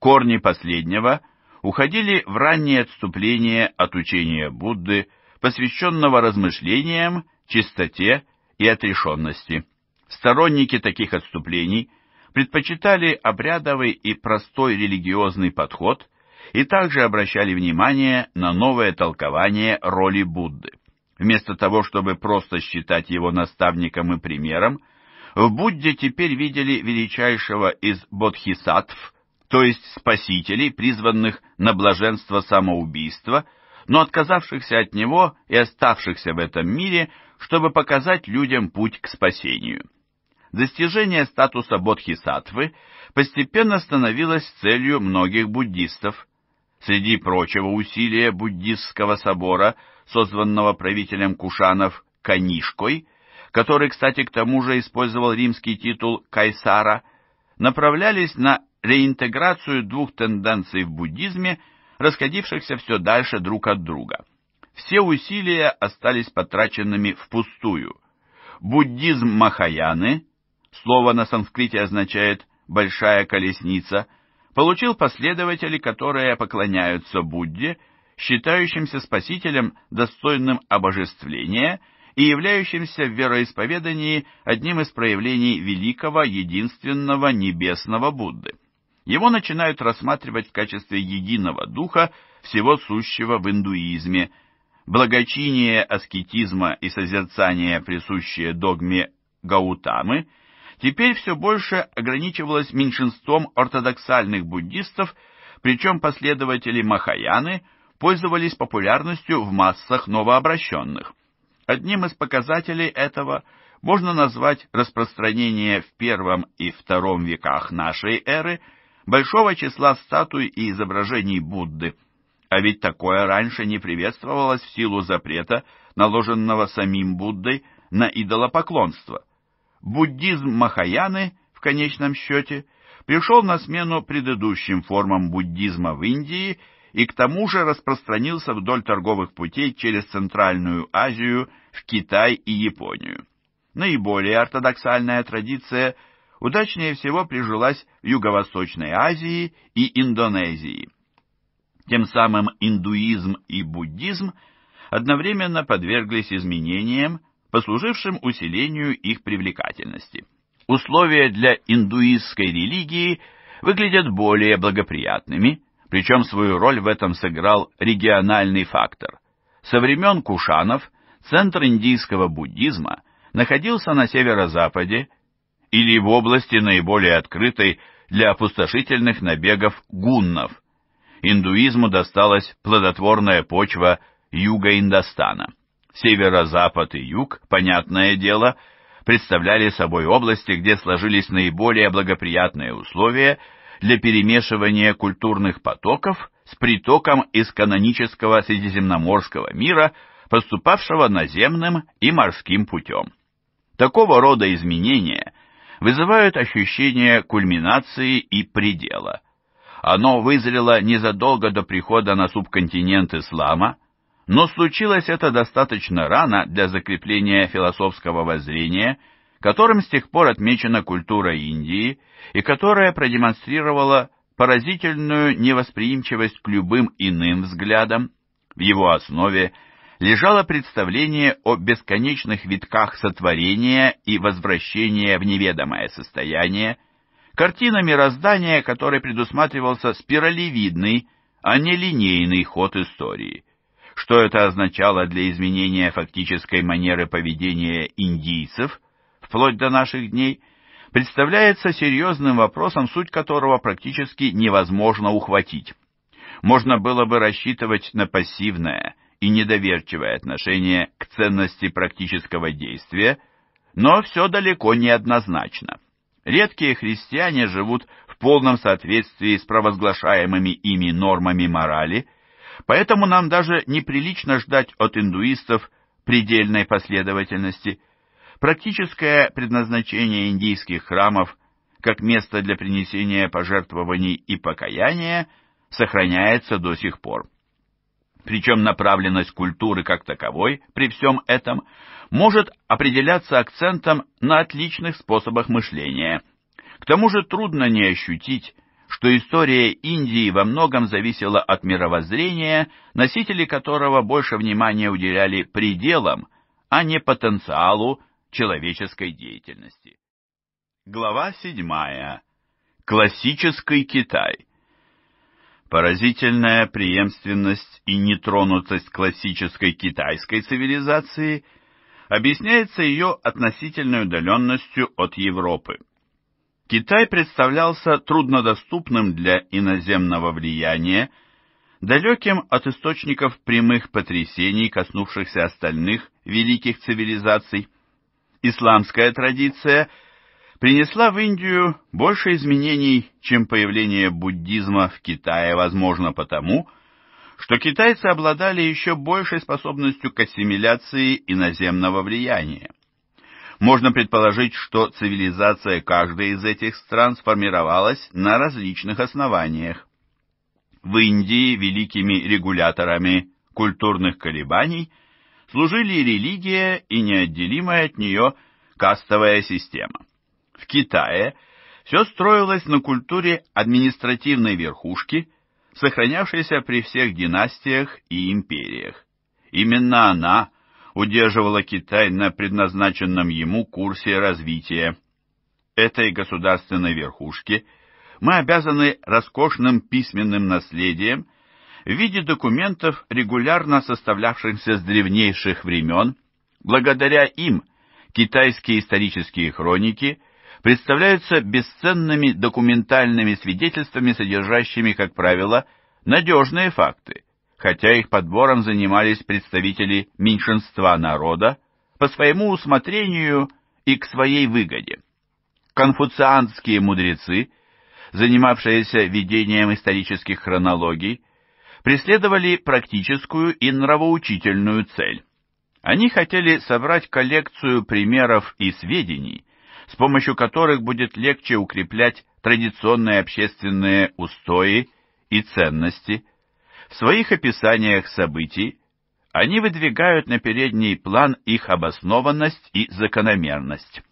Корни последнего уходили в раннее отступление от учения Будды посвященного размышлениям, чистоте и отрешенности. Сторонники таких отступлений предпочитали обрядовый и простой религиозный подход и также обращали внимание на новое толкование роли Будды. Вместо того, чтобы просто считать его наставником и примером, в Будде теперь видели величайшего из бодхисаттв, то есть спасителей, призванных на блаженство самоубийства – но отказавшихся от него и оставшихся в этом мире, чтобы показать людям путь к спасению. Достижение статуса бодхисаттвы постепенно становилось целью многих буддистов. Среди прочего усилия буддистского собора, созванного правителем Кушанов Канишкой, который, кстати, к тому же использовал римский титул Кайсара, направлялись на реинтеграцию двух тенденций в буддизме – расходившихся все дальше друг от друга. Все усилия остались потраченными впустую. Буддизм Махаяны, слово на санскрите означает «большая колесница», получил последователи, которые поклоняются Будде, считающимся спасителем, достойным обожествления и являющимся в вероисповедании одним из проявлений великого единственного небесного Будды. Его начинают рассматривать в качестве единого духа всего сущего в индуизме. Благочиние аскетизма и созерцание, присущие догме Гаутамы, теперь все больше ограничивалось меньшинством ортодоксальных буддистов, причем последователи Махаяны пользовались популярностью в массах новообращенных. Одним из показателей этого можно назвать распространение в первом и втором веках нашей эры – большого числа статуй и изображений Будды. А ведь такое раньше не приветствовалось в силу запрета, наложенного самим Буддой на идолопоклонство. Буддизм Махаяны, в конечном счете, пришел на смену предыдущим формам буддизма в Индии и к тому же распространился вдоль торговых путей через Центральную Азию, в Китай и Японию. Наиболее ортодоксальная традиция – удачнее всего прижилась в Юго-Восточной Азии и Индонезии. Тем самым индуизм и буддизм одновременно подверглись изменениям, послужившим усилению их привлекательности. Условия для индуистской религии выглядят более благоприятными, причем свою роль в этом сыграл региональный фактор. Со времен Кушанов центр индийского буддизма находился на северо-западе, или в области наиболее открытой для опустошительных набегов гуннов. Индуизму досталась плодотворная почва юга Индостана. Северо-запад и юг, понятное дело, представляли собой области, где сложились наиболее благоприятные условия для перемешивания культурных потоков с притоком из канонического средиземноморского мира, поступавшего наземным и морским путем. Такого рода изменения вызывают ощущение кульминации и предела. Оно вызрело незадолго до прихода на субконтинент ислама, но случилось это достаточно рано для закрепления философского воззрения, которым с тех пор отмечена культура Индии и которая продемонстрировала поразительную невосприимчивость к любым иным взглядам, в его основе лежало представление о бесконечных витках сотворения и возвращения в неведомое состояние, картина мироздания, которой предусматривался спиралевидный, а не линейный ход истории. Что это означало для изменения фактической манеры поведения индийцев, вплоть до наших дней, представляется серьезным вопросом, суть которого практически невозможно ухватить. Можно было бы рассчитывать на пассивное, и недоверчивое отношение к ценности практического действия, но все далеко не однозначно. Редкие христиане живут в полном соответствии с провозглашаемыми ими нормами морали, поэтому нам даже неприлично ждать от индуистов предельной последовательности. Практическое предназначение индийских храмов как место для принесения пожертвований и покаяния сохраняется до сих пор. Причем направленность культуры как таковой при всем этом может определяться акцентом на отличных способах мышления. К тому же трудно не ощутить, что история Индии во многом зависела от мировоззрения, носители которого больше внимания уделяли пределам, а не потенциалу человеческой деятельности. Глава седьмая. Классический Китай. Поразительная преемственность и нетронутость классической китайской цивилизации объясняется ее относительной удаленностью от Европы. Китай представлялся труднодоступным для иноземного влияния, далеким от источников прямых потрясений, коснувшихся остальных великих цивилизаций. Исламская традиция – принесла в Индию больше изменений, чем появление буддизма в Китае, возможно потому, что китайцы обладали еще большей способностью к ассимиляции иноземного влияния. Можно предположить, что цивилизация каждой из этих стран сформировалась на различных основаниях. В Индии великими регуляторами культурных колебаний служили религия и неотделимая от нее кастовая система. В Китае все строилось на культуре административной верхушки, сохранявшейся при всех династиях и империях. Именно она удерживала Китай на предназначенном ему курсе развития. Этой государственной верхушке мы обязаны роскошным письменным наследием в виде документов, регулярно составлявшихся с древнейших времен. Благодаря им китайские исторические хроники – представляются бесценными документальными свидетельствами, содержащими, как правило, надежные факты, хотя их подбором занимались представители меньшинства народа по своему усмотрению и к своей выгоде. Конфуцианские мудрецы, занимавшиеся ведением исторических хронологий, преследовали практическую и нравоучительную цель. Они хотели собрать коллекцию примеров и сведений, с помощью которых будет легче укреплять традиционные общественные устои и ценности. В своих описаниях событий они выдвигают на передний план их обоснованность и закономерность.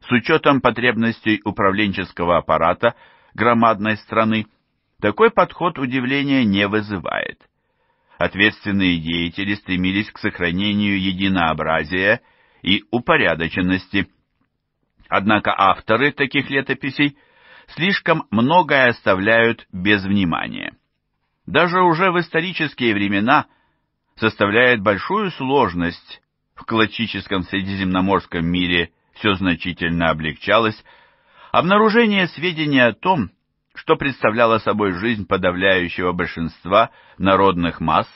С учетом потребностей управленческого аппарата громадной страны, такой подход удивления не вызывает. Ответственные деятели стремились к сохранению единообразия и упорядоченности – Однако авторы таких летописей слишком многое оставляют без внимания. Даже уже в исторические времена составляет большую сложность в классическом средиземноморском мире все значительно облегчалось, обнаружение сведений о том, что представляла собой жизнь подавляющего большинства народных масс.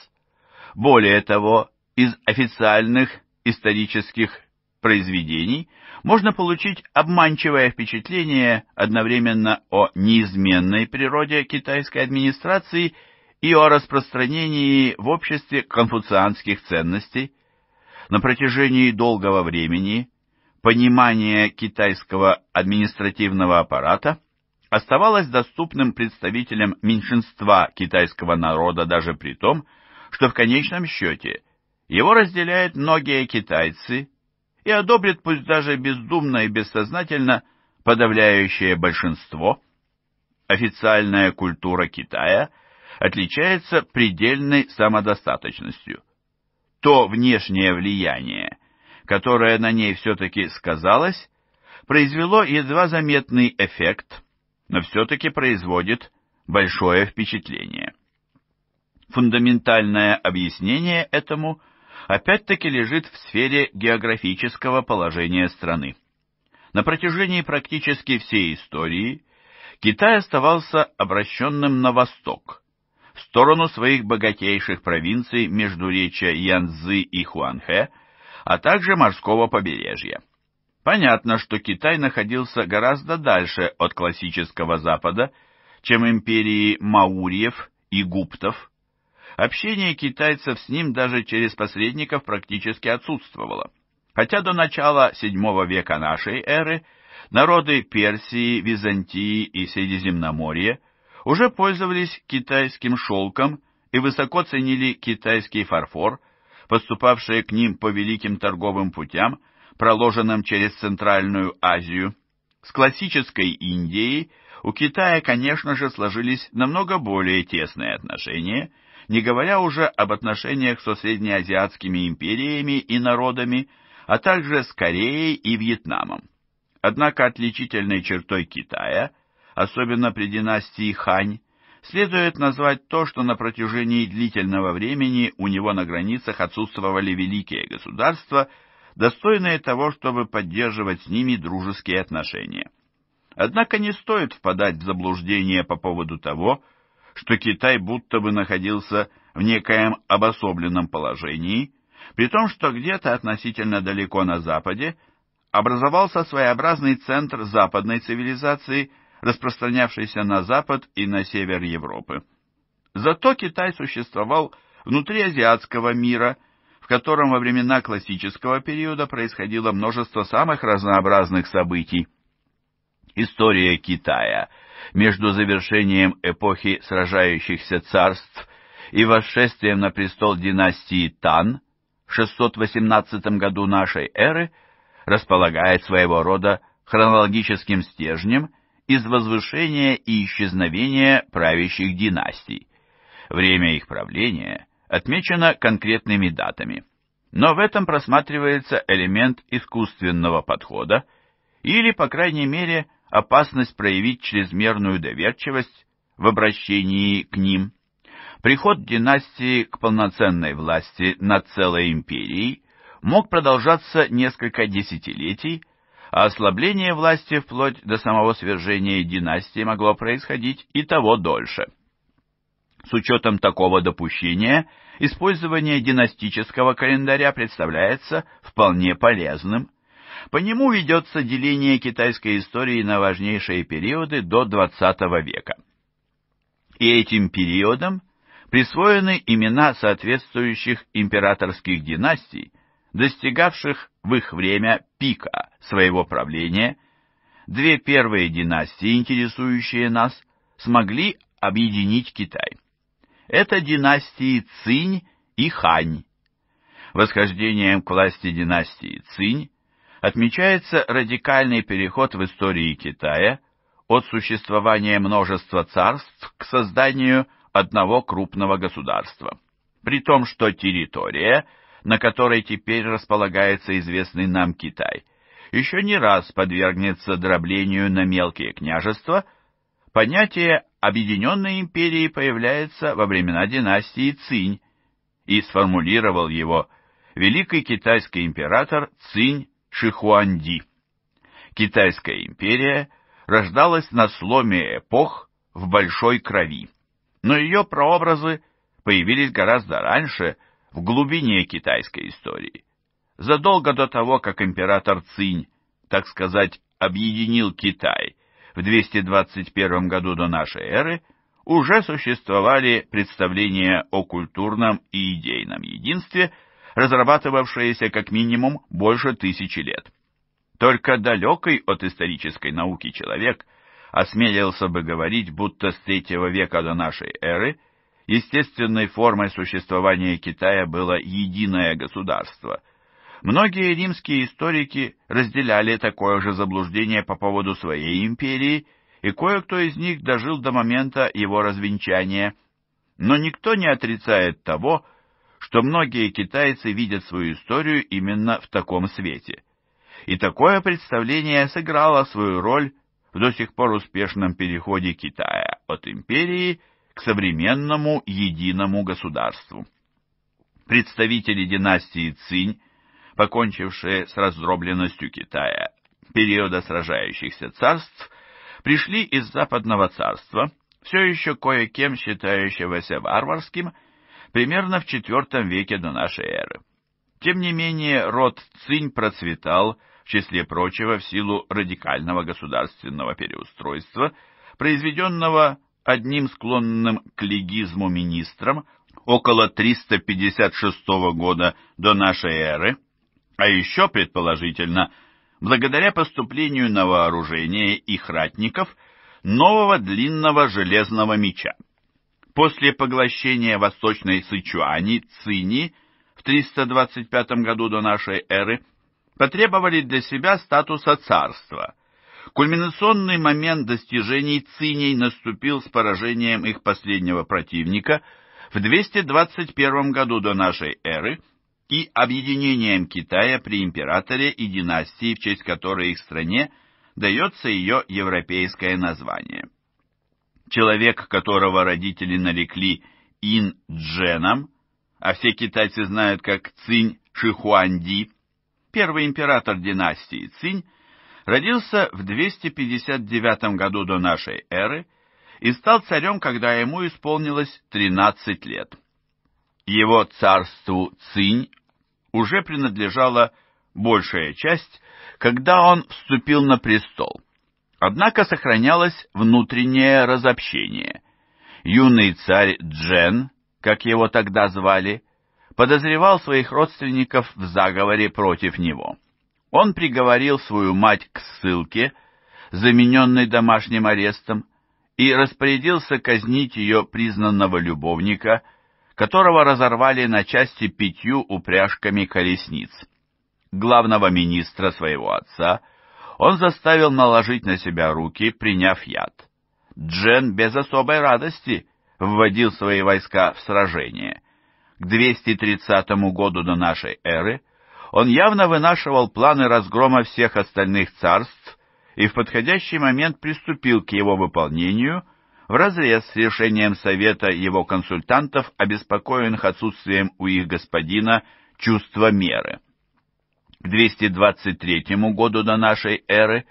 Более того, из официальных исторических произведений можно получить обманчивое впечатление одновременно о неизменной природе китайской администрации и о распространении в обществе конфуцианских ценностей. На протяжении долгого времени понимание китайского административного аппарата оставалось доступным представителям меньшинства китайского народа даже при том, что в конечном счете его разделяют многие китайцы, и одобрит пусть даже бездумно и бессознательно подавляющее большинство. Официальная культура Китая отличается предельной самодостаточностью. То внешнее влияние, которое на ней все-таки сказалось, произвело едва заметный эффект, но все-таки производит большое впечатление. Фундаментальное объяснение этому – опять-таки лежит в сфере географического положения страны. На протяжении практически всей истории Китай оставался обращенным на восток, в сторону своих богатейших провинций Междуречья Янцзы и Хуанхэ, а также морского побережья. Понятно, что Китай находился гораздо дальше от классического Запада, чем империи Маурьев и Гуптов, Общение китайцев с ним даже через посредников практически отсутствовало. Хотя до начала VII века нашей эры народы Персии, Византии и Средиземноморья уже пользовались китайским шелком и высоко ценили китайский фарфор, поступавшие к ним по великим торговым путям, проложенным через Центральную Азию. С классической Индией у Китая, конечно же, сложились намного более тесные отношения, не говоря уже об отношениях со среднеазиатскими империями и народами, а также с Кореей и Вьетнамом. Однако отличительной чертой Китая, особенно при династии Хань, следует назвать то, что на протяжении длительного времени у него на границах отсутствовали великие государства, достойные того, чтобы поддерживать с ними дружеские отношения. Однако не стоит впадать в заблуждение по поводу того, что Китай будто бы находился в некоем обособленном положении, при том, что где-то относительно далеко на западе образовался своеобразный центр западной цивилизации, распространявшийся на запад и на север Европы. Зато Китай существовал внутри азиатского мира, в котором во времена классического периода происходило множество самых разнообразных событий. История Китая – между завершением эпохи сражающихся царств и восшествием на престол династии Тан в 618 году нашей эры располагает своего рода хронологическим стержнем из возвышения и исчезновения правящих династий. Время их правления отмечено конкретными датами, но в этом просматривается элемент искусственного подхода или, по крайней мере, опасность проявить чрезмерную доверчивость в обращении к ним. Приход династии к полноценной власти над целой империей мог продолжаться несколько десятилетий, а ослабление власти вплоть до самого свержения династии могло происходить и того дольше. С учетом такого допущения, использование династического календаря представляется вполне полезным – по нему ведется деление китайской истории на важнейшие периоды до XX века. И этим периодам присвоены имена соответствующих императорских династий, достигавших в их время пика своего правления. Две первые династии, интересующие нас, смогли объединить Китай. Это династии Цинь и Хань. Восхождением к власти династии Цинь отмечается радикальный переход в истории Китая от существования множества царств к созданию одного крупного государства. При том, что территория, на которой теперь располагается известный нам Китай, еще не раз подвергнется дроблению на мелкие княжества, понятие объединенной империи появляется во времена династии Цинь и сформулировал его великий китайский император Цинь Чихуанди. Китайская империя рождалась на сломе эпох в большой крови, но ее прообразы появились гораздо раньше в глубине китайской истории. Задолго до того, как император Цинь, так сказать, объединил Китай в 221 году до нашей эры, уже существовали представления о культурном и идейном единстве – разрабатывавшееся как минимум больше тысячи лет. Только далекий от исторической науки человек осмелился бы говорить, будто с третьего века до нашей эры естественной формой существования Китая было единое государство. Многие римские историки разделяли такое же заблуждение по поводу своей империи, и кое-кто из них дожил до момента его развенчания. Но никто не отрицает того, что что многие китайцы видят свою историю именно в таком свете. И такое представление сыграло свою роль в до сих пор успешном переходе Китая от империи к современному единому государству. Представители династии Цинь, покончившие с раздробленностью Китая периода сражающихся царств, пришли из Западного царства, все еще кое-кем считающегося варварским, примерно в IV веке до нашей эры. Тем не менее, род Цинь процветал, в числе прочего, в силу радикального государственного переустройства, произведенного одним склонным к легизму министром около 356 года до нашей эры, а еще, предположительно, благодаря поступлению на вооружение их ратников нового длинного железного меча. После поглощения Восточной Сычуани, Цини, в 325 году до нашей эры, потребовали для себя статуса царства. Кульминационный момент достижений Циней наступил с поражением их последнего противника в 221 году до нашей эры и объединением Китая при императоре и династии, в честь которой их стране дается ее европейское название человек, которого родители нарекли Ин Дженом, а все китайцы знают как Цинь Шихуанди, первый император династии Цинь, родился в 259 году до нашей эры и стал царем, когда ему исполнилось 13 лет. Его царству Цинь уже принадлежала большая часть, когда он вступил на престол. Однако сохранялось внутреннее разобщение. Юный царь Джен, как его тогда звали, подозревал своих родственников в заговоре против него. Он приговорил свою мать к ссылке, замененной домашним арестом, и распорядился казнить ее признанного любовника, которого разорвали на части пятью упряжками колесниц. Главного министра своего отца – он заставил наложить на себя руки, приняв яд. Джен без особой радости вводил свои войска в сражение. К 230 году до нашей эры он явно вынашивал планы разгрома всех остальных царств и в подходящий момент приступил к его выполнению вразрез с решением совета его консультантов, обеспокоенных отсутствием у их господина чувства меры. 223 году до нашей эры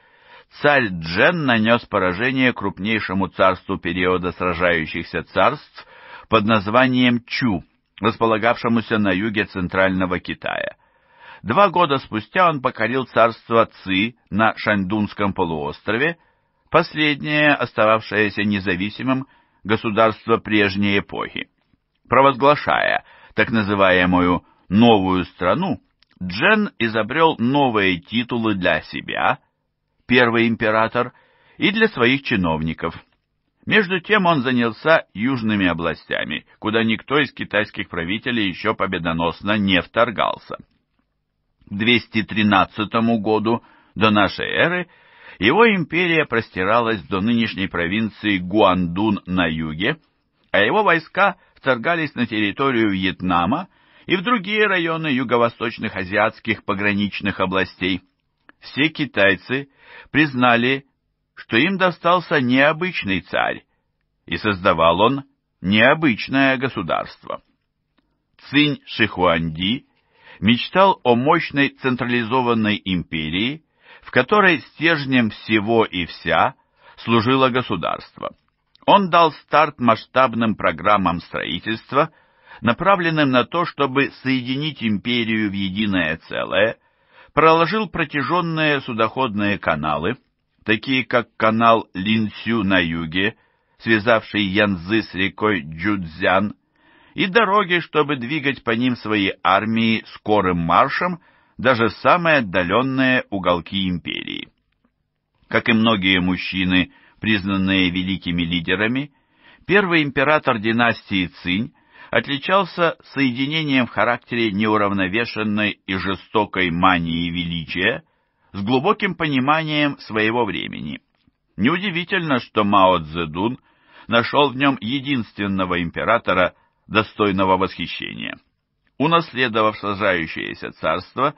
царь Джен нанес поражение крупнейшему царству периода сражающихся царств под названием Чу, располагавшемуся на юге Центрального Китая. Два года спустя он покорил царство Ци на Шаньдунском полуострове, последнее остававшееся независимым государство прежней эпохи, провозглашая так называемую «новую страну», Джен изобрел новые титулы для себя, первый император, и для своих чиновников. Между тем он занялся южными областями, куда никто из китайских правителей еще победоносно не вторгался. К 213 году до нашей эры его империя простиралась до нынешней провинции Гуандун на юге, а его войска вторгались на территорию Вьетнама и в другие районы юго-восточных азиатских пограничных областей. Все китайцы признали, что им достался необычный царь, и создавал он необычное государство. Цинь Шихуанди мечтал о мощной централизованной империи, в которой стержнем всего и вся служило государство. Он дал старт масштабным программам строительства направленным на то, чтобы соединить империю в единое целое, проложил протяженные судоходные каналы, такие как канал Линсю на юге, связавший Янзы с рекой Джудзян, и дороги, чтобы двигать по ним свои армии скорым маршем даже в самые отдаленные уголки империи. Как и многие мужчины, признанные великими лидерами, первый император династии Цинь отличался соединением в характере неуравновешенной и жестокой мании величия с глубоким пониманием своего времени. Неудивительно, что Мао Цзэдун нашел в нем единственного императора, достойного восхищения. Унаследовав сажающееся царство,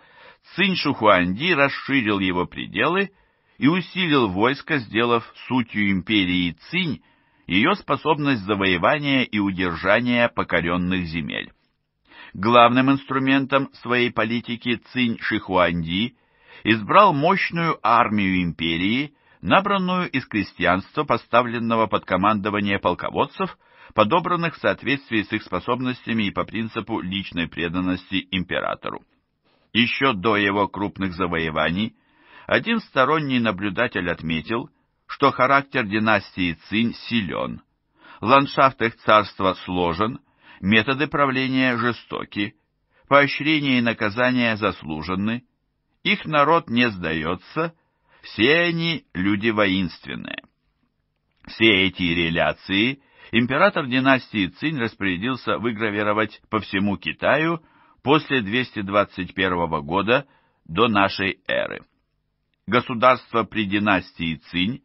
Цинь Шухуанди расширил его пределы и усилил войско, сделав сутью империи Цинь ее способность завоевания и удержания покоренных земель. Главным инструментом своей политики Цинь Шихуанди избрал мощную армию империи, набранную из крестьянства, поставленного под командование полководцев, подобранных в соответствии с их способностями и по принципу личной преданности императору. Еще до его крупных завоеваний один сторонний наблюдатель отметил – что характер династии Цинь силен, ландшафт их царства сложен, методы правления жестоки, поощрение и наказание заслужены, их народ не сдается, все они люди воинственные. Все эти реляции император династии Цинь распорядился выгравировать по всему Китаю после 221 года до нашей эры. Государство при династии Цинь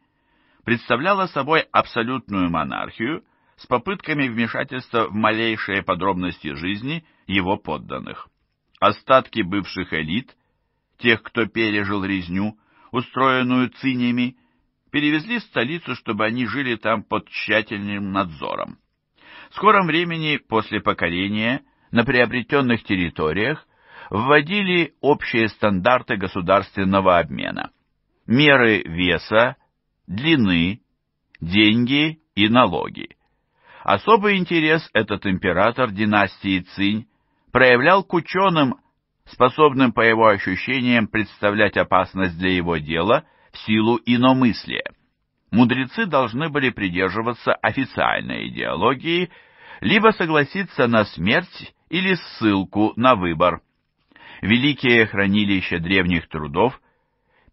представляла собой абсолютную монархию с попытками вмешательства в малейшие подробности жизни его подданных. Остатки бывших элит, тех, кто пережил резню, устроенную цинями, перевезли в столицу, чтобы они жили там под тщательным надзором. В скором времени после покорения на приобретенных территориях вводили общие стандарты государственного обмена. Меры веса длины, деньги и налоги. Особый интерес этот император династии Цинь проявлял к ученым, способным, по его ощущениям, представлять опасность для его дела в силу иномыслия. Мудрецы должны были придерживаться официальной идеологии, либо согласиться на смерть или ссылку на выбор. Великие хранилища древних трудов –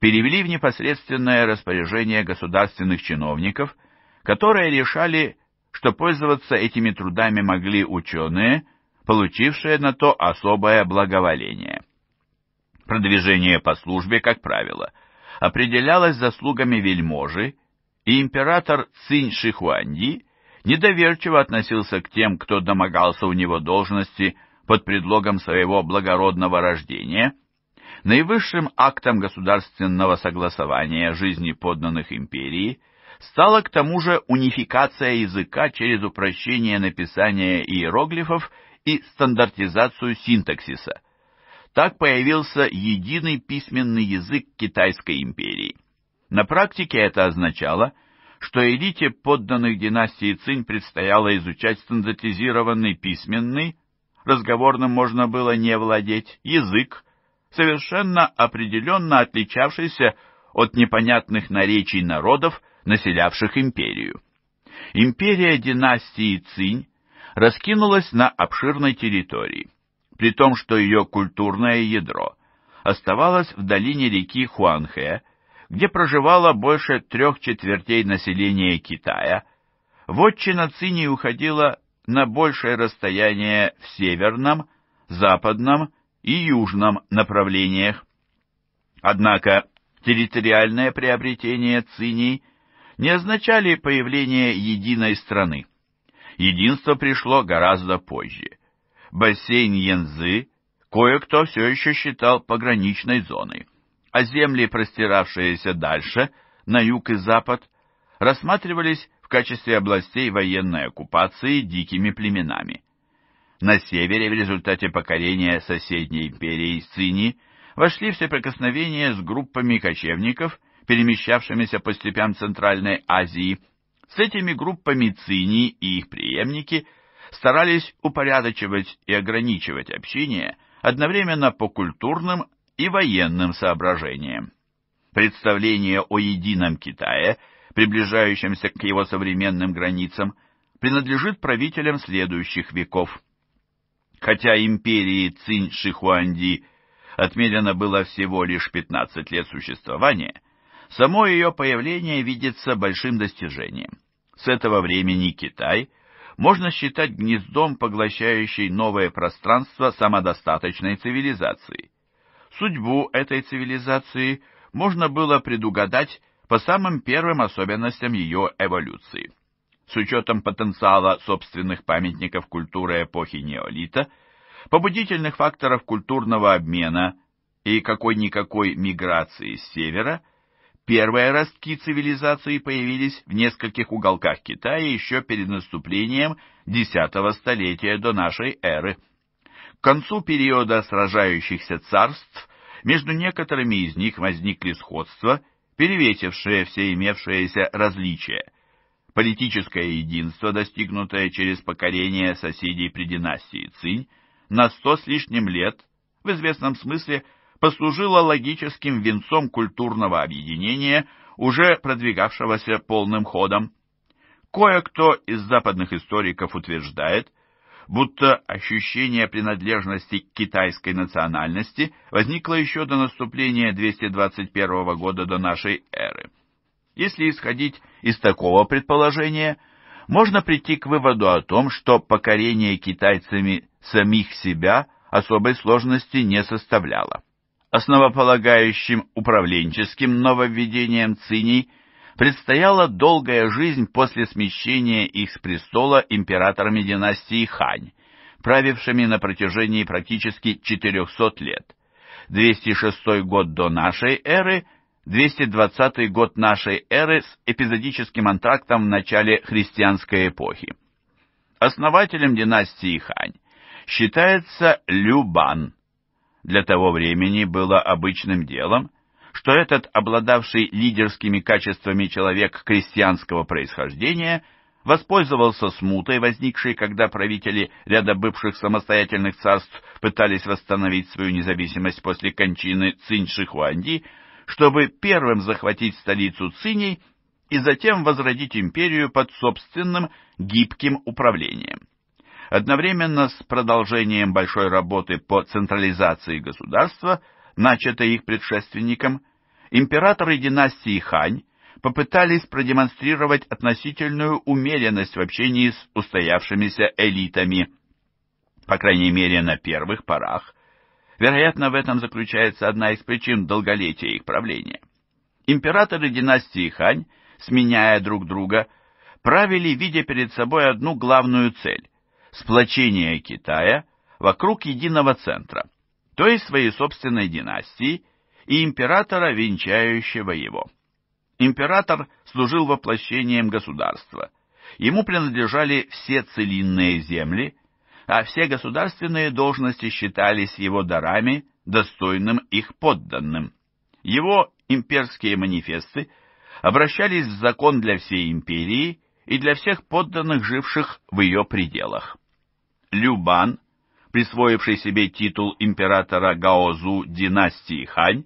перевели в непосредственное распоряжение государственных чиновников, которые решали, что пользоваться этими трудами могли ученые, получившие на то особое благоволение. Продвижение по службе, как правило, определялось заслугами вельможи, и император Цинь Шихуанди недоверчиво относился к тем, кто домогался у него должности под предлогом своего благородного рождения – Наивысшим актом государственного согласования жизни подданных империи стала к тому же унификация языка через упрощение написания иероглифов и стандартизацию синтаксиса. Так появился единый письменный язык Китайской империи. На практике это означало, что элите подданных династии Цин предстояло изучать стандартизированный письменный, разговорным можно было не владеть, язык, совершенно определенно отличавшийся от непонятных наречий народов, населявших империю. Империя династии Цинь раскинулась на обширной территории, при том, что ее культурное ядро оставалось в долине реки Хуанхэ, где проживало больше трех четвертей населения Китая, вотчина Цинь уходила на большее расстояние в северном, западном и южном направлениях. Однако территориальное приобретение Циней не означали появление единой страны. Единство пришло гораздо позже. Бассейн Янзы кое-кто все еще считал пограничной зоной, а земли, простиравшиеся дальше, на юг и запад, рассматривались в качестве областей военной оккупации дикими племенами. На севере в результате покорения соседней империи Цини вошли все прикосновения с группами кочевников, перемещавшимися по степям Центральной Азии. С этими группами Цини и их преемники старались упорядочивать и ограничивать общение одновременно по культурным и военным соображениям. Представление о едином Китае, приближающемся к его современным границам, принадлежит правителям следующих веков – Хотя империи Цинь-Шихуанди отмерено было всего лишь 15 лет существования, само ее появление видится большим достижением. С этого времени Китай можно считать гнездом, поглощающей новое пространство самодостаточной цивилизации. Судьбу этой цивилизации можно было предугадать по самым первым особенностям ее эволюции с учетом потенциала собственных памятников культуры эпохи неолита, побудительных факторов культурного обмена и какой-никакой миграции с севера, первые ростки цивилизации появились в нескольких уголках Китая еще перед наступлением X столетия до нашей эры. К концу периода сражающихся царств между некоторыми из них возникли сходства, перевесившие все имевшиеся различия – политическое единство, достигнутое через покорение соседей при династии Цинь, на сто с лишним лет, в известном смысле, послужило логическим венцом культурного объединения, уже продвигавшегося полным ходом. Кое-кто из западных историков утверждает, будто ощущение принадлежности к китайской национальности возникло еще до наступления 221 года до нашей эры. Если исходить из такого предположения, можно прийти к выводу о том, что покорение китайцами самих себя особой сложности не составляло. Основополагающим управленческим нововведением Циней предстояла долгая жизнь после смещения их с престола императорами династии Хань, правившими на протяжении практически 400 лет. 206 год до нашей эры – 220 год нашей эры с эпизодическим антрактом в начале христианской эпохи. Основателем династии Хань считается Любан. Для того времени было обычным делом, что этот, обладавший лидерскими качествами человек крестьянского происхождения, воспользовался смутой, возникшей, когда правители ряда бывших самостоятельных царств пытались восстановить свою независимость после кончины Цинь Шихуанди, чтобы первым захватить столицу Циней и затем возродить империю под собственным гибким управлением. Одновременно с продолжением большой работы по централизации государства, начатой их предшественником, императоры династии Хань попытались продемонстрировать относительную умеренность в общении с устоявшимися элитами. По крайней мере, на первых порах Вероятно, в этом заключается одна из причин долголетия их правления. Императоры династии Хань, сменяя друг друга, правили, видя перед собой одну главную цель – сплочение Китая вокруг единого центра, то есть своей собственной династии и императора, венчающего его. Император служил воплощением государства. Ему принадлежали все целинные земли – а все государственные должности считались его дарами, достойным их подданным. Его имперские манифесты обращались в закон для всей империи и для всех подданных, живших в ее пределах. Любан, присвоивший себе титул императора Гаозу династии Хань,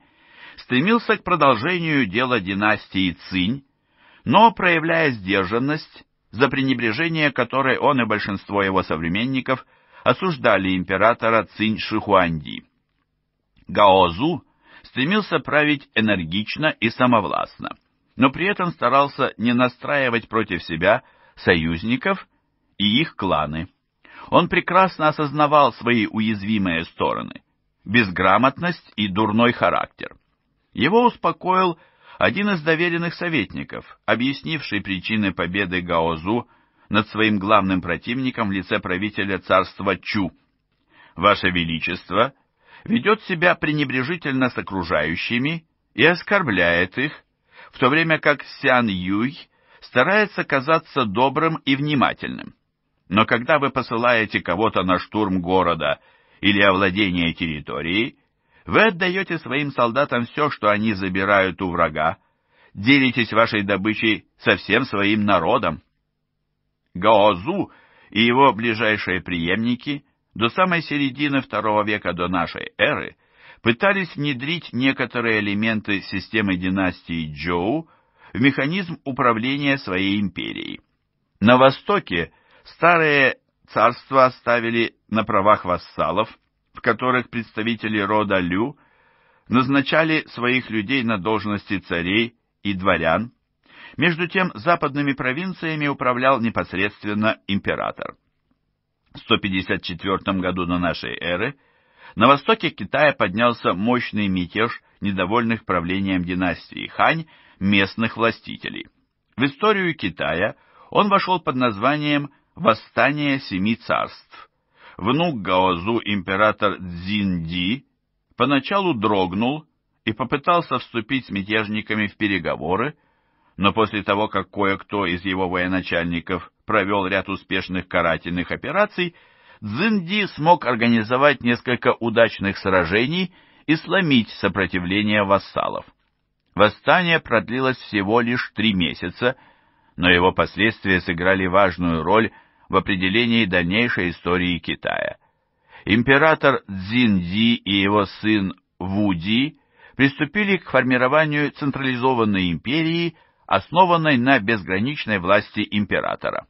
стремился к продолжению дела династии Цинь, но, проявляя сдержанность, за пренебрежение которой он и большинство его современников осуждали императора Цинь Шихуанди. Гаозу стремился править энергично и самовластно, но при этом старался не настраивать против себя союзников и их кланы. Он прекрасно осознавал свои уязвимые стороны – безграмотность и дурной характер. Его успокоил один из доверенных советников, объяснивший причины победы Гаозу над своим главным противником в лице правителя царства Чу. «Ваше Величество ведет себя пренебрежительно с окружающими и оскорбляет их, в то время как Сян Юй старается казаться добрым и внимательным. Но когда вы посылаете кого-то на штурм города или овладение территорией, вы отдаете своим солдатам все, что они забирают у врага, делитесь вашей добычей со всем своим народом. Гаозу и его ближайшие преемники до самой середины II века до нашей эры пытались внедрить некоторые элементы системы династии Джоу в механизм управления своей империей. На Востоке старые царства оставили на правах вассалов в которых представители рода Лю назначали своих людей на должности царей и дворян. Между тем, западными провинциями управлял непосредственно император. В 154 году до нашей эры на востоке Китая поднялся мощный мятеж недовольных правлением династии Хань местных властителей. В историю Китая он вошел под названием «Восстание семи царств», внук Гаозу император Цзинди поначалу дрогнул и попытался вступить с мятежниками в переговоры, но после того, как кое-кто из его военачальников провел ряд успешных карательных операций, Цзинди смог организовать несколько удачных сражений и сломить сопротивление вассалов. Восстание продлилось всего лишь три месяца, но его последствия сыграли важную роль в определении дальнейшей истории Китая. Император Цзиньди и его сын Вуди приступили к формированию централизованной империи, основанной на безграничной власти императора.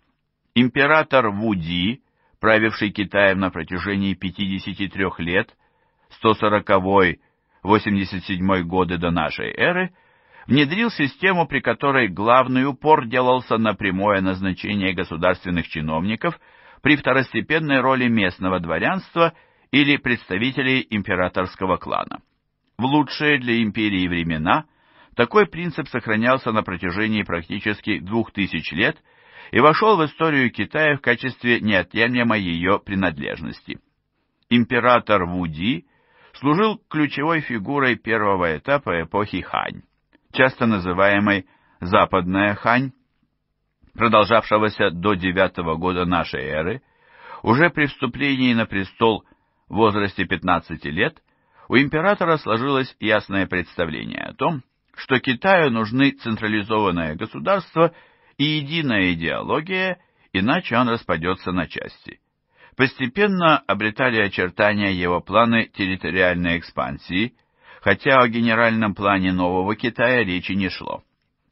Император Вуди, правивший Китаем на протяжении 53 лет, 140-87 годы до нашей эры, внедрил систему, при которой главный упор делался на прямое назначение государственных чиновников при второстепенной роли местного дворянства или представителей императорского клана. В лучшие для империи времена такой принцип сохранялся на протяжении практически двух тысяч лет и вошел в историю Китая в качестве неотъемлемой ее принадлежности. Император Вуди служил ключевой фигурой первого этапа эпохи Хань часто называемой Западная Хань, продолжавшегося до девятого года нашей эры, уже при вступлении на престол в возрасте 15 лет у императора сложилось ясное представление о том, что Китаю нужны централизованное государство и единая идеология, иначе он распадется на части. Постепенно обретали очертания его планы территориальной экспансии – хотя о генеральном плане нового Китая речи не шло.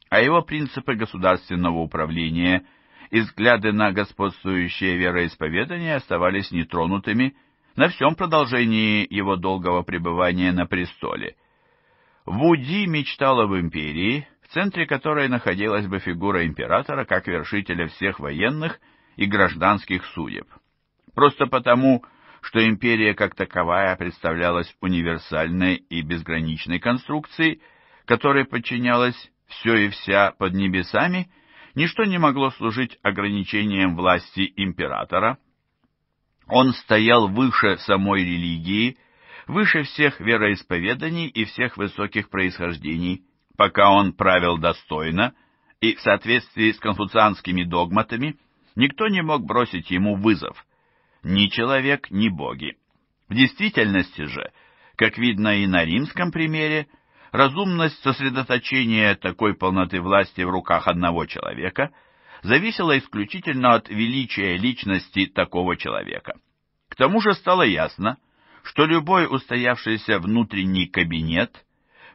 А его принципы государственного управления и взгляды на господствующее вероисповедание оставались нетронутыми на всем продолжении его долгого пребывания на престоле. Вуди мечтал об империи, в центре которой находилась бы фигура императора как вершителя всех военных и гражданских судеб. Просто потому, что что империя как таковая представлялась универсальной и безграничной конструкцией, которой подчинялась все и вся под небесами, ничто не могло служить ограничением власти императора. Он стоял выше самой религии, выше всех вероисповеданий и всех высоких происхождений, пока он правил достойно и в соответствии с конфуцианскими догматами, никто не мог бросить ему вызов – ни человек, ни боги. В действительности же, как видно и на римском примере, разумность сосредоточения такой полноты власти в руках одного человека зависела исключительно от величия личности такого человека. К тому же стало ясно, что любой устоявшийся внутренний кабинет,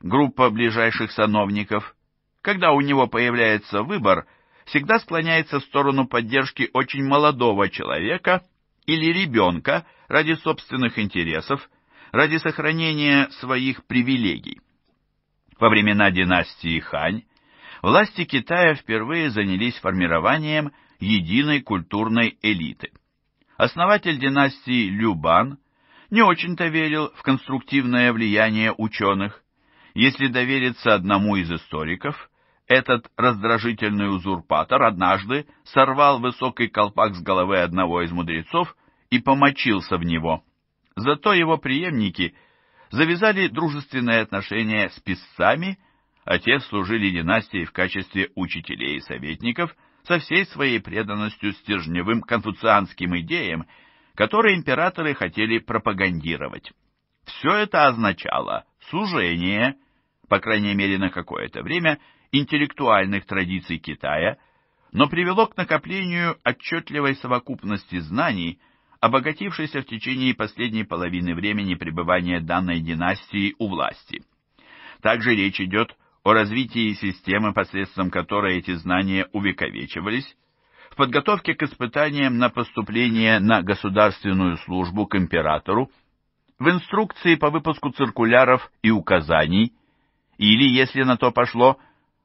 группа ближайших сановников, когда у него появляется выбор, всегда склоняется в сторону поддержки очень молодого человека – или ребенка ради собственных интересов, ради сохранения своих привилегий. Во времена династии Хань власти Китая впервые занялись формированием единой культурной элиты. Основатель династии Любан не очень-то верил в конструктивное влияние ученых. Если довериться одному из историков, этот раздражительный узурпатор однажды сорвал высокий колпак с головы одного из мудрецов и помочился в него. Зато его преемники завязали дружественные отношения с писцами, а те служили династии в качестве учителей и советников со всей своей преданностью стержневым конфуцианским идеям, которые императоры хотели пропагандировать. Все это означало сужение, по крайней мере на какое-то время, интеллектуальных традиций Китая, но привело к накоплению отчетливой совокупности знаний, обогатившейся в течение последней половины времени пребывания данной династии у власти. Также речь идет о развитии системы, посредством которой эти знания увековечивались, в подготовке к испытаниям на поступление на государственную службу к императору, в инструкции по выпуску циркуляров и указаний, или, если на то пошло,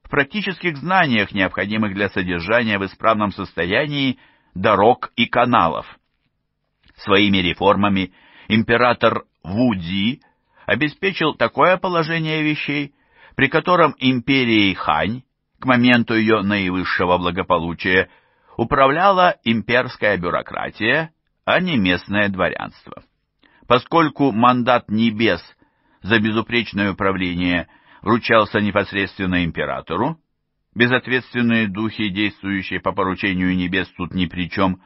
практических знаниях, необходимых для содержания в исправном состоянии дорог и каналов. Своими реформами император Вуди обеспечил такое положение вещей, при котором империей Хань к моменту ее наивысшего благополучия управляла имперская бюрократия, а не местное дворянство. Поскольку мандат небес за безупречное управление – ручался непосредственно императору, безответственные духи, действующие по поручению небес, тут ни при чем,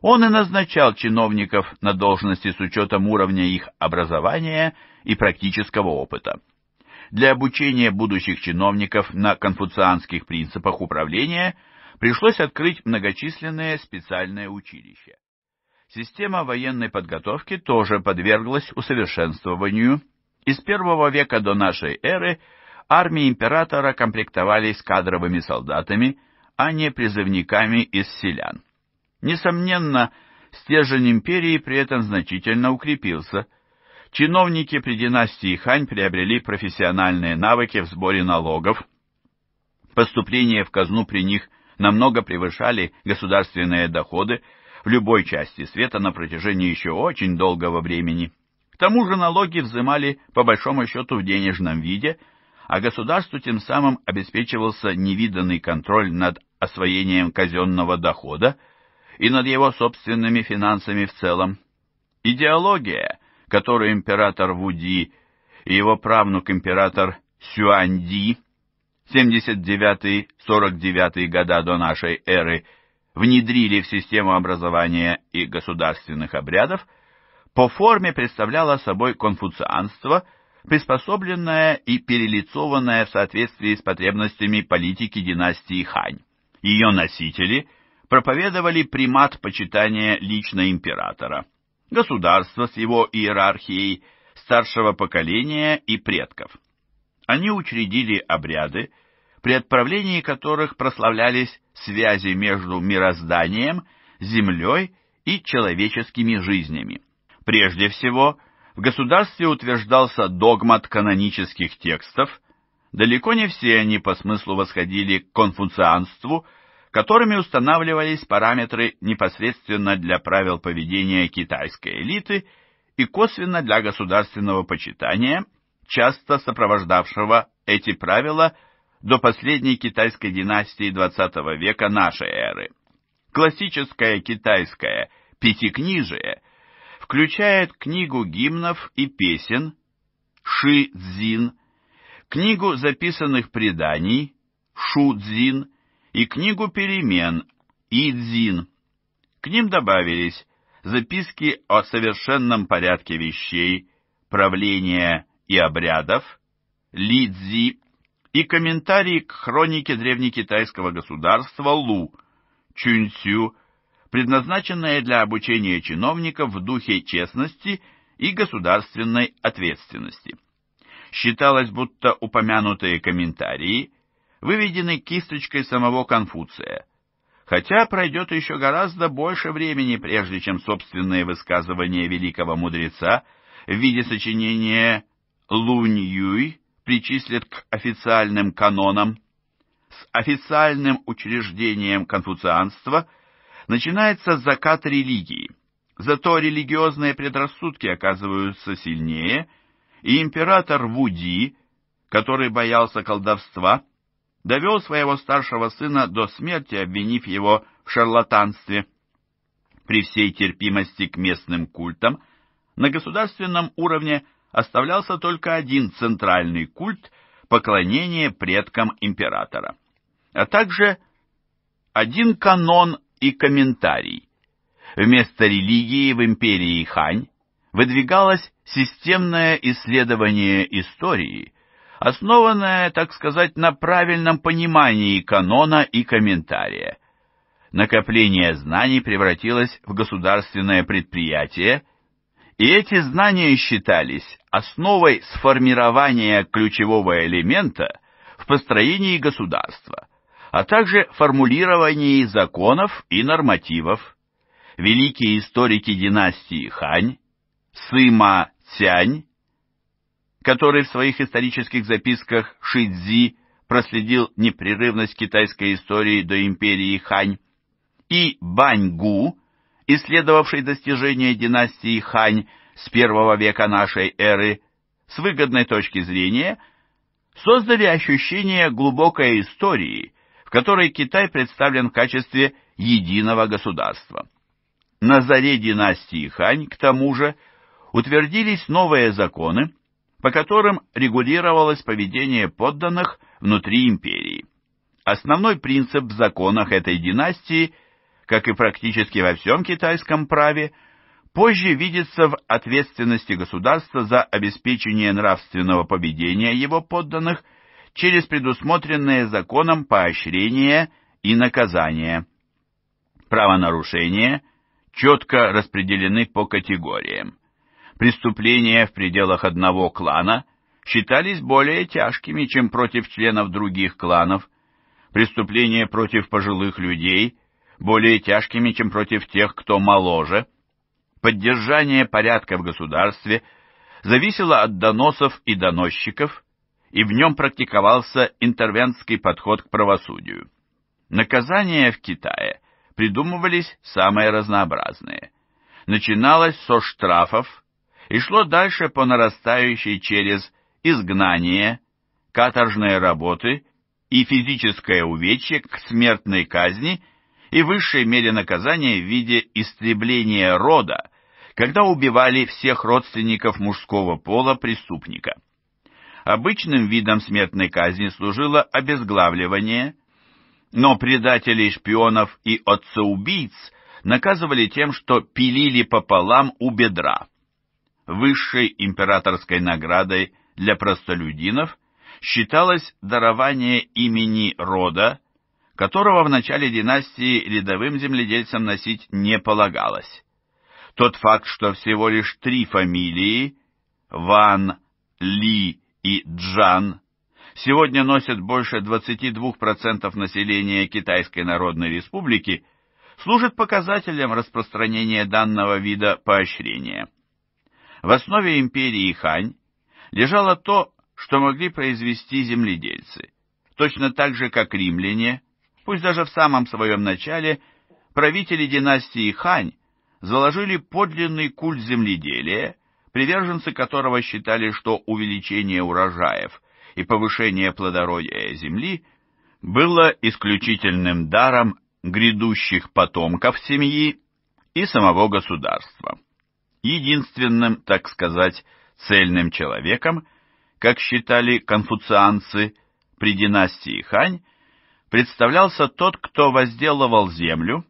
он и назначал чиновников на должности с учетом уровня их образования и практического опыта. Для обучения будущих чиновников на конфуцианских принципах управления пришлось открыть многочисленные специальные училища. Система военной подготовки тоже подверглась усовершенствованию – из первого века до нашей эры армии императора комплектовались кадровыми солдатами, а не призывниками из селян. Несомненно, стержень империи при этом значительно укрепился. Чиновники при династии Хань приобрели профессиональные навыки в сборе налогов. Поступления в казну при них намного превышали государственные доходы в любой части света на протяжении еще очень долгого времени тому же налоги взимали по большому счету в денежном виде, а государству тем самым обеспечивался невиданный контроль над освоением казенного дохода и над его собственными финансами в целом. Идеология, которую император Вуди и его правнук император Сюанди 79-49 года до нашей эры внедрили в систему образования и государственных обрядов – по форме представляла собой конфуцианство, приспособленное и перелицованное в соответствии с потребностями политики династии Хань. Ее носители проповедовали примат почитания лично императора, государства с его иерархией, старшего поколения и предков. Они учредили обряды, при отправлении которых прославлялись связи между мирозданием, землей и человеческими жизнями. Прежде всего, в государстве утверждался догмат канонических текстов, далеко не все они по смыслу восходили к конфуцианству, которыми устанавливались параметры непосредственно для правил поведения китайской элиты и косвенно для государственного почитания, часто сопровождавшего эти правила до последней китайской династии XX века нашей эры. Классическое китайское пятикнижие – включает книгу гимнов и песен Ши Цзин, книгу записанных преданий Шу Цзин и книгу перемен И Цзин. К ним добавились записки о совершенном порядке вещей, правления и обрядов Ли Цзи и комментарии к хронике древнекитайского государства Лу Чунцю предназначенное для обучения чиновников в духе честности и государственной ответственности. Считалось, будто упомянутые комментарии выведены кисточкой самого Конфуция, хотя пройдет еще гораздо больше времени, прежде чем собственные высказывания великого мудреца в виде сочинения «Лунь Юй» причислят к официальным канонам. С официальным учреждением конфуцианства – начинается закат религии. Зато религиозные предрассудки оказываются сильнее, и император Вуди, который боялся колдовства, довел своего старшего сына до смерти, обвинив его в шарлатанстве. При всей терпимости к местным культам на государственном уровне оставлялся только один центральный культ – поклонение предкам императора, а также один канон и комментарий. Вместо религии в империи Хань выдвигалось системное исследование истории, основанное, так сказать, на правильном понимании канона и комментария. Накопление знаний превратилось в государственное предприятие, и эти знания считались основой сформирования ключевого элемента в построении государства а также формулировании законов и нормативов. Великие историки династии Хань, Сыма Цянь, который в своих исторических записках Шидзи проследил непрерывность китайской истории до империи Хань, и Бань Гу, исследовавший достижения династии Хань с первого века нашей эры, с выгодной точки зрения, создали ощущение глубокой истории – которой Китай представлен в качестве единого государства. На заре династии Хань, к тому же, утвердились новые законы, по которым регулировалось поведение подданных внутри империи. Основной принцип в законах этой династии, как и практически во всем китайском праве, позже видится в ответственности государства за обеспечение нравственного поведения его подданных – через предусмотренные законом поощрения и наказания. Правонарушения четко распределены по категориям. Преступления в пределах одного клана считались более тяжкими, чем против членов других кланов, преступления против пожилых людей более тяжкими, чем против тех, кто моложе. Поддержание порядка в государстве зависело от доносов и доносчиков, и в нем практиковался интервентский подход к правосудию. Наказания в Китае придумывались самые разнообразные. Начиналось со штрафов и шло дальше по нарастающей через изгнание, каторжные работы и физическое увечье к смертной казни и высшей мере наказания в виде истребления рода, когда убивали всех родственников мужского пола преступника. Обычным видом смертной казни служило обезглавливание, но предателей, шпионов и отцеубийц наказывали тем, что пилили пополам у бедра. Высшей императорской наградой для простолюдинов считалось дарование имени рода, которого в начале династии рядовым земледельцам носить не полагалось. Тот факт, что всего лишь три фамилии – Ван, Ли и Джан сегодня носят больше 22% населения Китайской Народной Республики, служит показателем распространения данного вида поощрения. В основе империи Хань лежало то, что могли произвести земледельцы, точно так же, как римляне, пусть даже в самом своем начале, правители династии Хань заложили подлинный культ земледелия, приверженцы которого считали, что увеличение урожаев и повышение плодородия земли было исключительным даром грядущих потомков семьи и самого государства. Единственным, так сказать, цельным человеком, как считали конфуцианцы при династии Хань, представлялся тот, кто возделывал землю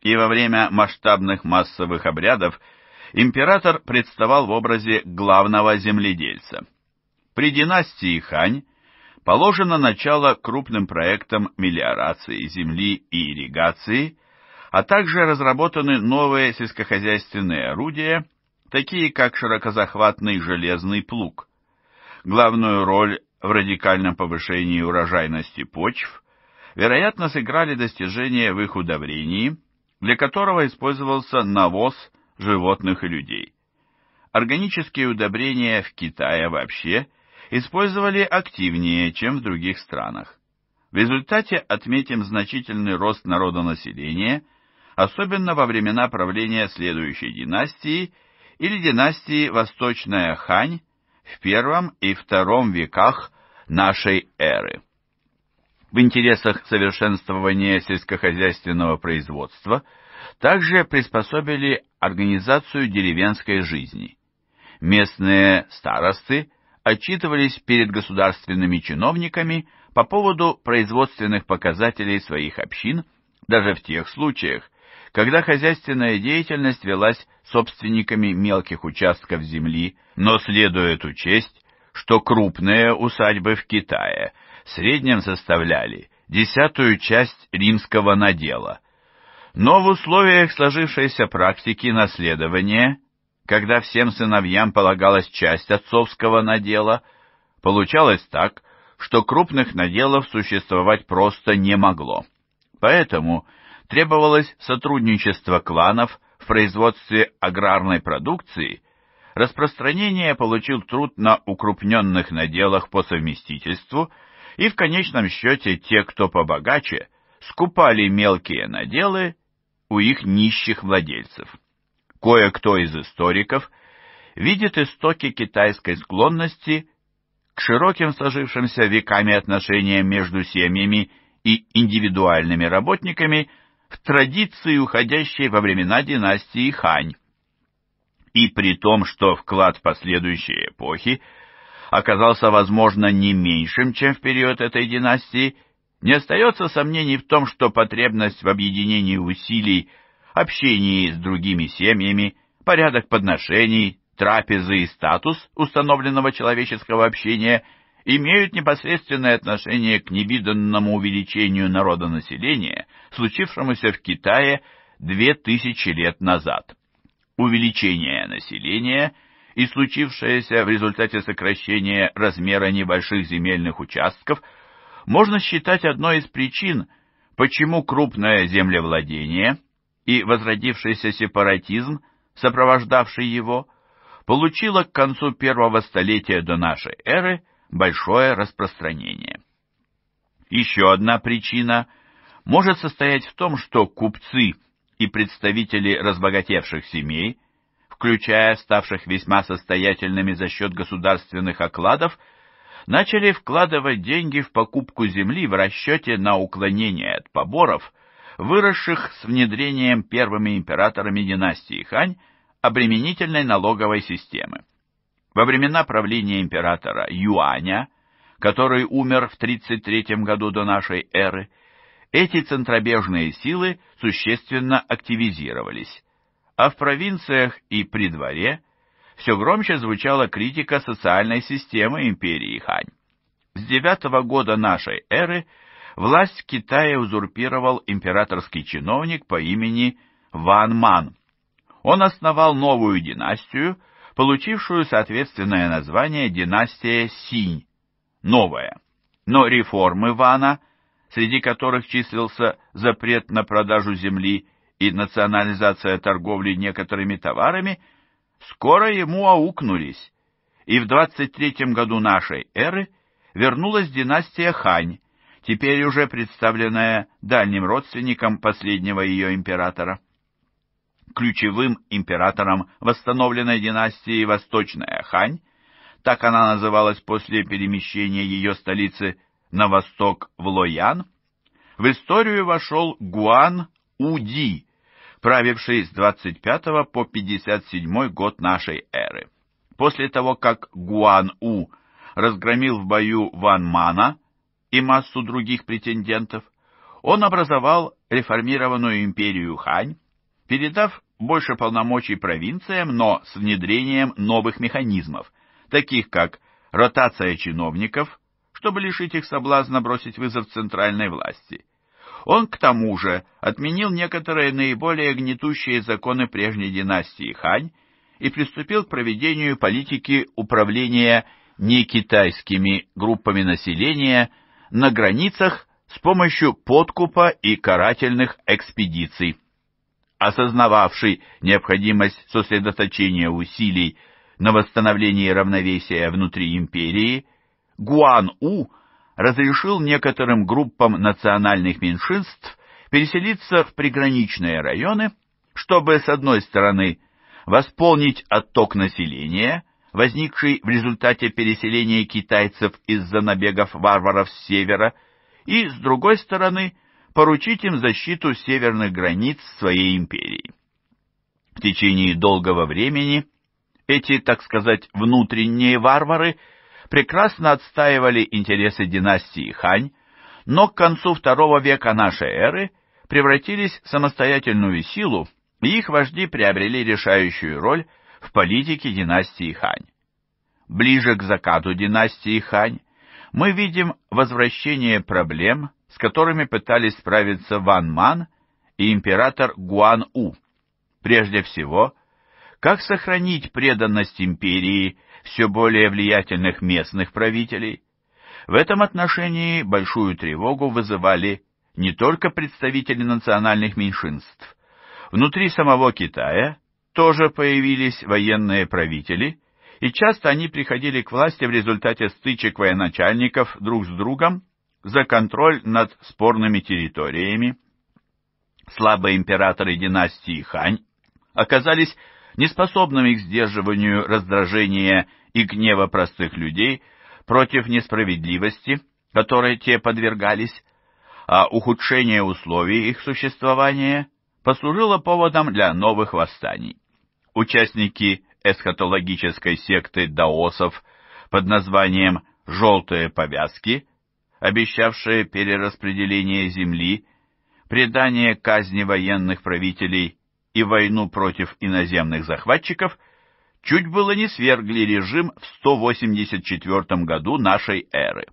и во время масштабных массовых обрядов – император представал в образе главного земледельца. При династии Хань положено начало крупным проектам мелиорации земли и ирригации, а также разработаны новые сельскохозяйственные орудия, такие как широкозахватный железный плуг. Главную роль в радикальном повышении урожайности почв, вероятно, сыграли достижения в их удобрении, для которого использовался навоз – животных и людей. Органические удобрения в Китае вообще использовали активнее, чем в других странах. В результате отметим значительный рост народонаселения, особенно во времена правления следующей династии или династии Восточная Хань в первом и втором веках нашей эры. В интересах совершенствования сельскохозяйственного производства – также приспособили организацию деревенской жизни. Местные старосты отчитывались перед государственными чиновниками по поводу производственных показателей своих общин, даже в тех случаях, когда хозяйственная деятельность велась собственниками мелких участков земли, но следует учесть, что крупные усадьбы в Китае в среднем составляли десятую часть римского надела – но в условиях сложившейся практики наследования, когда всем сыновьям полагалась часть отцовского надела, получалось так, что крупных наделов существовать просто не могло. Поэтому требовалось сотрудничество кланов в производстве аграрной продукции, распространение получил труд на укрупненных наделах по совместительству, и в конечном счете те, кто побогаче – скупали мелкие наделы у их нищих владельцев. Кое-кто из историков видит истоки китайской склонности к широким сложившимся веками отношениям между семьями и индивидуальными работниками в традиции, уходящей во времена династии Хань. И при том, что вклад в последующие эпохи оказался, возможно, не меньшим, чем в период этой династии – не остается сомнений в том, что потребность в объединении усилий, общении с другими семьями, порядок подношений, трапезы и статус установленного человеческого общения имеют непосредственное отношение к невиданному увеличению народонаселения, случившемуся в Китае две тысячи лет назад. Увеличение населения и случившееся в результате сокращения размера небольших земельных участков – можно считать одной из причин, почему крупное землевладение и возродившийся сепаратизм, сопровождавший его, получило к концу первого столетия до нашей эры большое распространение. Еще одна причина может состоять в том, что купцы и представители разбогатевших семей, включая ставших весьма состоятельными за счет государственных окладов, начали вкладывать деньги в покупку земли в расчете на уклонение от поборов, выросших с внедрением первыми императорами династии Хань обременительной налоговой системы. Во времена правления императора Юаня, который умер в 33 году до нашей эры, эти центробежные силы существенно активизировались, а в провинциях и при дворе – все громче звучала критика социальной системы империи Хань. С девятого года нашей эры власть в Китае узурпировал императорский чиновник по имени Ван Ман. Он основал новую династию, получившую соответственное название династия Синь, новая. Но реформы Вана, среди которых числился запрет на продажу земли и национализация торговли некоторыми товарами – скоро ему аукнулись, и в 23 году нашей эры вернулась династия Хань, теперь уже представленная дальним родственником последнего ее императора. Ключевым императором восстановленной династии Восточная Хань, так она называлась после перемещения ее столицы на восток в Лоян, в историю вошел Гуан Уди, правивший с 25 по 57 год нашей эры. После того, как Гуан-У разгромил в бою Ван Мана и массу других претендентов, он образовал реформированную империю Хань, передав больше полномочий провинциям, но с внедрением новых механизмов, таких как ротация чиновников, чтобы лишить их соблазна бросить вызов центральной власти, он, к тому же, отменил некоторые наиболее гнетущие законы прежней династии Хань и приступил к проведению политики управления некитайскими группами населения на границах с помощью подкупа и карательных экспедиций. Осознававший необходимость сосредоточения усилий на восстановлении равновесия внутри империи, Гуан У разрешил некоторым группам национальных меньшинств переселиться в приграничные районы, чтобы, с одной стороны, восполнить отток населения, возникший в результате переселения китайцев из-за набегов варваров с севера, и, с другой стороны, поручить им защиту северных границ своей империи. В течение долгого времени эти, так сказать, внутренние варвары – прекрасно отстаивали интересы династии Хань, но к концу II века нашей эры превратились в самостоятельную силу, и их вожди приобрели решающую роль в политике династии Хань. Ближе к закату династии Хань мы видим возвращение проблем, с которыми пытались справиться Ван Ман и император Гуан У. Прежде всего, как сохранить преданность империи все более влиятельных местных правителей, в этом отношении большую тревогу вызывали не только представители национальных меньшинств. Внутри самого Китая тоже появились военные правители, и часто они приходили к власти в результате стычек военачальников друг с другом за контроль над спорными территориями. Слабые императоры династии Хань оказались неспособными к сдерживанию раздражения и гнева простых людей против несправедливости, которой те подвергались, а ухудшение условий их существования послужило поводом для новых восстаний. Участники эсхатологической секты даосов под названием «желтые повязки», обещавшие перераспределение земли, предание казни военных правителей и войну против иноземных захватчиков – чуть было не свергли режим в 184 году нашей эры.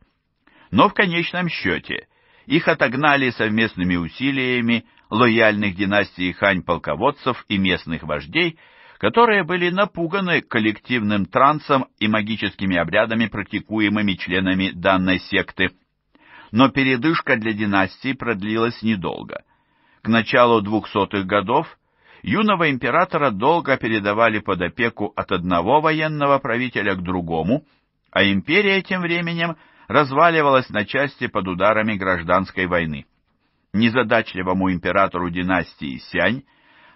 Но в конечном счете их отогнали совместными усилиями лояльных династий хань-полководцев и местных вождей, которые были напуганы коллективным трансом и магическими обрядами, практикуемыми членами данной секты. Но передышка для династии продлилась недолго. К началу 200-х годов Юного императора долго передавали под опеку от одного военного правителя к другому, а империя тем временем разваливалась на части под ударами гражданской войны. Незадачливому императору династии Сянь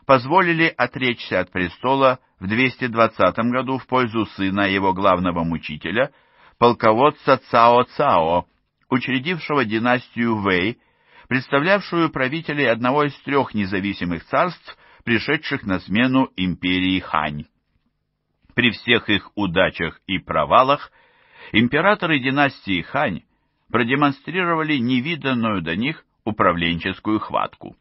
позволили отречься от престола в 220 году в пользу сына его главного мучителя, полководца Цао Цао, учредившего династию Вэй, представлявшую правителей одного из трех независимых царств – пришедших на смену империи Хань. При всех их удачах и провалах императоры династии Хань продемонстрировали невиданную до них управленческую хватку.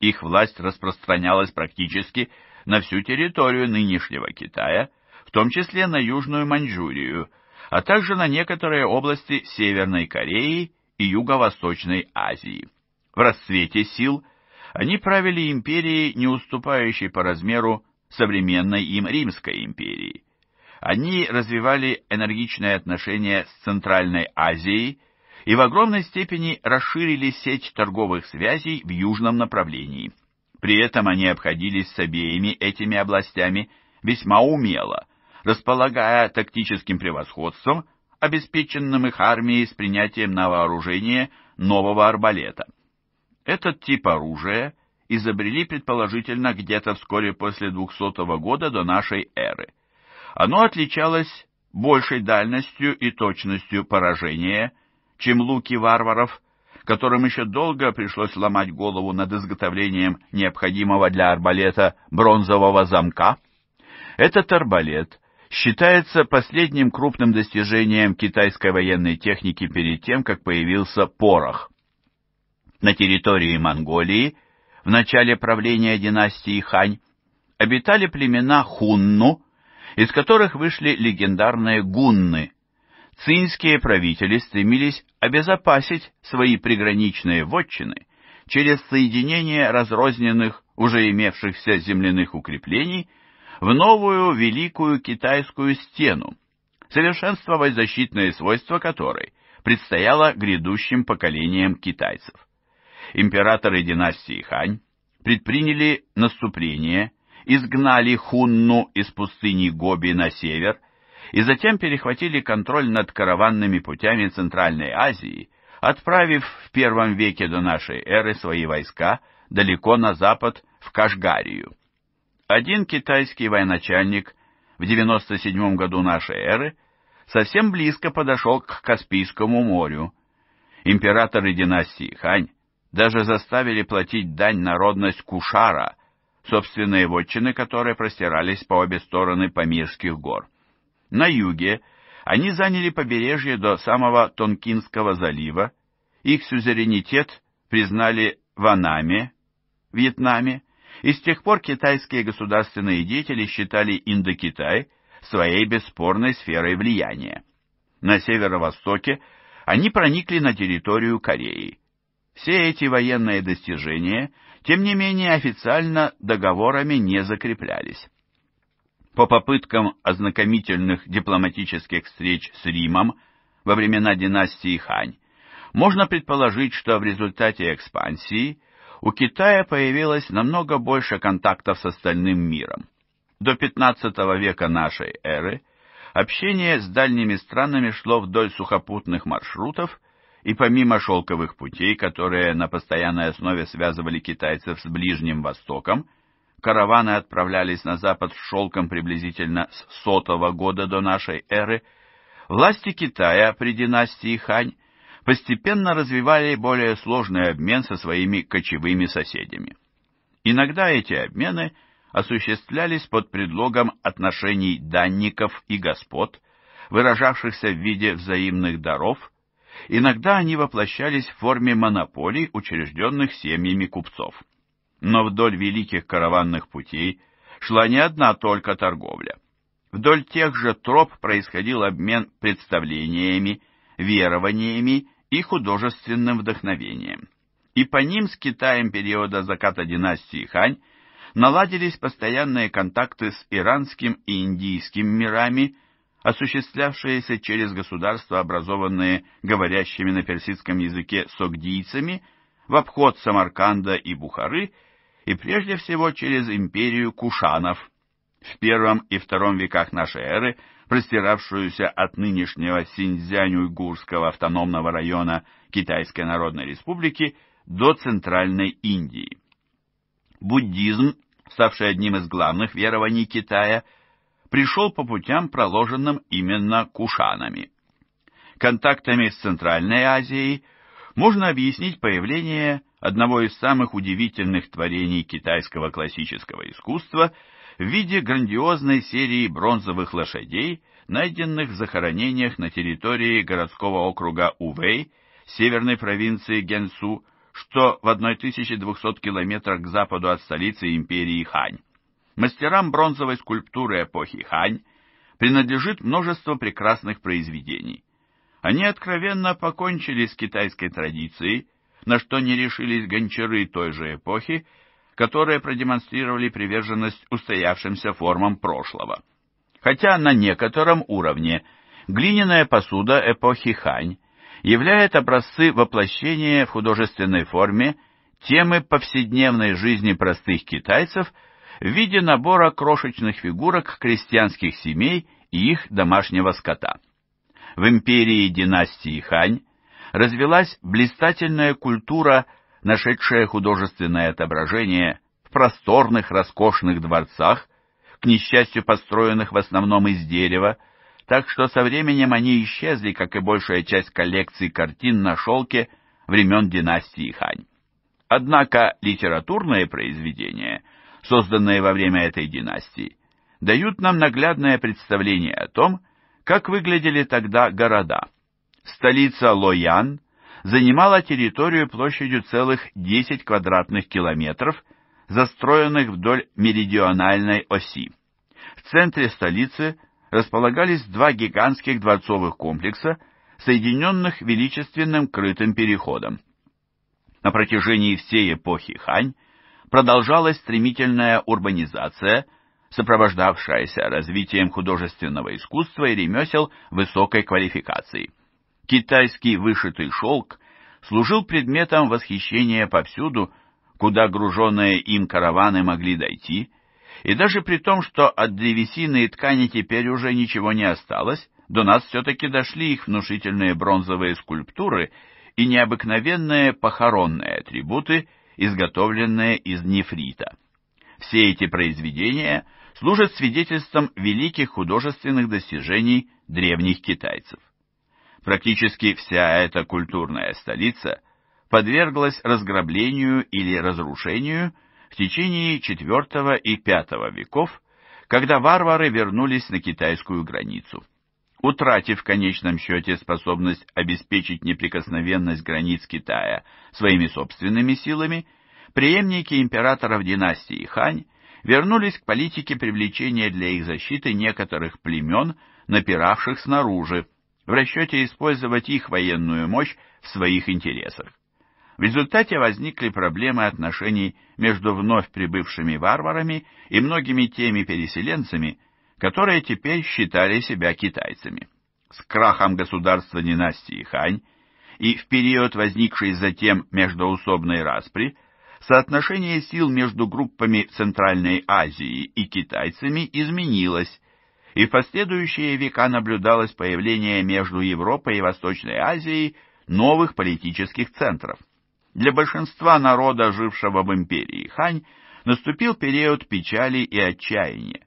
Их власть распространялась практически на всю территорию нынешнего Китая, в том числе на Южную Маньчжурию, а также на некоторые области Северной Кореи и Юго-Восточной Азии. В расцвете сил – они правили империей, не уступающей по размеру современной им Римской империи. Они развивали энергичные отношения с Центральной Азией и в огромной степени расширили сеть торговых связей в южном направлении. При этом они обходились с обеими этими областями весьма умело, располагая тактическим превосходством, обеспеченным их армией с принятием на вооружение нового арбалета. Этот тип оружия изобрели предположительно где-то вскоре после 200 года до нашей эры. Оно отличалось большей дальностью и точностью поражения, чем луки варваров, которым еще долго пришлось ломать голову над изготовлением необходимого для арбалета бронзового замка. Этот арбалет считается последним крупным достижением китайской военной техники перед тем, как появился порох на территории Монголии в начале правления династии Хань обитали племена Хунну, из которых вышли легендарные гунны. Цинские правители стремились обезопасить свои приграничные вотчины через соединение разрозненных, уже имевшихся земляных укреплений, в новую Великую Китайскую стену, совершенствовать защитные свойства которой предстояло грядущим поколениям китайцев императоры династии Хань предприняли наступление, изгнали Хунну из пустыни Гоби на север и затем перехватили контроль над караванными путями Центральной Азии, отправив в первом веке до нашей эры свои войска далеко на запад в Кашгарию. Один китайский военачальник в 97 году нашей эры совсем близко подошел к Каспийскому морю. Императоры династии Хань даже заставили платить дань народность Кушара, собственные вотчины которые простирались по обе стороны Памирских гор. На юге они заняли побережье до самого Тонкинского залива, их сюзеренитет признали в Анаме, Вьетнаме, и с тех пор китайские государственные деятели считали Индокитай своей бесспорной сферой влияния. На северо-востоке они проникли на территорию Кореи. Все эти военные достижения, тем не менее, официально договорами не закреплялись. По попыткам ознакомительных дипломатических встреч с Римом во времена династии Хань, можно предположить, что в результате экспансии у Китая появилось намного больше контактов с остальным миром. До 15 века нашей эры общение с дальними странами шло вдоль сухопутных маршрутов – и помимо шелковых путей, которые на постоянной основе связывали китайцев с Ближним Востоком, караваны отправлялись на запад с шелком приблизительно с сотого года до нашей эры, власти Китая при династии Хань постепенно развивали более сложный обмен со своими кочевыми соседями. Иногда эти обмены осуществлялись под предлогом отношений данников и господ, выражавшихся в виде взаимных даров – Иногда они воплощались в форме монополий, учрежденных семьями купцов. Но вдоль великих караванных путей шла не одна только торговля. Вдоль тех же троп происходил обмен представлениями, верованиями и художественным вдохновением. И по ним с Китаем периода заката династии Хань наладились постоянные контакты с иранским и индийским мирами – осуществлявшиеся через государства, образованные говорящими на персидском языке согдийцами, в обход Самарканда и Бухары, и прежде всего через империю кушанов в первом и втором веках нашей эры, простиравшуюся от нынешнего Синьцзянь-Уйгурского автономного района Китайской Народной Республики до Центральной Индии. Буддизм, ставший одним из главных верований Китая – пришел по путям, проложенным именно кушанами. Контактами с Центральной Азией можно объяснить появление одного из самых удивительных творений китайского классического искусства в виде грандиозной серии бронзовых лошадей, найденных в захоронениях на территории городского округа Увэй, северной провинции Генсу, что в 1200 километрах к западу от столицы империи Хань. Мастерам бронзовой скульптуры эпохи Хань принадлежит множество прекрасных произведений. Они откровенно покончили с китайской традицией, на что не решились гончары той же эпохи, которые продемонстрировали приверженность устоявшимся формам прошлого. Хотя на некотором уровне глиняная посуда эпохи Хань являет образцы воплощения в художественной форме темы повседневной жизни простых китайцев – в виде набора крошечных фигурок крестьянских семей и их домашнего скота. В империи династии Хань развилась блистательная культура, нашедшая художественное отображение в просторных роскошных дворцах, к несчастью построенных в основном из дерева, так что со временем они исчезли, как и большая часть коллекций картин на шелке времен династии Хань. Однако литературные произведения созданные во время этой династии, дают нам наглядное представление о том, как выглядели тогда города. Столица Лоян занимала территорию площадью целых 10 квадратных километров, застроенных вдоль меридиональной оси. В центре столицы располагались два гигантских дворцовых комплекса, соединенных величественным крытым переходом. На протяжении всей эпохи Хань продолжалась стремительная урбанизация, сопровождавшаяся развитием художественного искусства и ремесел высокой квалификации. Китайский вышитый шелк служил предметом восхищения повсюду, куда груженные им караваны могли дойти, и даже при том, что от древесины и ткани теперь уже ничего не осталось, до нас все-таки дошли их внушительные бронзовые скульптуры и необыкновенные похоронные атрибуты, изготовленные из нефрита. Все эти произведения служат свидетельством великих художественных достижений древних китайцев. Практически вся эта культурная столица подверглась разграблению или разрушению в течение IV и V веков, когда варвары вернулись на китайскую границу утратив в конечном счете способность обеспечить неприкосновенность границ Китая своими собственными силами, преемники императоров династии Хань вернулись к политике привлечения для их защиты некоторых племен, напиравших снаружи, в расчете использовать их военную мощь в своих интересах. В результате возникли проблемы отношений между вновь прибывшими варварами и многими теми переселенцами, которые теперь считали себя китайцами. С крахом государства династии Хань и в период возникшей затем междоусобной распри соотношение сил между группами Центральной Азии и китайцами изменилось, и в последующие века наблюдалось появление между Европой и Восточной Азией новых политических центров. Для большинства народа, жившего в империи Хань, наступил период печали и отчаяния.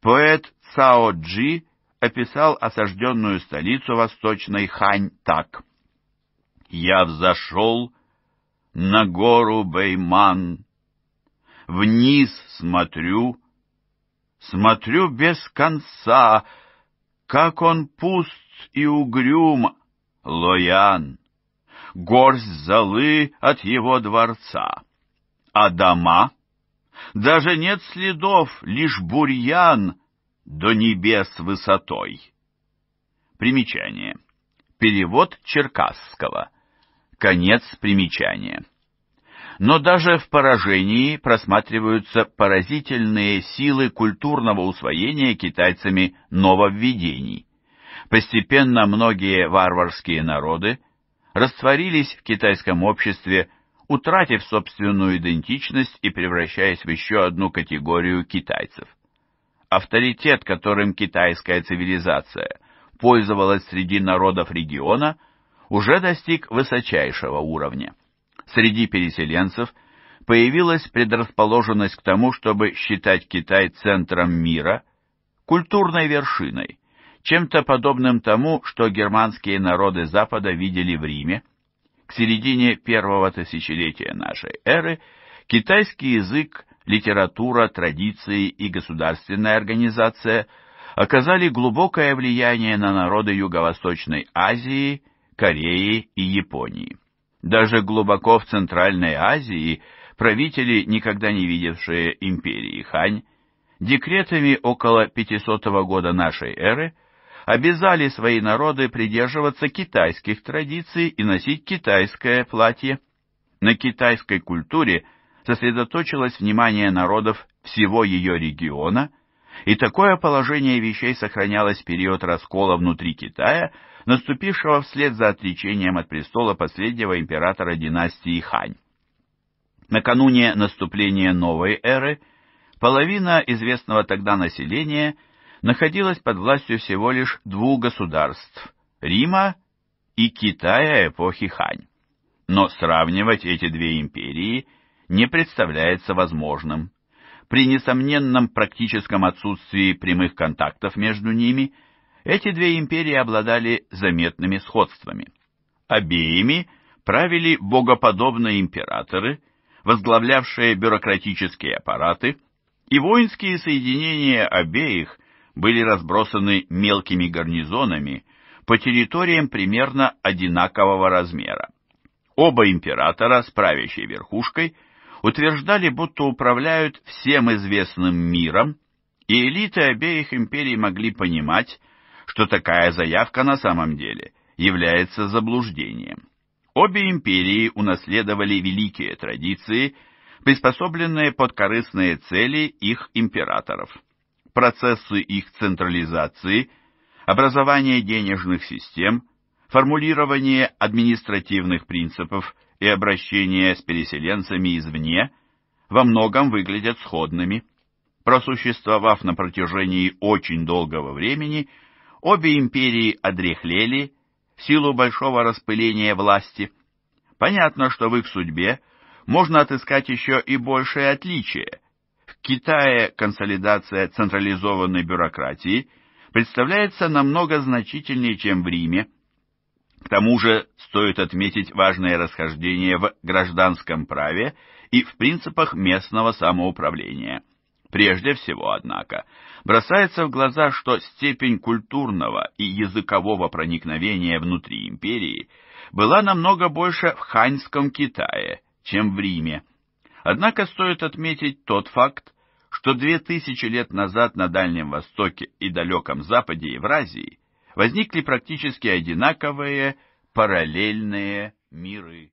Поэт Цао Джи описал осажденную столицу восточной Хань так. «Я взошел на гору Бэйман, вниз смотрю, смотрю без конца, как он пуст и угрюм, Лоян, горсть золы от его дворца, а дома даже нет следов, лишь бурьян до небес высотой. Примечание. Перевод черкасского. Конец примечания. Но даже в поражении просматриваются поразительные силы культурного усвоения китайцами нововведений. Постепенно многие варварские народы растворились в китайском обществе утратив собственную идентичность и превращаясь в еще одну категорию китайцев. Авторитет, которым китайская цивилизация пользовалась среди народов региона, уже достиг высочайшего уровня. Среди переселенцев появилась предрасположенность к тому, чтобы считать Китай центром мира, культурной вершиной, чем-то подобным тому, что германские народы Запада видели в Риме – к середине первого тысячелетия нашей эры китайский язык, литература, традиции и государственная организация оказали глубокое влияние на народы Юго-Восточной Азии, Кореи и Японии. Даже глубоко в Центральной Азии правители, никогда не видевшие империи Хань, декретами около 500 года нашей эры – обязали свои народы придерживаться китайских традиций и носить китайское платье. На китайской культуре сосредоточилось внимание народов всего ее региона, и такое положение вещей сохранялось в период раскола внутри Китая, наступившего вслед за отречением от престола последнего императора династии Хань. Накануне наступления новой эры половина известного тогда населения – находилась под властью всего лишь двух государств – Рима и Китая эпохи Хань. Но сравнивать эти две империи не представляется возможным. При несомненном практическом отсутствии прямых контактов между ними эти две империи обладали заметными сходствами. Обеими правили богоподобные императоры, возглавлявшие бюрократические аппараты, и воинские соединения обеих были разбросаны мелкими гарнизонами по территориям примерно одинакового размера. Оба императора с правящей верхушкой утверждали, будто управляют всем известным миром, и элиты обеих империй могли понимать, что такая заявка на самом деле является заблуждением. Обе империи унаследовали великие традиции, приспособленные под корыстные цели их императоров процессы их централизации, образование денежных систем, формулирование административных принципов и обращение с переселенцами извне во многом выглядят сходными. Просуществовав на протяжении очень долгого времени, обе империи одрехлели в силу большого распыления власти. Понятно, что в их судьбе можно отыскать еще и большее отличие – Китае консолидация централизованной бюрократии представляется намного значительнее, чем в Риме. К тому же стоит отметить важное расхождение в гражданском праве и в принципах местного самоуправления. Прежде всего, однако, бросается в глаза, что степень культурного и языкового проникновения внутри империи была намного больше в ханьском Китае, чем в Риме. Однако стоит отметить тот факт, что две тысячи лет назад на Дальнем Востоке и далеком Западе Евразии возникли практически одинаковые параллельные миры.